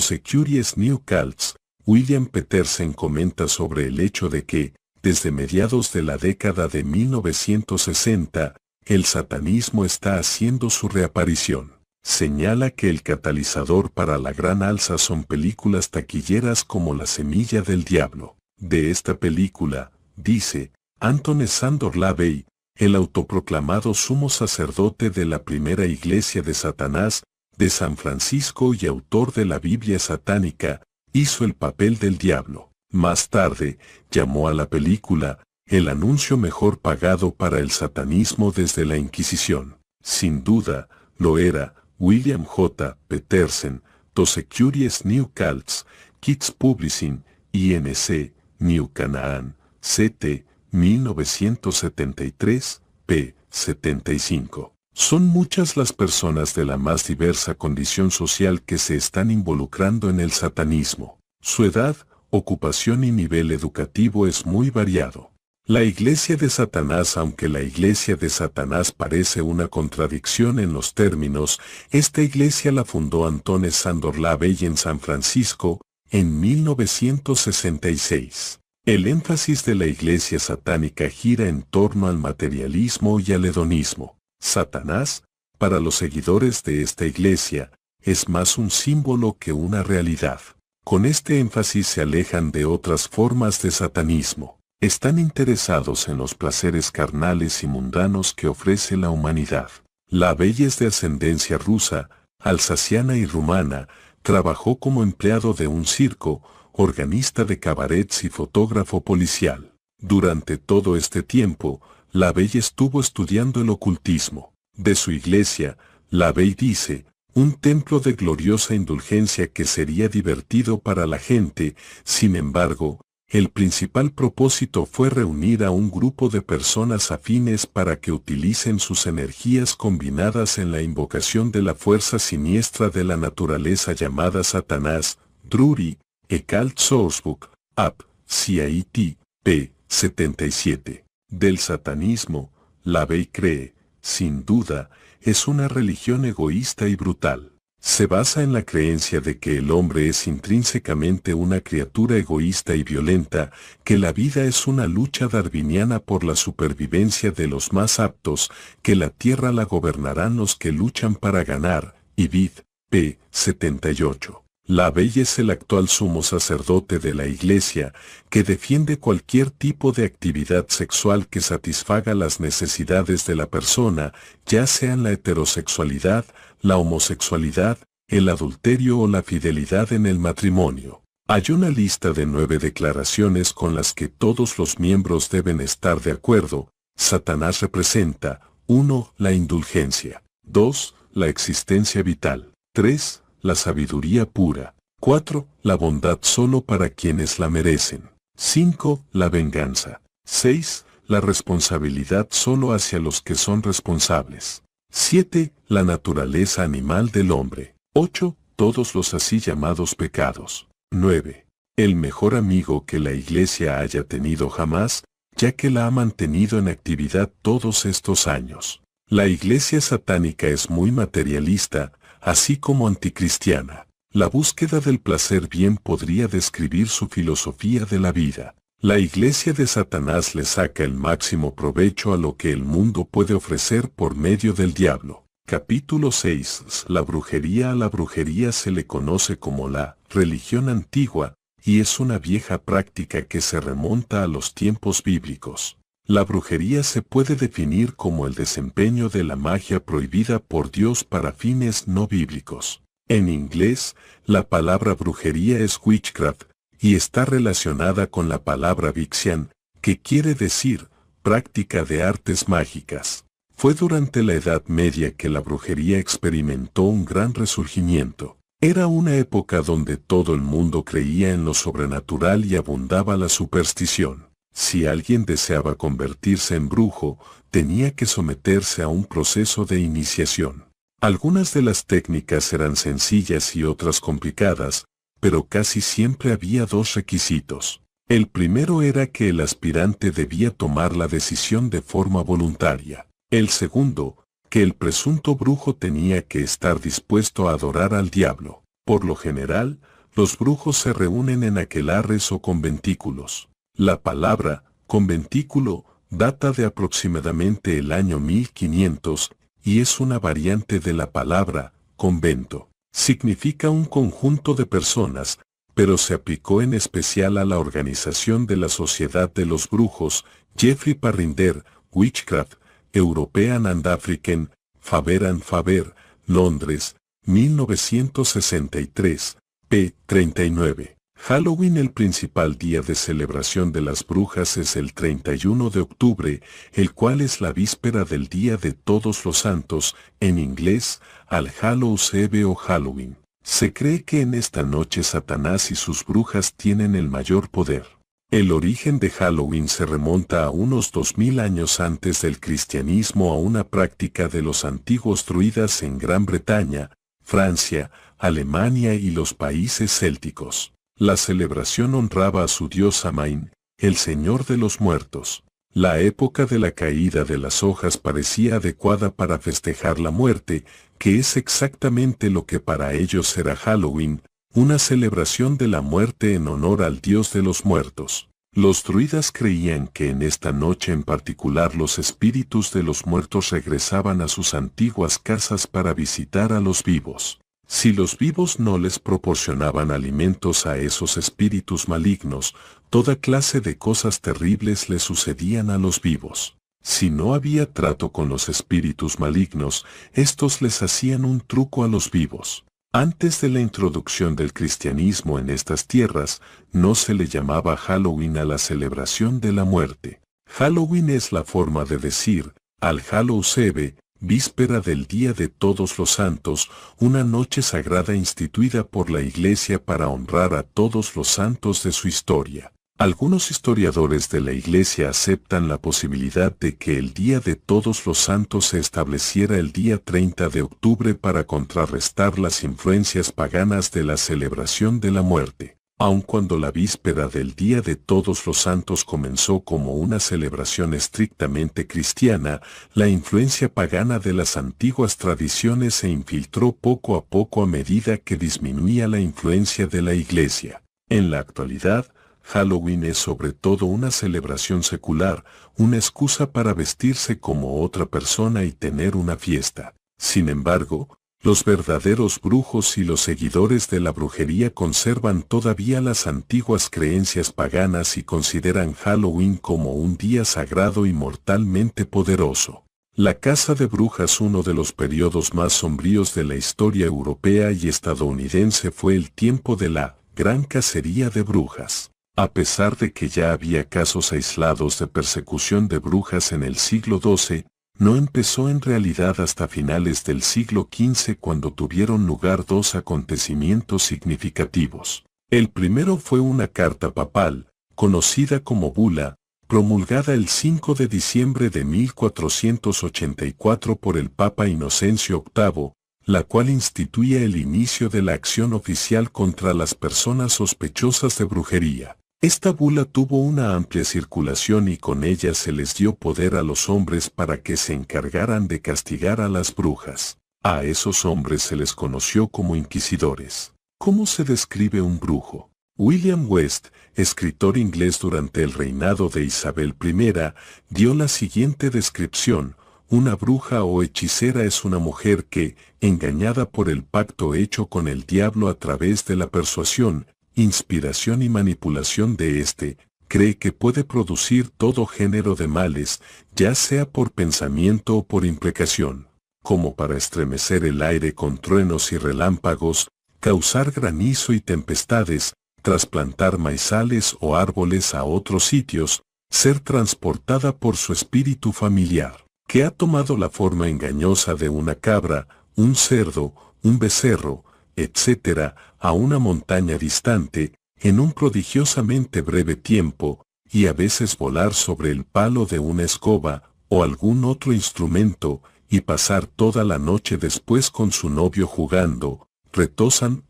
New Cults, William Petersen comenta sobre el hecho de que, desde mediados de la década de 1960, el satanismo está haciendo su reaparición señala que el catalizador para la gran alza son películas taquilleras como La Semilla del Diablo. De esta película, dice, anton Sandor Lavey, el autoproclamado sumo sacerdote de la primera iglesia de Satanás, de San Francisco y autor de la Biblia satánica, hizo el papel del diablo. Más tarde, llamó a la película, el anuncio mejor pagado para el satanismo desde la Inquisición. Sin duda, lo era, William J. Petersen, Tosecuries New Cults, Kids Publishing, INC, New Canaan, CT, 1973, p. 75. Son muchas las personas de la más diversa condición social que se están involucrando en el satanismo. Su edad, ocupación y nivel educativo es muy variado. La iglesia de Satanás Aunque la iglesia de Satanás parece una contradicción en los términos, esta iglesia la fundó Antones Sandor Lavey en San Francisco, en 1966. El énfasis de la iglesia satánica gira en torno al materialismo y al hedonismo. Satanás, para los seguidores de esta iglesia, es más un símbolo que una realidad. Con este énfasis se alejan de otras formas de satanismo. Están interesados en los placeres carnales y mundanos que ofrece la humanidad. La Bella es de ascendencia rusa, alsaciana y rumana, trabajó como empleado de un circo, organista de cabarets y fotógrafo policial. Durante todo este tiempo, la Bella estuvo estudiando el ocultismo. De su iglesia, la Bey dice, un templo de gloriosa indulgencia que sería divertido para la gente, sin embargo, el principal propósito fue reunir a un grupo de personas afines para que utilicen sus energías combinadas en la invocación de la fuerza siniestra de la naturaleza llamada Satanás, Druri, Ecalt Sourcebook, App, CIT, p. 77. Del satanismo, la y cree, sin duda, es una religión egoísta y brutal se basa en la creencia de que el hombre es intrínsecamente una criatura egoísta y violenta, que la vida es una lucha darwiniana por la supervivencia de los más aptos, que la tierra la gobernarán los que luchan para ganar, y vid. p. 78. La Bella es el actual sumo sacerdote de la Iglesia, que defiende cualquier tipo de actividad sexual que satisfaga las necesidades de la persona, ya sean la heterosexualidad, la homosexualidad, el adulterio o la fidelidad en el matrimonio. Hay una lista de nueve declaraciones con las que todos los miembros deben estar de acuerdo. Satanás representa 1. La indulgencia. 2. La existencia vital. 3 la sabiduría pura. 4. La bondad solo para quienes la merecen. 5. La venganza. 6. La responsabilidad solo hacia los que son responsables. 7. La naturaleza animal del hombre. 8. Todos los así llamados pecados. 9. El mejor amigo que la iglesia haya tenido jamás, ya que la ha mantenido en actividad todos estos años. La iglesia satánica es muy materialista, así como anticristiana. La búsqueda del placer bien podría describir su filosofía de la vida. La iglesia de Satanás le saca el máximo provecho a lo que el mundo puede ofrecer por medio del diablo. Capítulo 6. La brujería a la brujería se le conoce como la religión antigua, y es una vieja práctica que se remonta a los tiempos bíblicos. La brujería se puede definir como el desempeño de la magia prohibida por Dios para fines no bíblicos. En inglés, la palabra brujería es witchcraft, y está relacionada con la palabra Vixian, que quiere decir práctica de artes mágicas. Fue durante la Edad Media que la brujería experimentó un gran resurgimiento. Era una época donde todo el mundo creía en lo sobrenatural y abundaba la superstición. Si alguien deseaba convertirse en brujo, tenía que someterse a un proceso de iniciación. Algunas de las técnicas eran sencillas y otras complicadas, pero casi siempre había dos requisitos. El primero era que el aspirante debía tomar la decisión de forma voluntaria. El segundo, que el presunto brujo tenía que estar dispuesto a adorar al diablo. Por lo general, los brujos se reúnen en aquelarres o conventículos. La palabra conventículo data de aproximadamente el año 1500 y es una variante de la palabra convento. Significa un conjunto de personas, pero se aplicó en especial a la organización de la Sociedad de los Brujos, Jeffrey Parrinder, Witchcraft, European and African, Faber and Faber, Londres, 1963, p. 39. Halloween el principal día de celebración de las brujas es el 31 de octubre, el cual es la víspera del Día de Todos los Santos, en inglés, al Hallows Eve o Halloween. Se cree que en esta noche Satanás y sus brujas tienen el mayor poder. El origen de Halloween se remonta a unos 2000 años antes del cristianismo a una práctica de los antiguos druidas en Gran Bretaña, Francia, Alemania y los países célticos. La celebración honraba a su dios Amain, el señor de los muertos. La época de la caída de las hojas parecía adecuada para festejar la muerte, que es exactamente lo que para ellos era Halloween, una celebración de la muerte en honor al dios de los muertos. Los druidas creían que en esta noche en particular los espíritus de los muertos regresaban a sus antiguas casas para visitar a los vivos. Si los vivos no les proporcionaban alimentos a esos espíritus malignos, toda clase de cosas terribles le sucedían a los vivos. Si no había trato con los espíritus malignos, estos les hacían un truco a los vivos. Antes de la introducción del cristianismo en estas tierras, no se le llamaba Halloween a la celebración de la muerte. Halloween es la forma de decir, al se ve, víspera del Día de Todos los Santos, una noche sagrada instituida por la Iglesia para honrar a todos los santos de su historia. Algunos historiadores de la Iglesia aceptan la posibilidad de que el Día de Todos los Santos se estableciera el día 30 de octubre para contrarrestar las influencias paganas de la celebración de la muerte. Aun cuando la víspera del Día de Todos los Santos comenzó como una celebración estrictamente cristiana, la influencia pagana de las antiguas tradiciones se infiltró poco a poco a medida que disminuía la influencia de la Iglesia. En la actualidad, Halloween es sobre todo una celebración secular, una excusa para vestirse como otra persona y tener una fiesta. Sin embargo, los verdaderos brujos y los seguidores de la brujería conservan todavía las antiguas creencias paganas y consideran Halloween como un día sagrado y mortalmente poderoso. La caza de brujas uno de los periodos más sombríos de la historia europea y estadounidense fue el tiempo de la gran cacería de brujas. A pesar de que ya había casos aislados de persecución de brujas en el siglo XII, no empezó en realidad hasta finales del siglo XV cuando tuvieron lugar dos acontecimientos significativos. El primero fue una carta papal, conocida como bula, promulgada el 5 de diciembre de 1484 por el Papa Inocencio VIII, la cual instituía el inicio de la acción oficial contra las personas sospechosas de brujería. Esta bula tuvo una amplia circulación y con ella se les dio poder a los hombres para que se encargaran de castigar a las brujas. A esos hombres se les conoció como inquisidores. ¿Cómo se describe un brujo? William West, escritor inglés durante el reinado de Isabel I, dio la siguiente descripción. Una bruja o hechicera es una mujer que, engañada por el pacto hecho con el diablo a través de la persuasión, inspiración y manipulación de éste, cree que puede producir todo género de males, ya sea por pensamiento o por implicación, como para estremecer el aire con truenos y relámpagos, causar granizo y tempestades, trasplantar maizales o árboles a otros sitios, ser transportada por su espíritu familiar, que ha tomado la forma engañosa de una cabra, un cerdo, un becerro, etc., a una montaña distante, en un prodigiosamente breve tiempo, y a veces volar sobre el palo de una escoba o algún otro instrumento, y pasar toda la noche después con su novio jugando,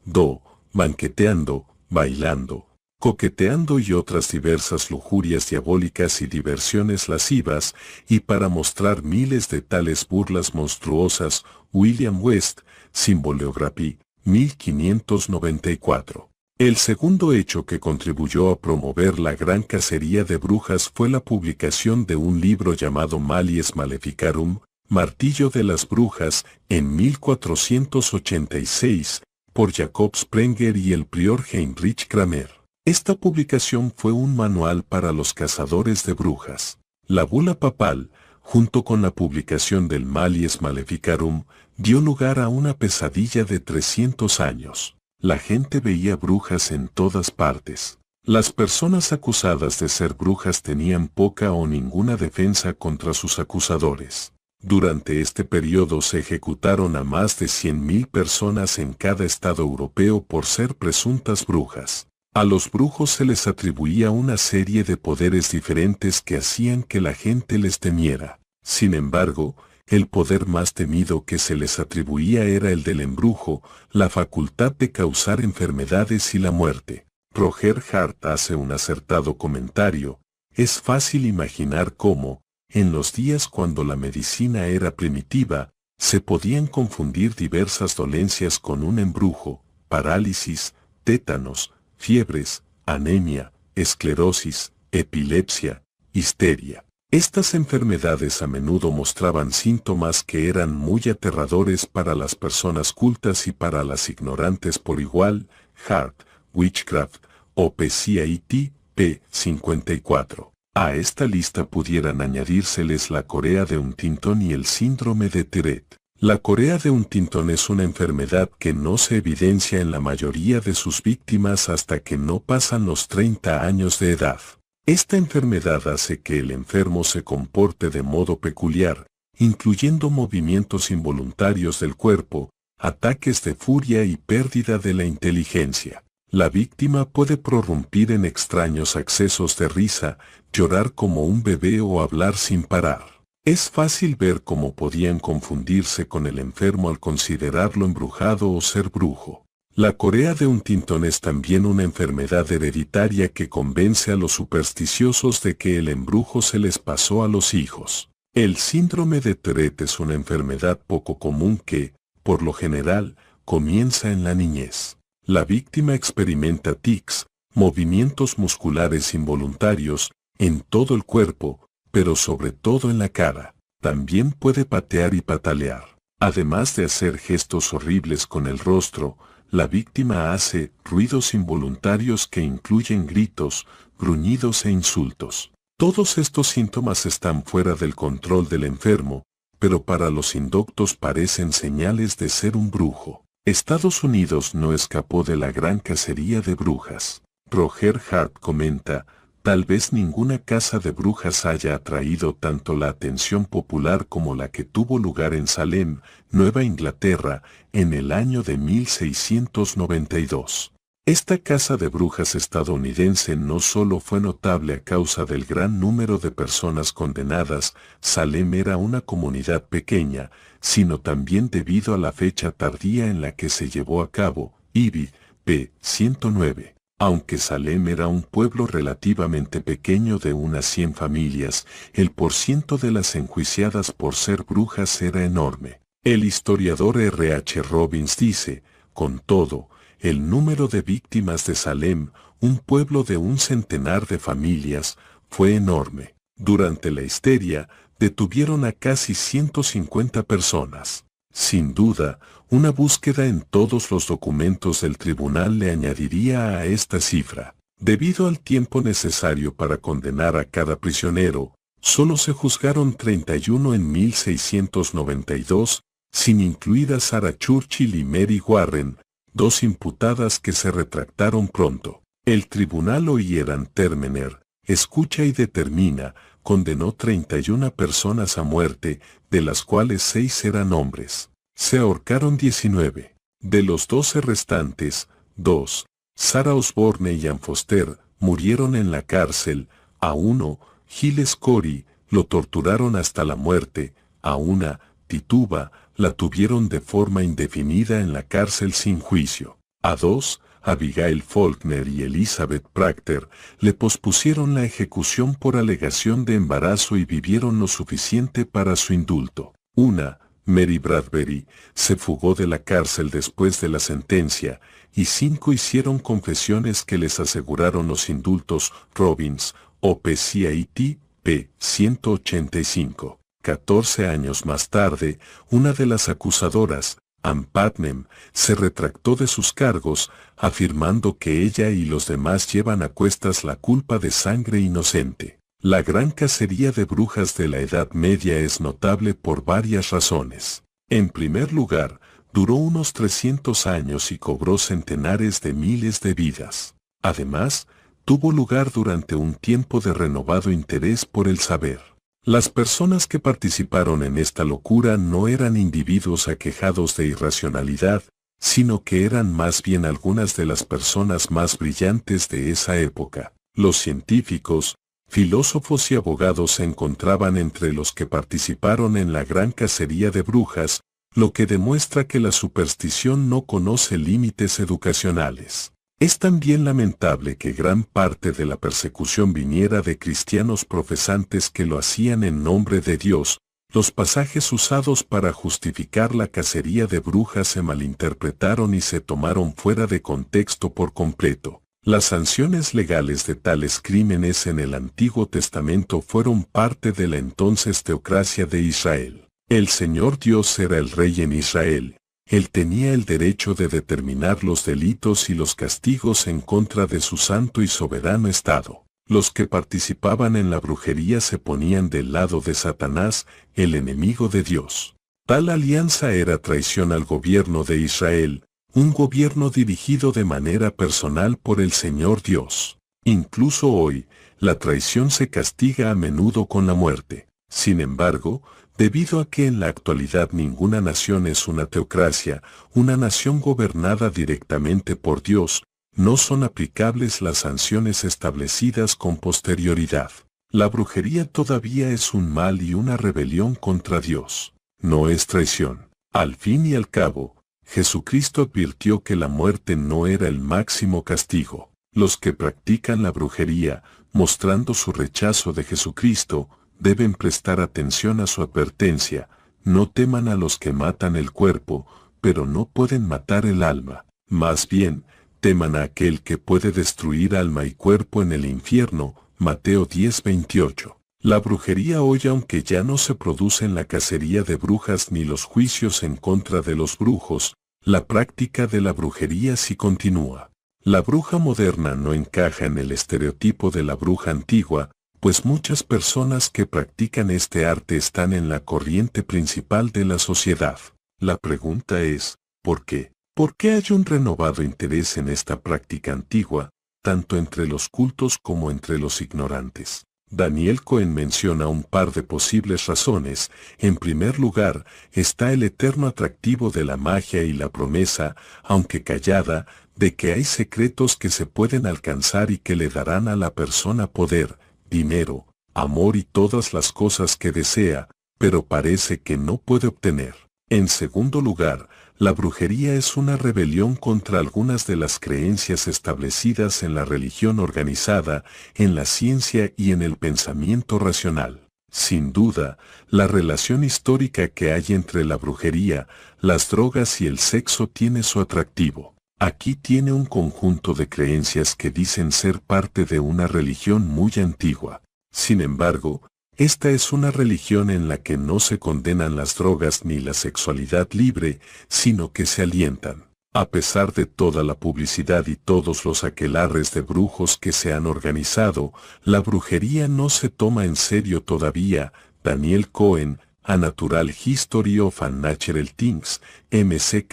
do banqueteando, bailando, coqueteando y otras diversas lujurias diabólicas y diversiones lascivas, y para mostrar miles de tales burlas monstruosas, William West, Simboleography, 1594. El segundo hecho que contribuyó a promover la gran cacería de brujas fue la publicación de un libro llamado Malies Maleficarum, Martillo de las Brujas, en 1486, por Jacob Sprenger y el prior Heinrich Kramer. Esta publicación fue un manual para los cazadores de brujas. La bula papal, junto con la publicación del Malies Maleficarum, dio lugar a una pesadilla de 300 años. La gente veía brujas en todas partes. Las personas acusadas de ser brujas tenían poca o ninguna defensa contra sus acusadores. Durante este periodo se ejecutaron a más de 100.000 personas en cada estado europeo por ser presuntas brujas. A los brujos se les atribuía una serie de poderes diferentes que hacían que la gente les temiera. Sin embargo, el poder más temido que se les atribuía era el del embrujo, la facultad de causar enfermedades y la muerte. Roger Hart hace un acertado comentario, es fácil imaginar cómo, en los días cuando la medicina era primitiva, se podían confundir diversas dolencias con un embrujo, parálisis, tétanos, fiebres, anemia, esclerosis, epilepsia, histeria. Estas enfermedades a menudo mostraban síntomas que eran muy aterradores para las personas cultas y para las ignorantes por igual, Hart, Witchcraft, OPCIT, P54. A esta lista pudieran añadírseles la Corea de un tintón y el síndrome de Tiret. La corea de un tintón es una enfermedad que no se evidencia en la mayoría de sus víctimas hasta que no pasan los 30 años de edad. Esta enfermedad hace que el enfermo se comporte de modo peculiar, incluyendo movimientos involuntarios del cuerpo, ataques de furia y pérdida de la inteligencia. La víctima puede prorrumpir en extraños accesos de risa, llorar como un bebé o hablar sin parar. Es fácil ver cómo podían confundirse con el enfermo al considerarlo embrujado o ser brujo. La Corea de un tintón es también una enfermedad hereditaria que convence a los supersticiosos de que el embrujo se les pasó a los hijos. El síndrome de Tourette es una enfermedad poco común que, por lo general, comienza en la niñez. La víctima experimenta tics, movimientos musculares involuntarios, en todo el cuerpo, pero sobre todo en la cara. También puede patear y patalear. Además de hacer gestos horribles con el rostro, la víctima hace ruidos involuntarios que incluyen gritos, gruñidos e insultos. Todos estos síntomas están fuera del control del enfermo, pero para los indoctos parecen señales de ser un brujo. Estados Unidos no escapó de la gran cacería de brujas. Roger Hart comenta, Tal vez ninguna casa de brujas haya atraído tanto la atención popular como la que tuvo lugar en Salem, Nueva Inglaterra, en el año de 1692. Esta casa de brujas estadounidense no solo fue notable a causa del gran número de personas condenadas, Salem era una comunidad pequeña, sino también debido a la fecha tardía en la que se llevó a cabo, IBI, p. 109. Aunque Salem era un pueblo relativamente pequeño de unas 100 familias, el porciento de las enjuiciadas por ser brujas era enorme. El historiador RH Robbins dice, con todo, el número de víctimas de Salem, un pueblo de un centenar de familias, fue enorme. Durante la histeria, detuvieron a casi 150 personas. Sin duda, una búsqueda en todos los documentos del tribunal le añadiría a esta cifra. Debido al tiempo necesario para condenar a cada prisionero, solo se juzgaron 31 en 1692, sin incluidas Sarah Churchill y Mary Warren, dos imputadas que se retractaron pronto. El tribunal Oyeran Termener, escucha y determina, condenó 31 personas a muerte, de las cuales 6 eran hombres. Se ahorcaron 19. De los 12 restantes, dos, Sara Osborne y Ann Foster, murieron en la cárcel, a uno, Giles Cory, lo torturaron hasta la muerte, a una, Tituba, la tuvieron de forma indefinida en la cárcel sin juicio. A dos, Abigail Faulkner y Elizabeth Practer, le pospusieron la ejecución por alegación de embarazo y vivieron lo suficiente para su indulto. Una, Mary Bradbury se fugó de la cárcel después de la sentencia, y cinco hicieron confesiones que les aseguraron los indultos Robbins, OPCIT, P-185. 14 años más tarde, una de las acusadoras, Ann Putnam, se retractó de sus cargos, afirmando que ella y los demás llevan a cuestas la culpa de sangre inocente. La gran cacería de brujas de la Edad Media es notable por varias razones. En primer lugar, duró unos 300 años y cobró centenares de miles de vidas. Además, tuvo lugar durante un tiempo de renovado interés por el saber. Las personas que participaron en esta locura no eran individuos aquejados de irracionalidad, sino que eran más bien algunas de las personas más brillantes de esa época, los científicos, Filósofos y abogados se encontraban entre los que participaron en la gran cacería de brujas, lo que demuestra que la superstición no conoce límites educacionales. Es también lamentable que gran parte de la persecución viniera de cristianos profesantes que lo hacían en nombre de Dios. Los pasajes usados para justificar la cacería de brujas se malinterpretaron y se tomaron fuera de contexto por completo. Las sanciones legales de tales crímenes en el Antiguo Testamento fueron parte de la entonces teocracia de Israel. El Señor Dios era el rey en Israel. Él tenía el derecho de determinar los delitos y los castigos en contra de su santo y soberano Estado. Los que participaban en la brujería se ponían del lado de Satanás, el enemigo de Dios. Tal alianza era traición al gobierno de Israel, un gobierno dirigido de manera personal por el Señor Dios. Incluso hoy, la traición se castiga a menudo con la muerte. Sin embargo, debido a que en la actualidad ninguna nación es una teocracia, una nación gobernada directamente por Dios, no son aplicables las sanciones establecidas con posterioridad. La brujería todavía es un mal y una rebelión contra Dios. No es traición. Al fin y al cabo, Jesucristo advirtió que la muerte no era el máximo castigo. Los que practican la brujería, mostrando su rechazo de Jesucristo, deben prestar atención a su advertencia, no teman a los que matan el cuerpo, pero no pueden matar el alma, más bien, teman a aquel que puede destruir alma y cuerpo en el infierno, Mateo 10:28. La brujería hoy aunque ya no se en la cacería de brujas ni los juicios en contra de los brujos, la práctica de la brujería sí continúa. La bruja moderna no encaja en el estereotipo de la bruja antigua, pues muchas personas que practican este arte están en la corriente principal de la sociedad. La pregunta es, ¿por qué? ¿Por qué hay un renovado interés en esta práctica antigua, tanto entre los cultos como entre los ignorantes? Daniel Cohen menciona un par de posibles razones. En primer lugar, está el eterno atractivo de la magia y la promesa, aunque callada, de que hay secretos que se pueden alcanzar y que le darán a la persona poder, dinero, amor y todas las cosas que desea, pero parece que no puede obtener. En segundo lugar, la brujería es una rebelión contra algunas de las creencias establecidas en la religión organizada, en la ciencia y en el pensamiento racional. Sin duda, la relación histórica que hay entre la brujería, las drogas y el sexo tiene su atractivo. Aquí tiene un conjunto de creencias que dicen ser parte de una religión muy antigua. Sin embargo, esta es una religión en la que no se condenan las drogas ni la sexualidad libre, sino que se alientan. A pesar de toda la publicidad y todos los aquelarres de brujos que se han organizado, la brujería no se toma en serio todavía. Daniel Cohen, A Natural History of Natural Things, M.C.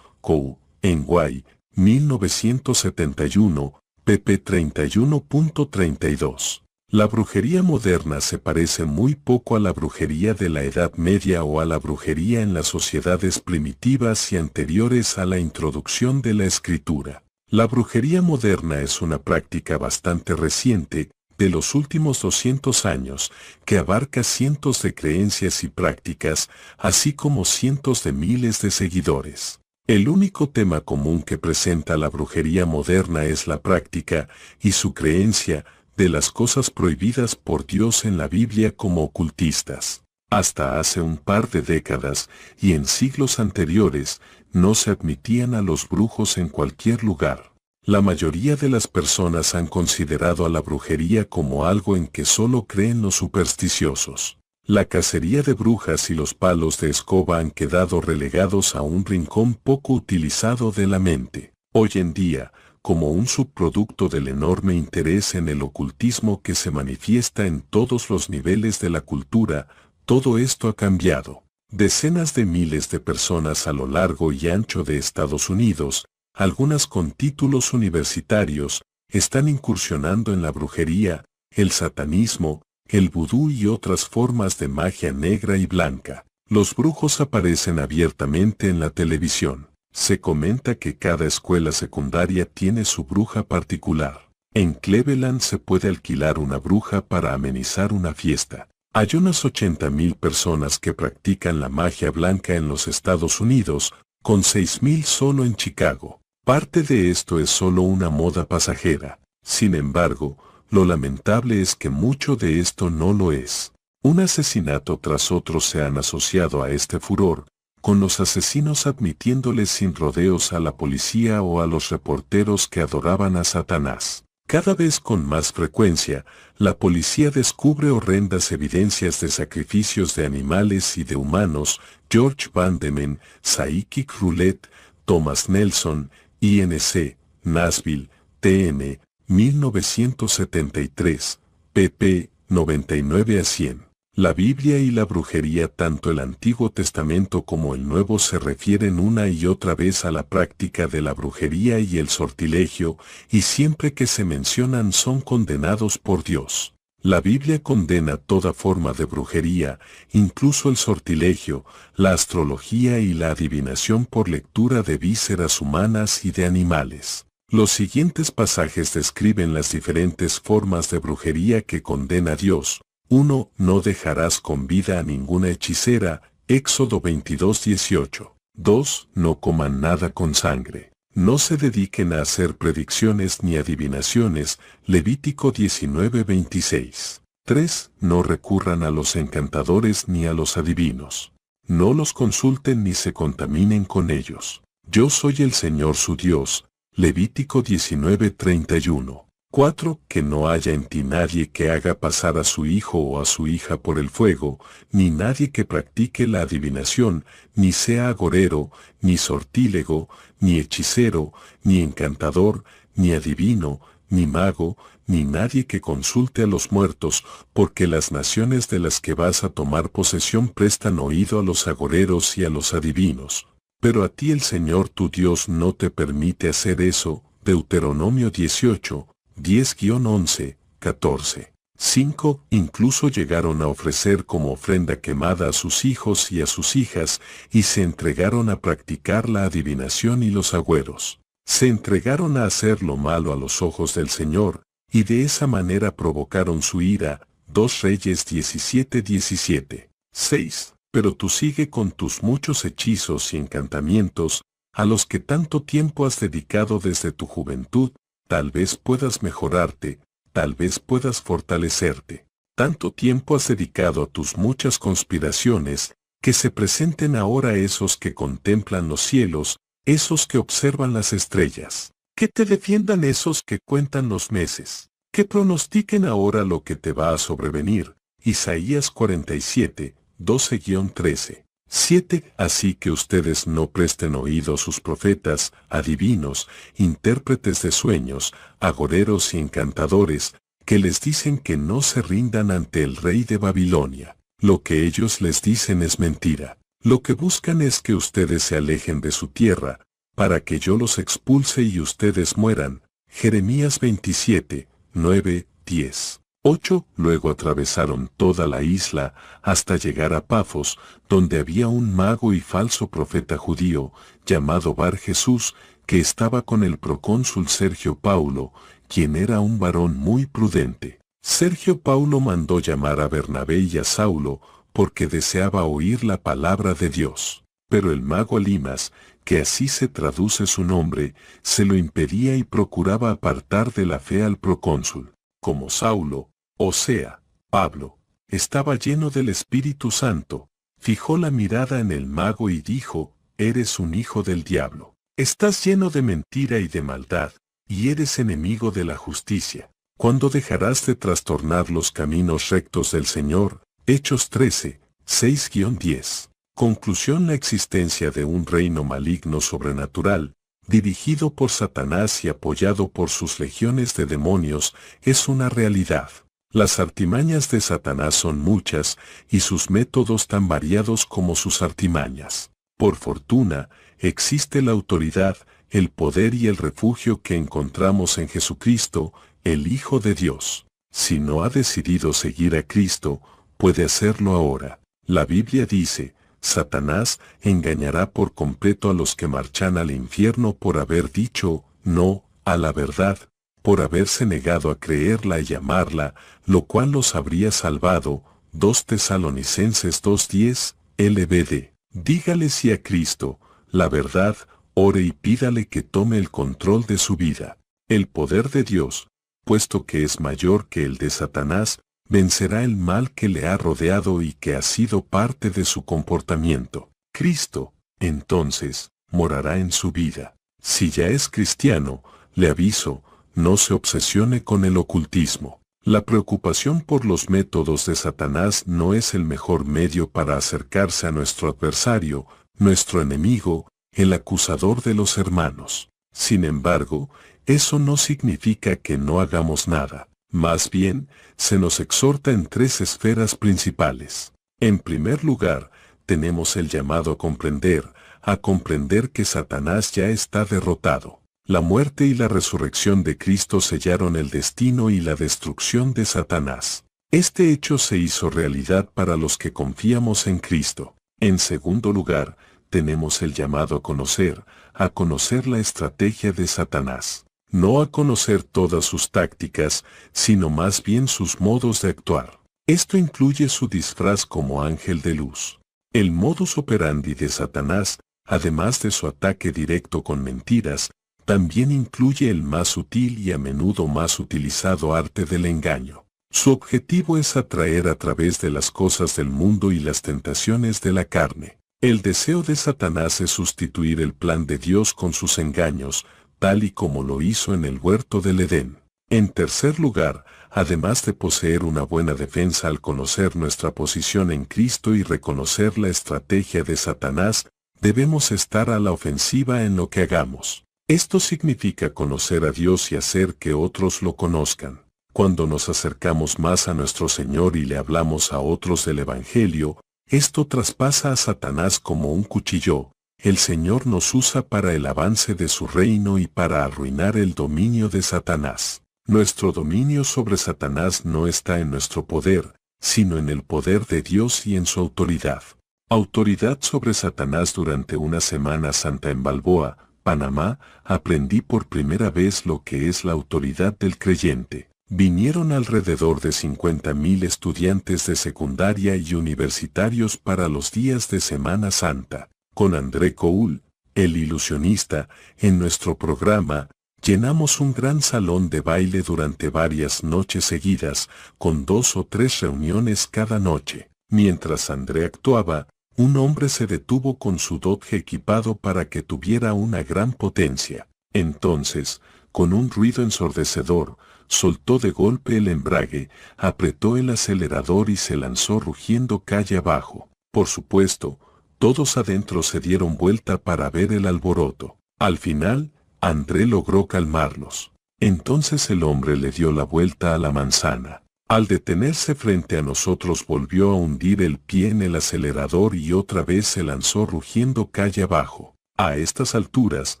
Co., en Guay, 1971, pp. 31.32. La brujería moderna se parece muy poco a la brujería de la Edad Media o a la brujería en las sociedades primitivas y anteriores a la introducción de la escritura. La brujería moderna es una práctica bastante reciente, de los últimos 200 años, que abarca cientos de creencias y prácticas, así como cientos de miles de seguidores. El único tema común que presenta la brujería moderna es la práctica y su creencia de las cosas prohibidas por Dios en la Biblia como ocultistas. Hasta hace un par de décadas y en siglos anteriores no se admitían a los brujos en cualquier lugar. La mayoría de las personas han considerado a la brujería como algo en que solo creen los supersticiosos. La cacería de brujas y los palos de escoba han quedado relegados a un rincón poco utilizado de la mente. Hoy en día, como un subproducto del enorme interés en el ocultismo que se manifiesta en todos los niveles de la cultura, todo esto ha cambiado. Decenas de miles de personas a lo largo y ancho de Estados Unidos, algunas con títulos universitarios, están incursionando en la brujería, el satanismo, el vudú y otras formas de magia negra y blanca. Los brujos aparecen abiertamente en la televisión. Se comenta que cada escuela secundaria tiene su bruja particular. En Cleveland se puede alquilar una bruja para amenizar una fiesta. Hay unas 80.000 personas que practican la magia blanca en los Estados Unidos, con 6.000 solo en Chicago. Parte de esto es solo una moda pasajera. Sin embargo, lo lamentable es que mucho de esto no lo es. Un asesinato tras otro se han asociado a este furor, con los asesinos admitiéndoles sin rodeos a la policía o a los reporteros que adoraban a Satanás. Cada vez con más frecuencia, la policía descubre horrendas evidencias de sacrificios de animales y de humanos, George Vandemen, Saiki Roulette, Thomas Nelson, INC, Nashville, TN, 1973, pp. 99 a 100. La Biblia y la brujería, tanto el Antiguo Testamento como el Nuevo, se refieren una y otra vez a la práctica de la brujería y el sortilegio, y siempre que se mencionan son condenados por Dios. La Biblia condena toda forma de brujería, incluso el sortilegio, la astrología y la adivinación por lectura de vísceras humanas y de animales. Los siguientes pasajes describen las diferentes formas de brujería que condena Dios, 1. No dejarás con vida a ninguna hechicera, Éxodo 22:18. 2. No coman nada con sangre. No se dediquen a hacer predicciones ni adivinaciones, Levítico 19:26. 3. No recurran a los encantadores ni a los adivinos. No los consulten ni se contaminen con ellos. Yo soy el Señor su Dios. Levítico 19:31. 4. Que no haya en ti nadie que haga pasar a su hijo o a su hija por el fuego, ni nadie que practique la adivinación, ni sea agorero, ni sortílego, ni hechicero, ni encantador, ni adivino, ni mago, ni nadie que consulte a los muertos, porque las naciones de las que vas a tomar posesión prestan oído a los agoreros y a los adivinos. Pero a ti el Señor tu Dios no te permite hacer eso. Deuteronomio 18, 10-11, 14. 5. Incluso llegaron a ofrecer como ofrenda quemada a sus hijos y a sus hijas, y se entregaron a practicar la adivinación y los agüeros. Se entregaron a hacer lo malo a los ojos del Señor, y de esa manera provocaron su ira. 2 Reyes 17-17. 6. Pero tú sigue con tus muchos hechizos y encantamientos, a los que tanto tiempo has dedicado desde tu juventud, Tal vez puedas mejorarte, tal vez puedas fortalecerte. Tanto tiempo has dedicado a tus muchas conspiraciones, que se presenten ahora esos que contemplan los cielos, esos que observan las estrellas. Que te defiendan esos que cuentan los meses. Que pronostiquen ahora lo que te va a sobrevenir. Isaías 47, 12-13. 7. Así que ustedes no presten oído a sus profetas, adivinos, intérpretes de sueños, agoreros y encantadores, que les dicen que no se rindan ante el rey de Babilonia. Lo que ellos les dicen es mentira. Lo que buscan es que ustedes se alejen de su tierra, para que yo los expulse y ustedes mueran. Jeremías 27, 9, 10. Ocho luego atravesaron toda la isla hasta llegar a Pafos, donde había un mago y falso profeta judío, llamado Bar Jesús, que estaba con el procónsul Sergio Paulo, quien era un varón muy prudente. Sergio Paulo mandó llamar a Bernabé y a Saulo, porque deseaba oír la palabra de Dios. Pero el mago Limas, que así se traduce su nombre, se lo impedía y procuraba apartar de la fe al procónsul. Como Saulo, o sea, Pablo, estaba lleno del Espíritu Santo, fijó la mirada en el mago y dijo, eres un hijo del diablo. Estás lleno de mentira y de maldad, y eres enemigo de la justicia. Cuando dejarás de trastornar los caminos rectos del Señor? Hechos 13, 6-10. Conclusión La existencia de un reino maligno sobrenatural, dirigido por Satanás y apoyado por sus legiones de demonios, es una realidad. Las artimañas de Satanás son muchas, y sus métodos tan variados como sus artimañas. Por fortuna, existe la autoridad, el poder y el refugio que encontramos en Jesucristo, el Hijo de Dios. Si no ha decidido seguir a Cristo, puede hacerlo ahora. La Biblia dice, Satanás engañará por completo a los que marchan al infierno por haber dicho, no, a la verdad, por haberse negado a creerla y llamarla, lo cual los habría salvado. 2 Tesalonicenses 2.10, LBD. Dígale si a Cristo, la verdad, ore y pídale que tome el control de su vida. El poder de Dios, puesto que es mayor que el de Satanás, vencerá el mal que le ha rodeado y que ha sido parte de su comportamiento. Cristo, entonces, morará en su vida. Si ya es cristiano, le aviso, no se obsesione con el ocultismo. La preocupación por los métodos de Satanás no es el mejor medio para acercarse a nuestro adversario, nuestro enemigo, el acusador de los hermanos. Sin embargo, eso no significa que no hagamos nada. Más bien, se nos exhorta en tres esferas principales. En primer lugar, tenemos el llamado a comprender, a comprender que Satanás ya está derrotado. La muerte y la resurrección de Cristo sellaron el destino y la destrucción de Satanás. Este hecho se hizo realidad para los que confiamos en Cristo. En segundo lugar, tenemos el llamado a conocer, a conocer la estrategia de Satanás. No a conocer todas sus tácticas, sino más bien sus modos de actuar. Esto incluye su disfraz como ángel de luz. El modus operandi de Satanás, además de su ataque directo con mentiras, también incluye el más sutil y a menudo más utilizado arte del engaño. Su objetivo es atraer a través de las cosas del mundo y las tentaciones de la carne. El deseo de Satanás es sustituir el plan de Dios con sus engaños, tal y como lo hizo en el huerto del Edén. En tercer lugar, además de poseer una buena defensa al conocer nuestra posición en Cristo y reconocer la estrategia de Satanás, debemos estar a la ofensiva en lo que hagamos. Esto significa conocer a Dios y hacer que otros lo conozcan. Cuando nos acercamos más a nuestro Señor y le hablamos a otros del Evangelio, esto traspasa a Satanás como un cuchillo. El Señor nos usa para el avance de su reino y para arruinar el dominio de Satanás. Nuestro dominio sobre Satanás no está en nuestro poder, sino en el poder de Dios y en su autoridad. Autoridad sobre Satanás durante una Semana Santa en Balboa, Panamá, aprendí por primera vez lo que es la autoridad del creyente. Vinieron alrededor de 50.000 estudiantes de secundaria y universitarios para los días de Semana Santa, con André Coul, el ilusionista, en nuestro programa, Llenamos un gran salón de baile durante varias noches seguidas, con dos o tres reuniones cada noche. Mientras André actuaba, un hombre se detuvo con su dodge equipado para que tuviera una gran potencia. Entonces, con un ruido ensordecedor, soltó de golpe el embrague, apretó el acelerador y se lanzó rugiendo calle abajo. Por supuesto, todos adentro se dieron vuelta para ver el alboroto. Al final, André logró calmarlos. Entonces el hombre le dio la vuelta a la manzana. Al detenerse frente a nosotros volvió a hundir el pie en el acelerador y otra vez se lanzó rugiendo calle abajo. A estas alturas,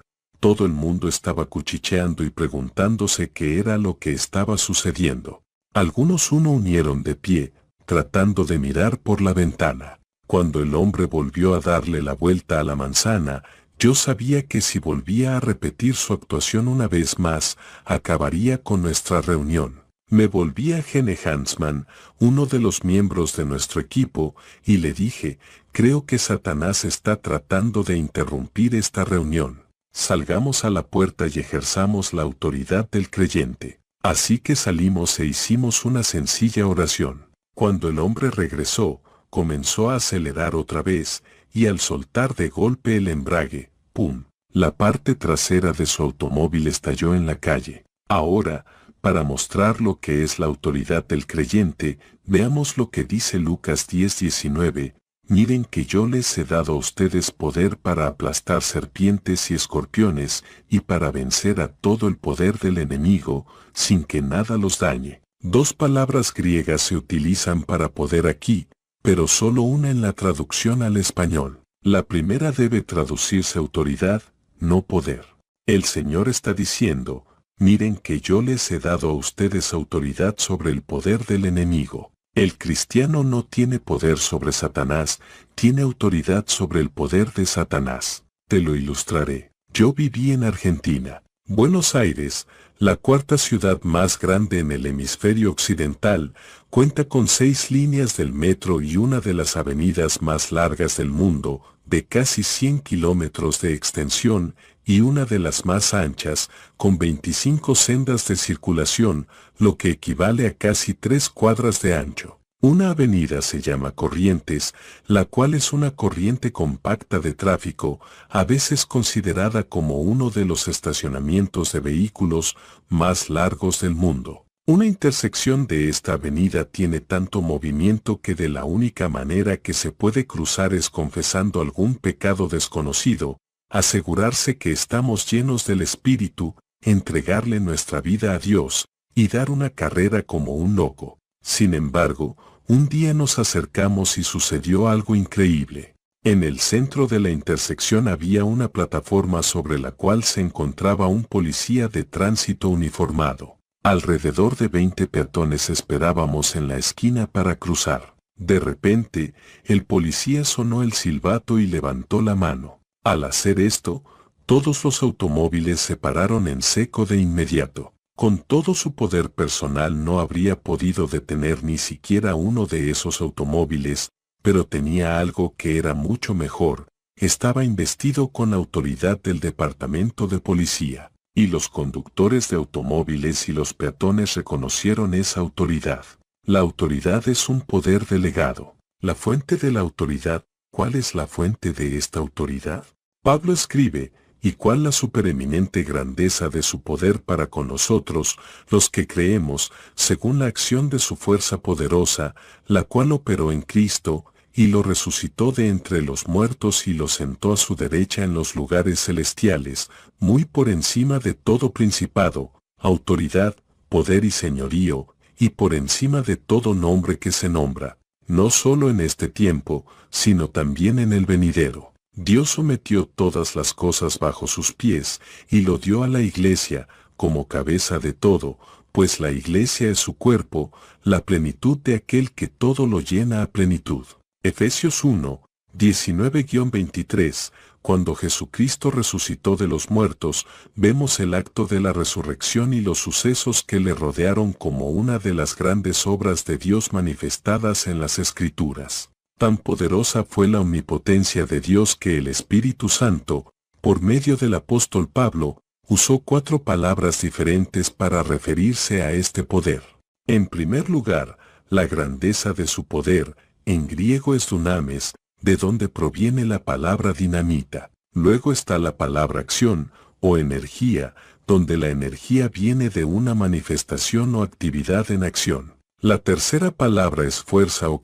todo el mundo estaba cuchicheando y preguntándose qué era lo que estaba sucediendo. Algunos uno unieron de pie, tratando de mirar por la ventana. Cuando el hombre volvió a darle la vuelta a la manzana, yo sabía que si volvía a repetir su actuación una vez más, acabaría con nuestra reunión. Me volví a Gene Hansman, uno de los miembros de nuestro equipo, y le dije, creo que Satanás está tratando de interrumpir esta reunión. Salgamos a la puerta y ejerzamos la autoridad del creyente. Así que salimos e hicimos una sencilla oración. Cuando el hombre regresó, comenzó a acelerar otra vez, y al soltar de golpe el embrague, ¡pum! La parte trasera de su automóvil estalló en la calle. Ahora, para mostrar lo que es la autoridad del creyente, veamos lo que dice Lucas 10:19, miren que yo les he dado a ustedes poder para aplastar serpientes y escorpiones, y para vencer a todo el poder del enemigo, sin que nada los dañe. Dos palabras griegas se utilizan para poder aquí, pero solo una en la traducción al español. La primera debe traducirse autoridad, no poder. El Señor está diciendo, miren que yo les he dado a ustedes autoridad sobre el poder del enemigo. El cristiano no tiene poder sobre Satanás, tiene autoridad sobre el poder de Satanás. Te lo ilustraré. Yo viví en Argentina, Buenos Aires, la cuarta ciudad más grande en el hemisferio occidental, cuenta con seis líneas del metro y una de las avenidas más largas del mundo, de casi 100 kilómetros de extensión, y una de las más anchas, con 25 sendas de circulación, lo que equivale a casi tres cuadras de ancho. Una avenida se llama Corrientes, la cual es una corriente compacta de tráfico, a veces considerada como uno de los estacionamientos de vehículos más largos del mundo. Una intersección de esta avenida tiene tanto movimiento que de la única manera que se puede cruzar es confesando algún pecado desconocido, asegurarse que estamos llenos del Espíritu, entregarle nuestra vida a Dios, y dar una carrera como un loco. Sin embargo, un día nos acercamos y sucedió algo increíble. En el centro de la intersección había una plataforma sobre la cual se encontraba un policía de tránsito uniformado. Alrededor de 20 peatones esperábamos en la esquina para cruzar. De repente, el policía sonó el silbato y levantó la mano. Al hacer esto, todos los automóviles se pararon en seco de inmediato. Con todo su poder personal no habría podido detener ni siquiera uno de esos automóviles, pero tenía algo que era mucho mejor, estaba investido con autoridad del departamento de policía, y los conductores de automóviles y los peatones reconocieron esa autoridad. La autoridad es un poder delegado. La fuente de la autoridad, ¿cuál es la fuente de esta autoridad? Pablo escribe, y cuál la supereminente grandeza de su poder para con nosotros, los que creemos, según la acción de su fuerza poderosa, la cual operó en Cristo, y lo resucitó de entre los muertos y lo sentó a su derecha en los lugares celestiales, muy por encima de todo principado, autoridad, poder y señorío, y por encima de todo nombre que se nombra, no solo en este tiempo, sino también en el venidero. Dios sometió todas las cosas bajo sus pies y lo dio a la iglesia como cabeza de todo, pues la iglesia es su cuerpo, la plenitud de aquel que todo lo llena a plenitud. Efesios 1, 19-23, cuando Jesucristo resucitó de los muertos, vemos el acto de la resurrección y los sucesos que le rodearon como una de las grandes obras de Dios manifestadas en las Escrituras tan poderosa fue la omnipotencia de Dios que el Espíritu Santo, por medio del apóstol Pablo, usó cuatro palabras diferentes para referirse a este poder. En primer lugar, la grandeza de su poder, en griego es dunames, de donde proviene la palabra dinamita. Luego está la palabra acción, o energía, donde la energía viene de una manifestación o actividad en acción. La tercera palabra es fuerza o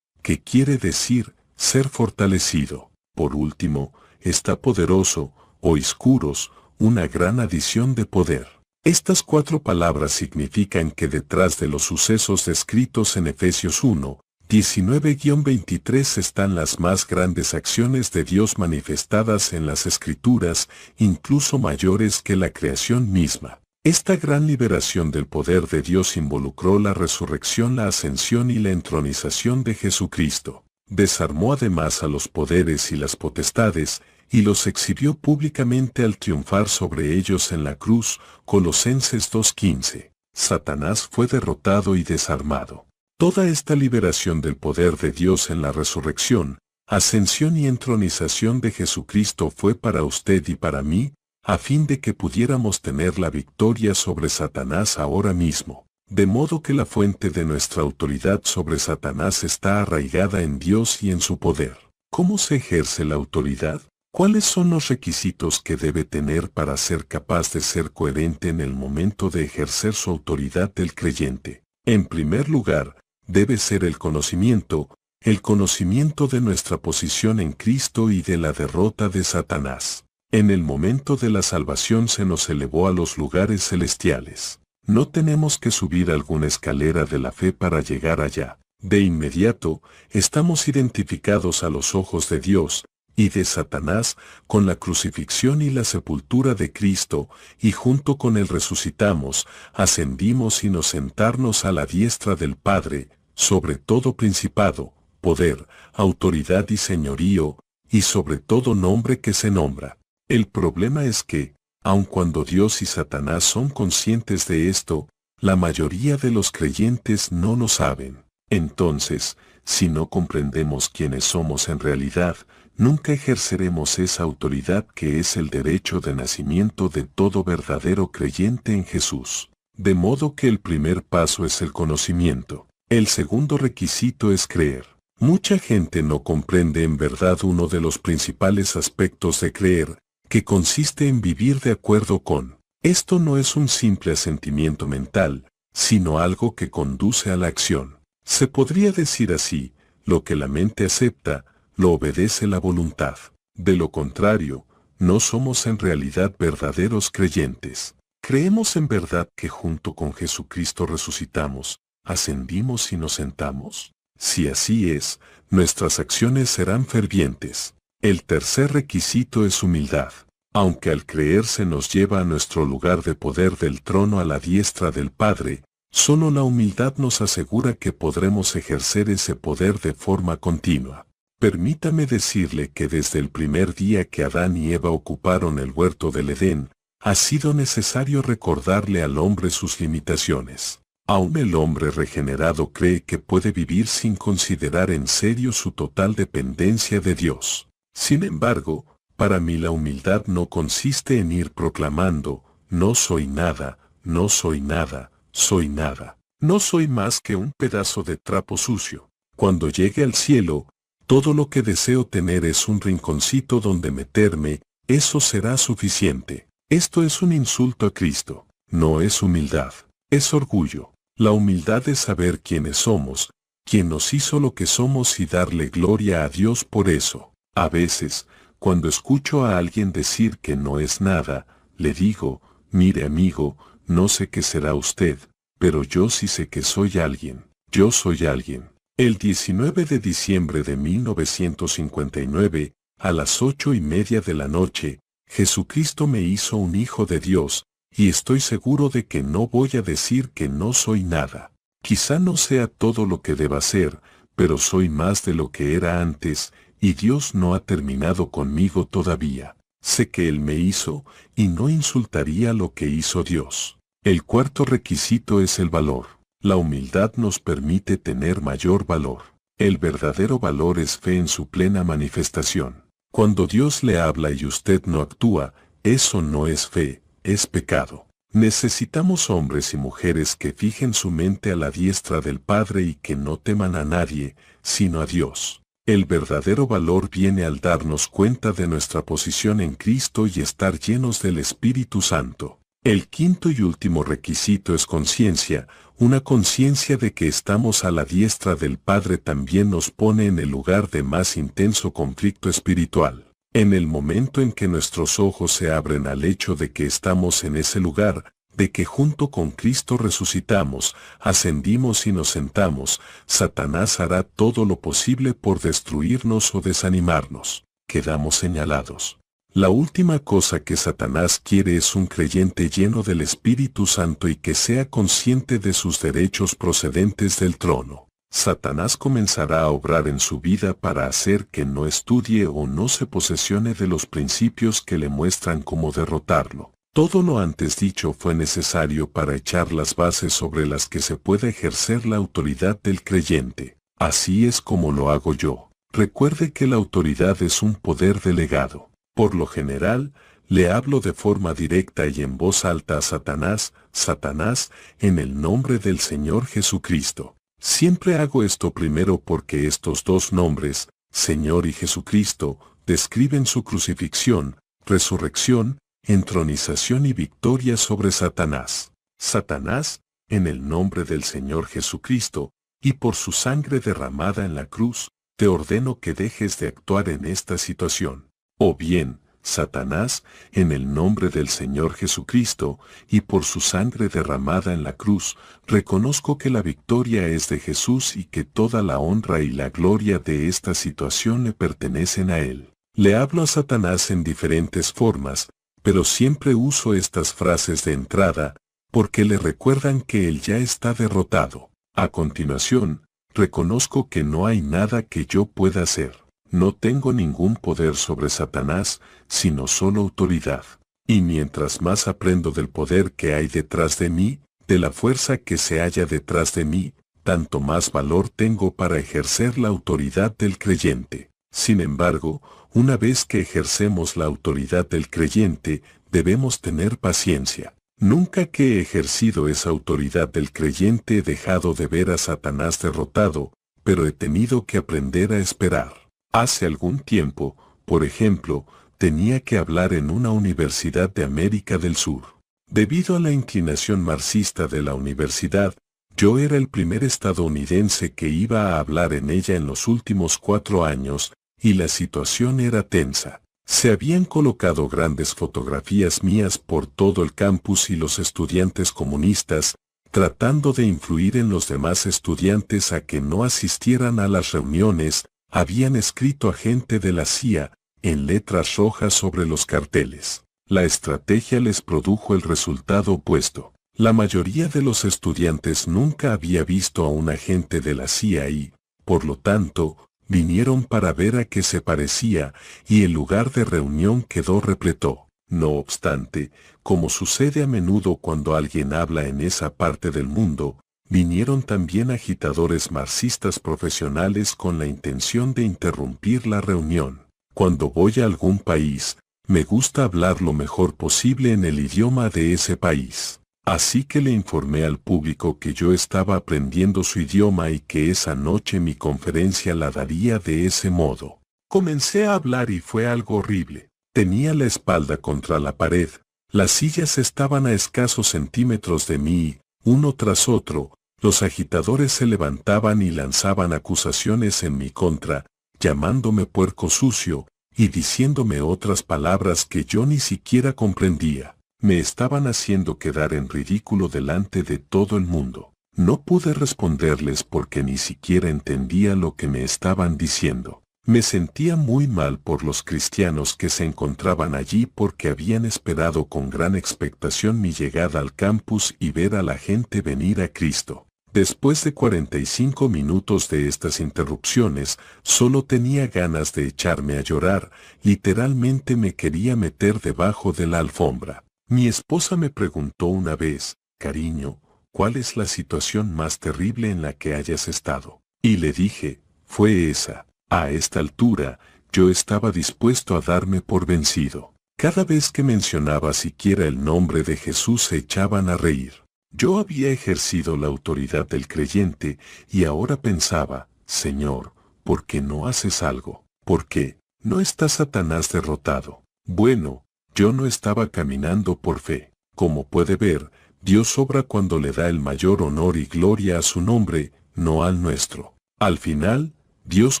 que quiere decir ser fortalecido. Por último, está poderoso, o iscuros, una gran adición de poder. Estas cuatro palabras significan que detrás de los sucesos descritos en Efesios 1, 19-23 están las más grandes acciones de Dios manifestadas en las Escrituras, incluso mayores que la creación misma. Esta gran liberación del poder de Dios involucró la resurrección, la ascensión y la entronización de Jesucristo. Desarmó además a los poderes y las potestades, y los exhibió públicamente al triunfar sobre ellos en la cruz, Colosenses 2.15. Satanás fue derrotado y desarmado. Toda esta liberación del poder de Dios en la resurrección, ascensión y entronización de Jesucristo fue para usted y para mí, a fin de que pudiéramos tener la victoria sobre Satanás ahora mismo. De modo que la fuente de nuestra autoridad sobre Satanás está arraigada en Dios y en su poder. ¿Cómo se ejerce la autoridad? ¿Cuáles son los requisitos que debe tener para ser capaz de ser coherente en el momento de ejercer su autoridad el creyente? En primer lugar, debe ser el conocimiento, el conocimiento de nuestra posición en Cristo y de la derrota de Satanás. En el momento de la salvación se nos elevó a los lugares celestiales. No tenemos que subir alguna escalera de la fe para llegar allá. De inmediato, estamos identificados a los ojos de Dios y de Satanás con la crucifixión y la sepultura de Cristo, y junto con él resucitamos, ascendimos y nos sentarnos a la diestra del Padre, sobre todo principado, poder, autoridad y señorío, y sobre todo nombre que se nombra. El problema es que, aun cuando Dios y Satanás son conscientes de esto, la mayoría de los creyentes no lo saben. Entonces, si no comprendemos quiénes somos en realidad, nunca ejerceremos esa autoridad que es el derecho de nacimiento de todo verdadero creyente en Jesús. De modo que el primer paso es el conocimiento. El segundo requisito es creer. Mucha gente no comprende en verdad uno de los principales aspectos de creer, que consiste en vivir de acuerdo con. Esto no es un simple asentimiento mental, sino algo que conduce a la acción. Se podría decir así, lo que la mente acepta, lo obedece la voluntad. De lo contrario, no somos en realidad verdaderos creyentes. Creemos en verdad que junto con Jesucristo resucitamos, ascendimos y nos sentamos. Si así es, nuestras acciones serán fervientes. El tercer requisito es humildad, aunque al creerse nos lleva a nuestro lugar de poder del trono a la diestra del Padre, solo la humildad nos asegura que podremos ejercer ese poder de forma continua. Permítame decirle que desde el primer día que Adán y Eva ocuparon el huerto del Edén, ha sido necesario recordarle al hombre sus limitaciones. Aún el hombre regenerado cree que puede vivir sin considerar en serio su total dependencia de Dios. Sin embargo, para mí la humildad no consiste en ir proclamando, no soy nada, no soy nada, soy nada. No soy más que un pedazo de trapo sucio. Cuando llegue al cielo, todo lo que deseo tener es un rinconcito donde meterme, eso será suficiente. Esto es un insulto a Cristo. No es humildad, es orgullo. La humildad es saber quiénes somos, quién nos hizo lo que somos y darle gloria a Dios por eso. A veces, cuando escucho a alguien decir que no es nada, le digo, mire amigo, no sé qué será usted, pero yo sí sé que soy alguien, yo soy alguien. El 19 de diciembre de 1959, a las ocho y media de la noche, Jesucristo me hizo un hijo de Dios, y estoy seguro de que no voy a decir que no soy nada. Quizá no sea todo lo que deba ser, pero soy más de lo que era antes, y Dios no ha terminado conmigo todavía. Sé que Él me hizo, y no insultaría lo que hizo Dios. El cuarto requisito es el valor. La humildad nos permite tener mayor valor. El verdadero valor es fe en su plena manifestación. Cuando Dios le habla y usted no actúa, eso no es fe, es pecado. Necesitamos hombres y mujeres que fijen su mente a la diestra del Padre y que no teman a nadie, sino a Dios. El verdadero valor viene al darnos cuenta de nuestra posición en Cristo y estar llenos del Espíritu Santo. El quinto y último requisito es conciencia, una conciencia de que estamos a la diestra del Padre también nos pone en el lugar de más intenso conflicto espiritual. En el momento en que nuestros ojos se abren al hecho de que estamos en ese lugar, de que junto con Cristo resucitamos, ascendimos y nos sentamos, Satanás hará todo lo posible por destruirnos o desanimarnos. Quedamos señalados. La última cosa que Satanás quiere es un creyente lleno del Espíritu Santo y que sea consciente de sus derechos procedentes del trono. Satanás comenzará a obrar en su vida para hacer que no estudie o no se posesione de los principios que le muestran cómo derrotarlo. Todo lo antes dicho fue necesario para echar las bases sobre las que se puede ejercer la autoridad del creyente. Así es como lo hago yo. Recuerde que la autoridad es un poder delegado. Por lo general, le hablo de forma directa y en voz alta a Satanás, Satanás, en el nombre del Señor Jesucristo. Siempre hago esto primero porque estos dos nombres, Señor y Jesucristo, describen su crucifixión, resurrección entronización y victoria sobre Satanás. Satanás, en el nombre del Señor Jesucristo, y por su sangre derramada en la cruz, te ordeno que dejes de actuar en esta situación. O bien, Satanás, en el nombre del Señor Jesucristo, y por su sangre derramada en la cruz, reconozco que la victoria es de Jesús y que toda la honra y la gloria de esta situación le pertenecen a Él. Le hablo a Satanás en diferentes formas, pero siempre uso estas frases de entrada, porque le recuerdan que él ya está derrotado. A continuación, reconozco que no hay nada que yo pueda hacer. No tengo ningún poder sobre Satanás, sino solo autoridad. Y mientras más aprendo del poder que hay detrás de mí, de la fuerza que se halla detrás de mí, tanto más valor tengo para ejercer la autoridad del creyente. Sin embargo, una vez que ejercemos la autoridad del creyente, debemos tener paciencia. Nunca que he ejercido esa autoridad del creyente he dejado de ver a Satanás derrotado, pero he tenido que aprender a esperar. Hace algún tiempo, por ejemplo, tenía que hablar en una universidad de América del Sur. Debido a la inclinación marxista de la universidad, yo era el primer estadounidense que iba a hablar en ella en los últimos cuatro años, y la situación era tensa. Se habían colocado grandes fotografías mías por todo el campus y los estudiantes comunistas, tratando de influir en los demás estudiantes a que no asistieran a las reuniones, habían escrito a gente de la CIA, en letras rojas sobre los carteles. La estrategia les produjo el resultado opuesto. La mayoría de los estudiantes nunca había visto a un agente de la CIA y, por lo tanto, vinieron para ver a qué se parecía, y el lugar de reunión quedó repleto. No obstante, como sucede a menudo cuando alguien habla en esa parte del mundo, vinieron también agitadores marxistas profesionales con la intención de interrumpir la reunión. Cuando voy a algún país, me gusta hablar lo mejor posible en el idioma de ese país. Así que le informé al público que yo estaba aprendiendo su idioma y que esa noche mi conferencia la daría de ese modo. Comencé a hablar y fue algo horrible. Tenía la espalda contra la pared, las sillas estaban a escasos centímetros de mí, uno tras otro, los agitadores se levantaban y lanzaban acusaciones en mi contra, llamándome puerco sucio, y diciéndome otras palabras que yo ni siquiera comprendía. Me estaban haciendo quedar en ridículo delante de todo el mundo. No pude responderles porque ni siquiera entendía lo que me estaban diciendo. Me sentía muy mal por los cristianos que se encontraban allí porque habían esperado con gran expectación mi llegada al campus y ver a la gente venir a Cristo. Después de 45 minutos de estas interrupciones, solo tenía ganas de echarme a llorar, literalmente me quería meter debajo de la alfombra. Mi esposa me preguntó una vez, cariño, ¿cuál es la situación más terrible en la que hayas estado? Y le dije, fue esa. A esta altura, yo estaba dispuesto a darme por vencido. Cada vez que mencionaba siquiera el nombre de Jesús se echaban a reír. Yo había ejercido la autoridad del creyente y ahora pensaba, Señor, ¿por qué no haces algo? ¿Por qué? ¿No está Satanás derrotado? Bueno, yo no estaba caminando por fe. Como puede ver, Dios obra cuando le da el mayor honor y gloria a su nombre, no al nuestro. Al final, Dios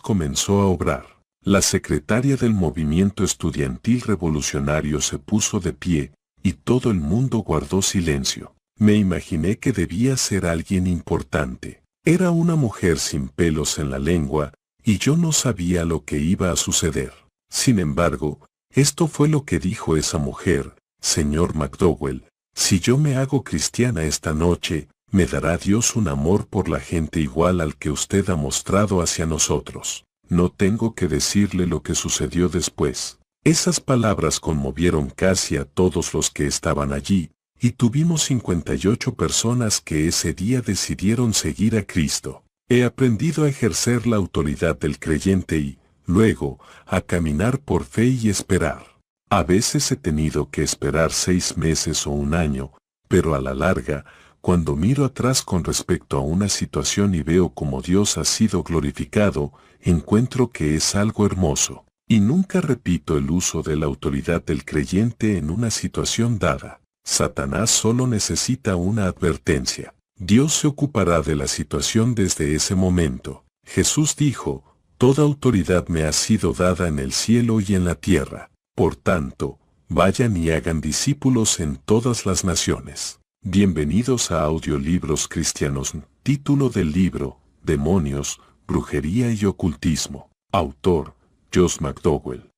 comenzó a obrar. La secretaria del movimiento estudiantil revolucionario se puso de pie, y todo el mundo guardó silencio. Me imaginé que debía ser alguien importante. Era una mujer sin pelos en la lengua, y yo no sabía lo que iba a suceder. Sin embargo, esto fue lo que dijo esa mujer, señor McDowell, si yo me hago cristiana esta noche, me dará Dios un amor por la gente igual al que usted ha mostrado hacia nosotros. No tengo que decirle lo que sucedió después. Esas palabras conmovieron casi a todos los que estaban allí, y tuvimos 58 personas que ese día decidieron seguir a Cristo. He aprendido a ejercer la autoridad del creyente y, Luego, a caminar por fe y esperar. A veces he tenido que esperar seis meses o un año, pero a la larga, cuando miro atrás con respecto a una situación y veo cómo Dios ha sido glorificado, encuentro que es algo hermoso. Y nunca repito el uso de la autoridad del creyente en una situación dada. Satanás solo necesita una advertencia. Dios se ocupará de la situación desde ese momento. Jesús dijo, Toda autoridad me ha sido dada en el cielo y en la tierra. Por tanto, vayan y hagan discípulos en todas las naciones. Bienvenidos a Audiolibros Cristianos. Título del libro, Demonios, Brujería y Ocultismo. Autor, Josh McDowell.